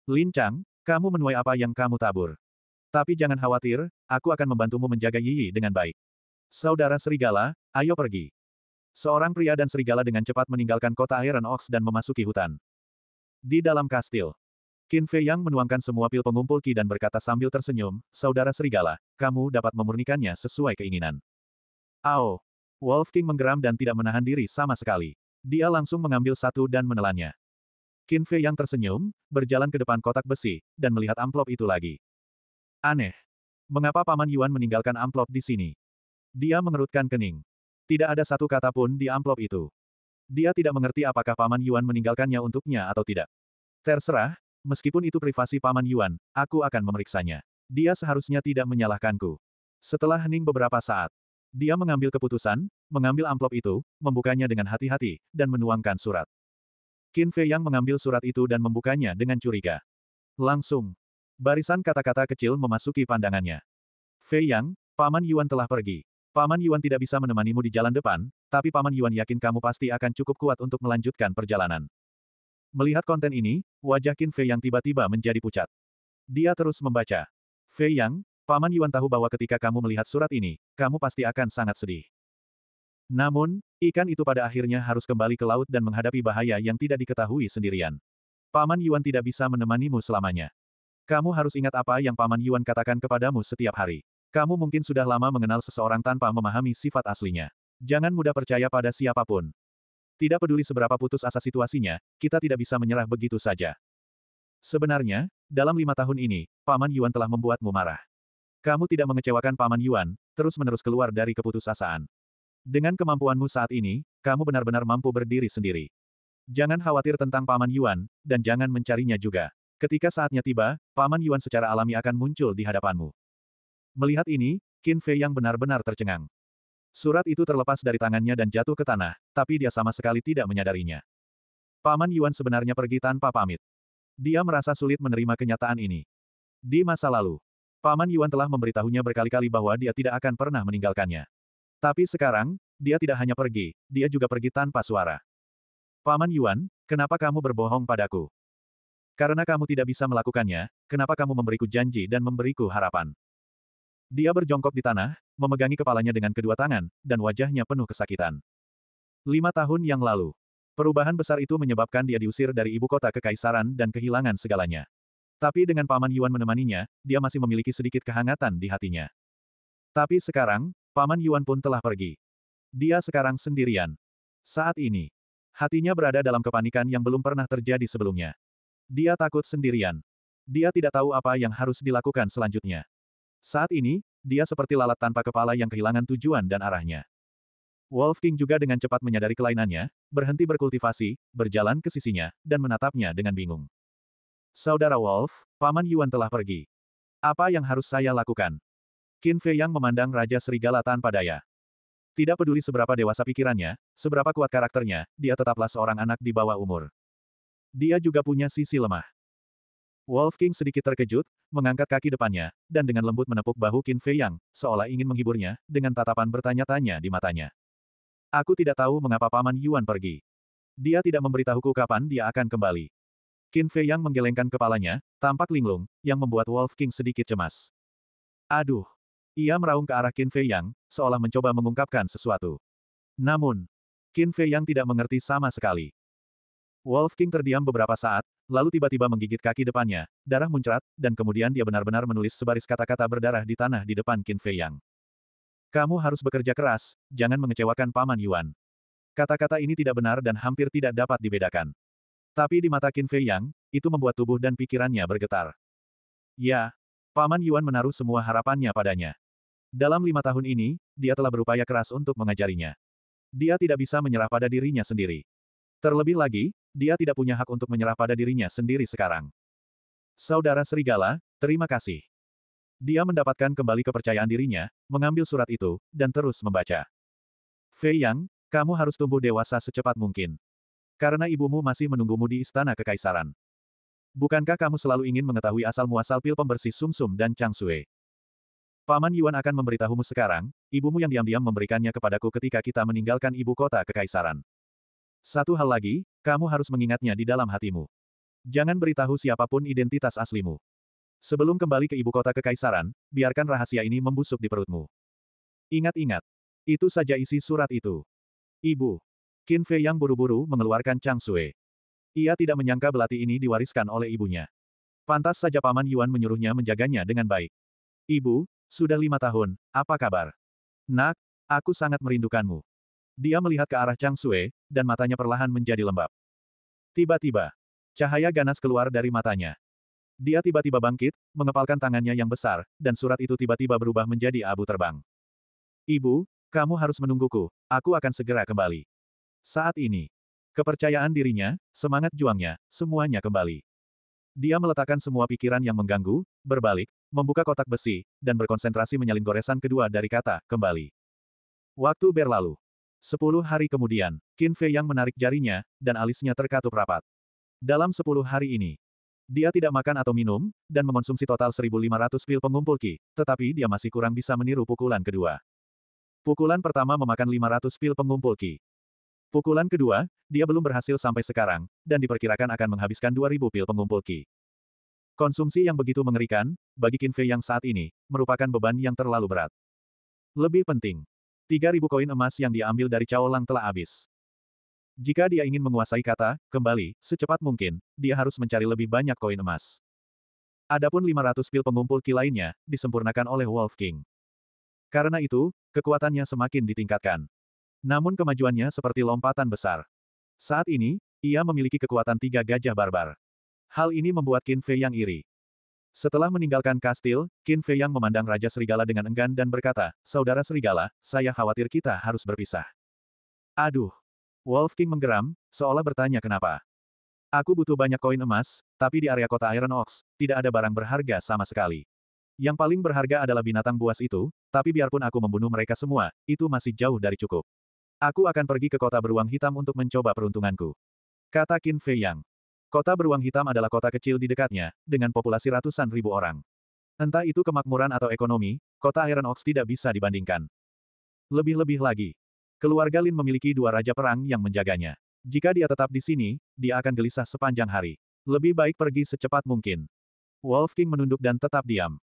Lin Chang, kamu menuai apa yang kamu tabur. Tapi jangan khawatir, aku akan membantumu menjaga Yi dengan baik. Saudara Serigala, ayo pergi. Seorang pria dan serigala dengan cepat meninggalkan kota Iron Ox dan memasuki hutan. Di dalam kastil, Qin Fei Yang menuangkan semua pil pengumpul Qi dan berkata sambil tersenyum, Saudara Serigala, kamu dapat memurnikannya sesuai keinginan. Ao, Wolf King menggeram dan tidak menahan diri sama sekali. Dia langsung mengambil satu dan menelannya. Qin Fei yang tersenyum, berjalan ke depan kotak besi, dan melihat amplop itu lagi. Aneh. Mengapa Paman Yuan meninggalkan amplop di sini? Dia mengerutkan kening. Tidak ada satu kata pun di amplop itu. Dia tidak mengerti apakah Paman Yuan meninggalkannya untuknya atau tidak. Terserah, meskipun itu privasi Paman Yuan, aku akan memeriksanya. Dia seharusnya tidak menyalahkanku. Setelah hening beberapa saat, dia mengambil keputusan, mengambil amplop itu, membukanya dengan hati-hati, dan menuangkan surat. Qin Fei Yang mengambil surat itu dan membukanya dengan curiga. Langsung. Barisan kata-kata kecil memasuki pandangannya. Fei Yang, Paman Yuan telah pergi. Paman Yuan tidak bisa menemanimu di jalan depan, tapi Paman Yuan yakin kamu pasti akan cukup kuat untuk melanjutkan perjalanan. Melihat konten ini, wajah Qin Fei Yang tiba-tiba menjadi pucat. Dia terus membaca. Fei Yang, Paman Yuan tahu bahwa ketika kamu melihat surat ini, kamu pasti akan sangat sedih. Namun, ikan itu pada akhirnya harus kembali ke laut dan menghadapi bahaya yang tidak diketahui sendirian. Paman Yuan tidak bisa menemanimu selamanya. Kamu harus ingat apa yang Paman Yuan katakan kepadamu setiap hari. Kamu mungkin sudah lama mengenal seseorang tanpa memahami sifat aslinya. Jangan mudah percaya pada siapapun. Tidak peduli seberapa putus asa situasinya, kita tidak bisa menyerah begitu saja. Sebenarnya, dalam lima tahun ini, Paman Yuan telah membuatmu marah. Kamu tidak mengecewakan Paman Yuan, terus-menerus keluar dari keputusasaan. Dengan kemampuanmu saat ini, kamu benar-benar mampu berdiri sendiri. Jangan khawatir tentang Paman Yuan, dan jangan mencarinya juga. Ketika saatnya tiba, Paman Yuan secara alami akan muncul di hadapanmu. Melihat ini, Qin Fei yang benar-benar tercengang. Surat itu terlepas dari tangannya dan jatuh ke tanah, tapi dia sama sekali tidak menyadarinya. Paman Yuan sebenarnya pergi tanpa pamit. Dia merasa sulit menerima kenyataan ini. Di masa lalu, Paman Yuan telah memberitahunya berkali-kali bahwa dia tidak akan pernah meninggalkannya. Tapi sekarang, dia tidak hanya pergi, dia juga pergi tanpa suara. Paman Yuan, kenapa kamu berbohong padaku? Karena kamu tidak bisa melakukannya, kenapa kamu memberiku janji dan memberiku harapan? Dia berjongkok di tanah, memegangi kepalanya dengan kedua tangan, dan wajahnya penuh kesakitan. Lima tahun yang lalu, perubahan besar itu menyebabkan dia diusir dari ibu kota kekaisaran dan kehilangan segalanya. Tapi dengan Paman Yuan menemaninya, dia masih memiliki sedikit kehangatan di hatinya. Tapi sekarang, Paman Yuan pun telah pergi. Dia sekarang sendirian. Saat ini, hatinya berada dalam kepanikan yang belum pernah terjadi sebelumnya. Dia takut sendirian. Dia tidak tahu apa yang harus dilakukan selanjutnya. Saat ini, dia seperti lalat tanpa kepala yang kehilangan tujuan dan arahnya. Wolf King juga dengan cepat menyadari kelainannya, berhenti berkultivasi, berjalan ke sisinya, dan menatapnya dengan bingung. Saudara Wolf, Paman Yuan telah pergi. Apa yang harus saya lakukan? Qin Fei yang memandang Raja Serigala tanpa daya. Tidak peduli seberapa dewasa pikirannya, seberapa kuat karakternya, dia tetaplah seorang anak di bawah umur. Dia juga punya sisi lemah. Wolf King sedikit terkejut, mengangkat kaki depannya, dan dengan lembut menepuk bahu Qin Fei Yang, seolah ingin menghiburnya, dengan tatapan bertanya-tanya di matanya. Aku tidak tahu mengapa Paman Yuan pergi. Dia tidak memberitahuku kapan dia akan kembali. Qin Fei yang menggelengkan kepalanya, tampak linglung, yang membuat Wolf King sedikit cemas. Aduh! Ia meraung ke arah Qin Fei Yang, seolah mencoba mengungkapkan sesuatu. Namun, Qin Fei Yang tidak mengerti sama sekali. Wolf King terdiam beberapa saat, lalu tiba-tiba menggigit kaki depannya, darah muncrat, dan kemudian dia benar-benar menulis sebaris kata-kata berdarah di tanah di depan Qin Fei Yang. Kamu harus bekerja keras, jangan mengecewakan Paman Yuan. Kata-kata ini tidak benar dan hampir tidak dapat dibedakan. Tapi di mata Qin Fei Yang, itu membuat tubuh dan pikirannya bergetar. Ya, Paman Yuan menaruh semua harapannya padanya. Dalam lima tahun ini, dia telah berupaya keras untuk mengajarinya. Dia tidak bisa menyerah pada dirinya sendiri. Terlebih lagi, dia tidak punya hak untuk menyerah pada dirinya sendiri sekarang. Saudara Serigala, terima kasih. Dia mendapatkan kembali kepercayaan dirinya, mengambil surat itu, dan terus membaca. Fei Yang, kamu harus tumbuh dewasa secepat mungkin. Karena ibumu masih menunggumu di istana kekaisaran. Bukankah kamu selalu ingin mengetahui asal-muasal pil pembersih sumsum -sum dan Chang Sui? Paman Yuan akan memberitahumu sekarang, ibumu yang diam-diam memberikannya kepadaku ketika kita meninggalkan ibu kota kekaisaran. Satu hal lagi, kamu harus mengingatnya di dalam hatimu. Jangan beritahu siapapun identitas aslimu. Sebelum kembali ke ibu kota kekaisaran, biarkan rahasia ini membusuk di perutmu. Ingat-ingat. Itu saja isi surat itu. Ibu, Qin Fei yang buru-buru mengeluarkan Chang Sui. Ia tidak menyangka belati ini diwariskan oleh ibunya. Pantas saja Paman Yuan menyuruhnya menjaganya dengan baik. Ibu, sudah lima tahun, apa kabar? Nak, aku sangat merindukanmu. Dia melihat ke arah Chang Sui, dan matanya perlahan menjadi lembab. Tiba-tiba, cahaya ganas keluar dari matanya. Dia tiba-tiba bangkit, mengepalkan tangannya yang besar, dan surat itu tiba-tiba berubah menjadi abu terbang. Ibu, kamu harus menungguku, aku akan segera kembali. Saat ini, kepercayaan dirinya, semangat juangnya, semuanya kembali. Dia meletakkan semua pikiran yang mengganggu, berbalik, membuka kotak besi, dan berkonsentrasi menyalin goresan kedua dari kata, kembali. Waktu berlalu. Sepuluh hari kemudian, Qin Fei yang menarik jarinya, dan alisnya terkatup rapat. Dalam sepuluh hari ini, dia tidak makan atau minum, dan mengonsumsi total 1.500 pil pengumpul Qi, tetapi dia masih kurang bisa meniru pukulan kedua. Pukulan pertama memakan 500 pil pengumpul Qi. Pukulan kedua, dia belum berhasil sampai sekarang, dan diperkirakan akan menghabiskan 2000 pil pengumpul Ki. Konsumsi yang begitu mengerikan, bagi Qin Fei yang saat ini, merupakan beban yang terlalu berat. Lebih penting, 3000 koin emas yang diambil dari Cao Lang telah habis. Jika dia ingin menguasai kata, kembali, secepat mungkin, dia harus mencari lebih banyak koin emas. Adapun 500 pil pengumpul Ki lainnya, disempurnakan oleh Wolf King. Karena itu, kekuatannya semakin ditingkatkan. Namun kemajuannya seperti lompatan besar. Saat ini, ia memiliki kekuatan tiga gajah barbar. Hal ini membuat Qin Fei yang iri. Setelah meninggalkan kastil, Qin Fei yang memandang Raja Serigala dengan enggan dan berkata, Saudara Serigala, saya khawatir kita harus berpisah. Aduh! Wolf King menggeram, seolah bertanya kenapa. Aku butuh banyak koin emas, tapi di area kota Iron Ox, tidak ada barang berharga sama sekali. Yang paling berharga adalah binatang buas itu, tapi biarpun aku membunuh mereka semua, itu masih jauh dari cukup. Aku akan pergi ke kota beruang hitam untuk mencoba peruntunganku. Kata Qin Fei Yang. Kota beruang hitam adalah kota kecil di dekatnya, dengan populasi ratusan ribu orang. Entah itu kemakmuran atau ekonomi, kota Iron Ox tidak bisa dibandingkan. Lebih-lebih lagi, keluarga Lin memiliki dua raja perang yang menjaganya. Jika dia tetap di sini, dia akan gelisah sepanjang hari. Lebih baik pergi secepat mungkin. Wolf King menunduk dan tetap diam.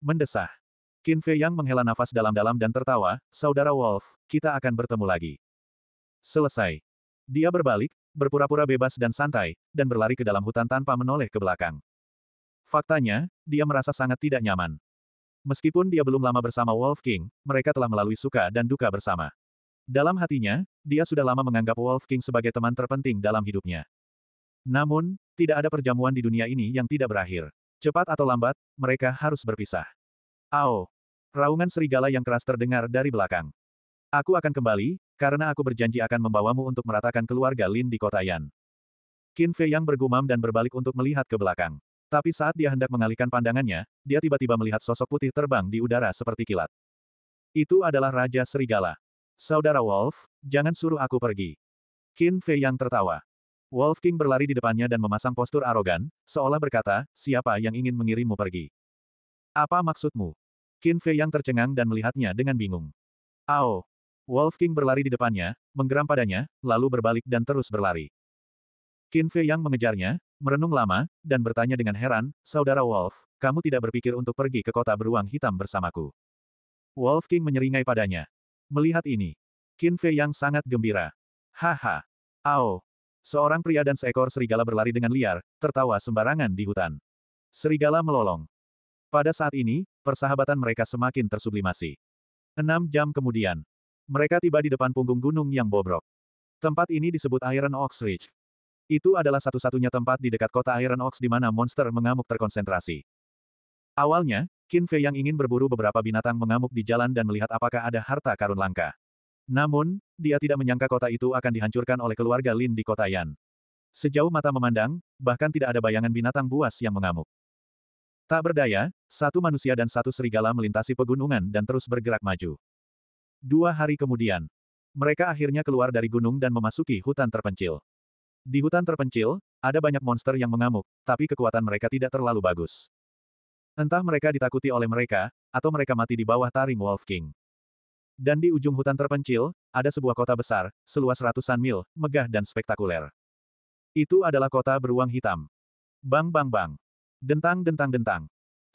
Mendesah. Qin Fei Yang menghela nafas dalam-dalam dan tertawa, Saudara Wolf, kita akan bertemu lagi. Selesai. Dia berbalik, berpura-pura bebas dan santai, dan berlari ke dalam hutan tanpa menoleh ke belakang. Faktanya, dia merasa sangat tidak nyaman. Meskipun dia belum lama bersama Wolf King, mereka telah melalui suka dan duka bersama. Dalam hatinya, dia sudah lama menganggap Wolf King sebagai teman terpenting dalam hidupnya. Namun, tidak ada perjamuan di dunia ini yang tidak berakhir. Cepat atau lambat, mereka harus berpisah. Ao, Raungan serigala yang keras terdengar dari belakang. Aku akan kembali, karena aku berjanji akan membawamu untuk meratakan keluarga Lin di kota Yan. Qin Fei yang bergumam dan berbalik untuk melihat ke belakang. Tapi saat dia hendak mengalihkan pandangannya, dia tiba-tiba melihat sosok putih terbang di udara seperti kilat. Itu adalah Raja Serigala. Saudara Wolf, jangan suruh aku pergi. Qin Fei yang tertawa. Wolf King berlari di depannya dan memasang postur arogan, seolah berkata, siapa yang ingin mengirimmu pergi? Apa maksudmu? Qin Fei yang tercengang dan melihatnya dengan bingung. Ao! Wolf King berlari di depannya, menggeram padanya, lalu berbalik dan terus berlari. Qin Fei yang mengejarnya, merenung lama, dan bertanya dengan heran, Saudara Wolf, kamu tidak berpikir untuk pergi ke kota beruang hitam bersamaku. Wolf King menyeringai padanya. Melihat ini, Qin Fei yang sangat gembira. Haha! Ao! Seorang pria dan seekor serigala berlari dengan liar, tertawa sembarangan di hutan. Serigala melolong. Pada saat ini, persahabatan mereka semakin tersublimasi. Enam jam kemudian, mereka tiba di depan punggung gunung yang bobrok. Tempat ini disebut Iron Ox Ridge. Itu adalah satu-satunya tempat di dekat kota Iron Ox di mana monster mengamuk terkonsentrasi. Awalnya, Qin Fei yang ingin berburu beberapa binatang mengamuk di jalan dan melihat apakah ada harta karun langka. Namun, dia tidak menyangka kota itu akan dihancurkan oleh keluarga Lin di kota Yan. Sejauh mata memandang, bahkan tidak ada bayangan binatang buas yang mengamuk. Tak berdaya, satu manusia dan satu serigala melintasi pegunungan dan terus bergerak maju. Dua hari kemudian, mereka akhirnya keluar dari gunung dan memasuki hutan terpencil. Di hutan terpencil, ada banyak monster yang mengamuk, tapi kekuatan mereka tidak terlalu bagus. Entah mereka ditakuti oleh mereka, atau mereka mati di bawah taring Wolf King. Dan di ujung hutan terpencil, ada sebuah kota besar, seluas ratusan mil, megah dan spektakuler. Itu adalah kota beruang hitam. Bang bang bang. Dentang dentang dentang.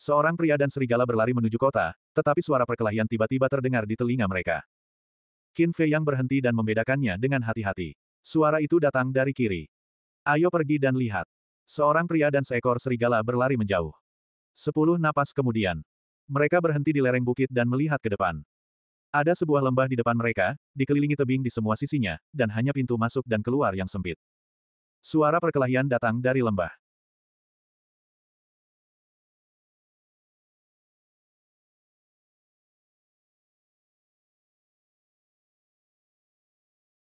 Seorang pria dan serigala berlari menuju kota, tetapi suara perkelahian tiba-tiba terdengar di telinga mereka. Qin Fei yang berhenti dan membedakannya dengan hati-hati. Suara itu datang dari kiri. Ayo pergi dan lihat. Seorang pria dan seekor serigala berlari menjauh. Sepuluh napas kemudian. Mereka berhenti di lereng bukit dan melihat ke depan. Ada sebuah lembah di depan mereka, dikelilingi tebing di semua sisinya, dan hanya pintu masuk dan keluar yang sempit. Suara perkelahian datang dari lembah.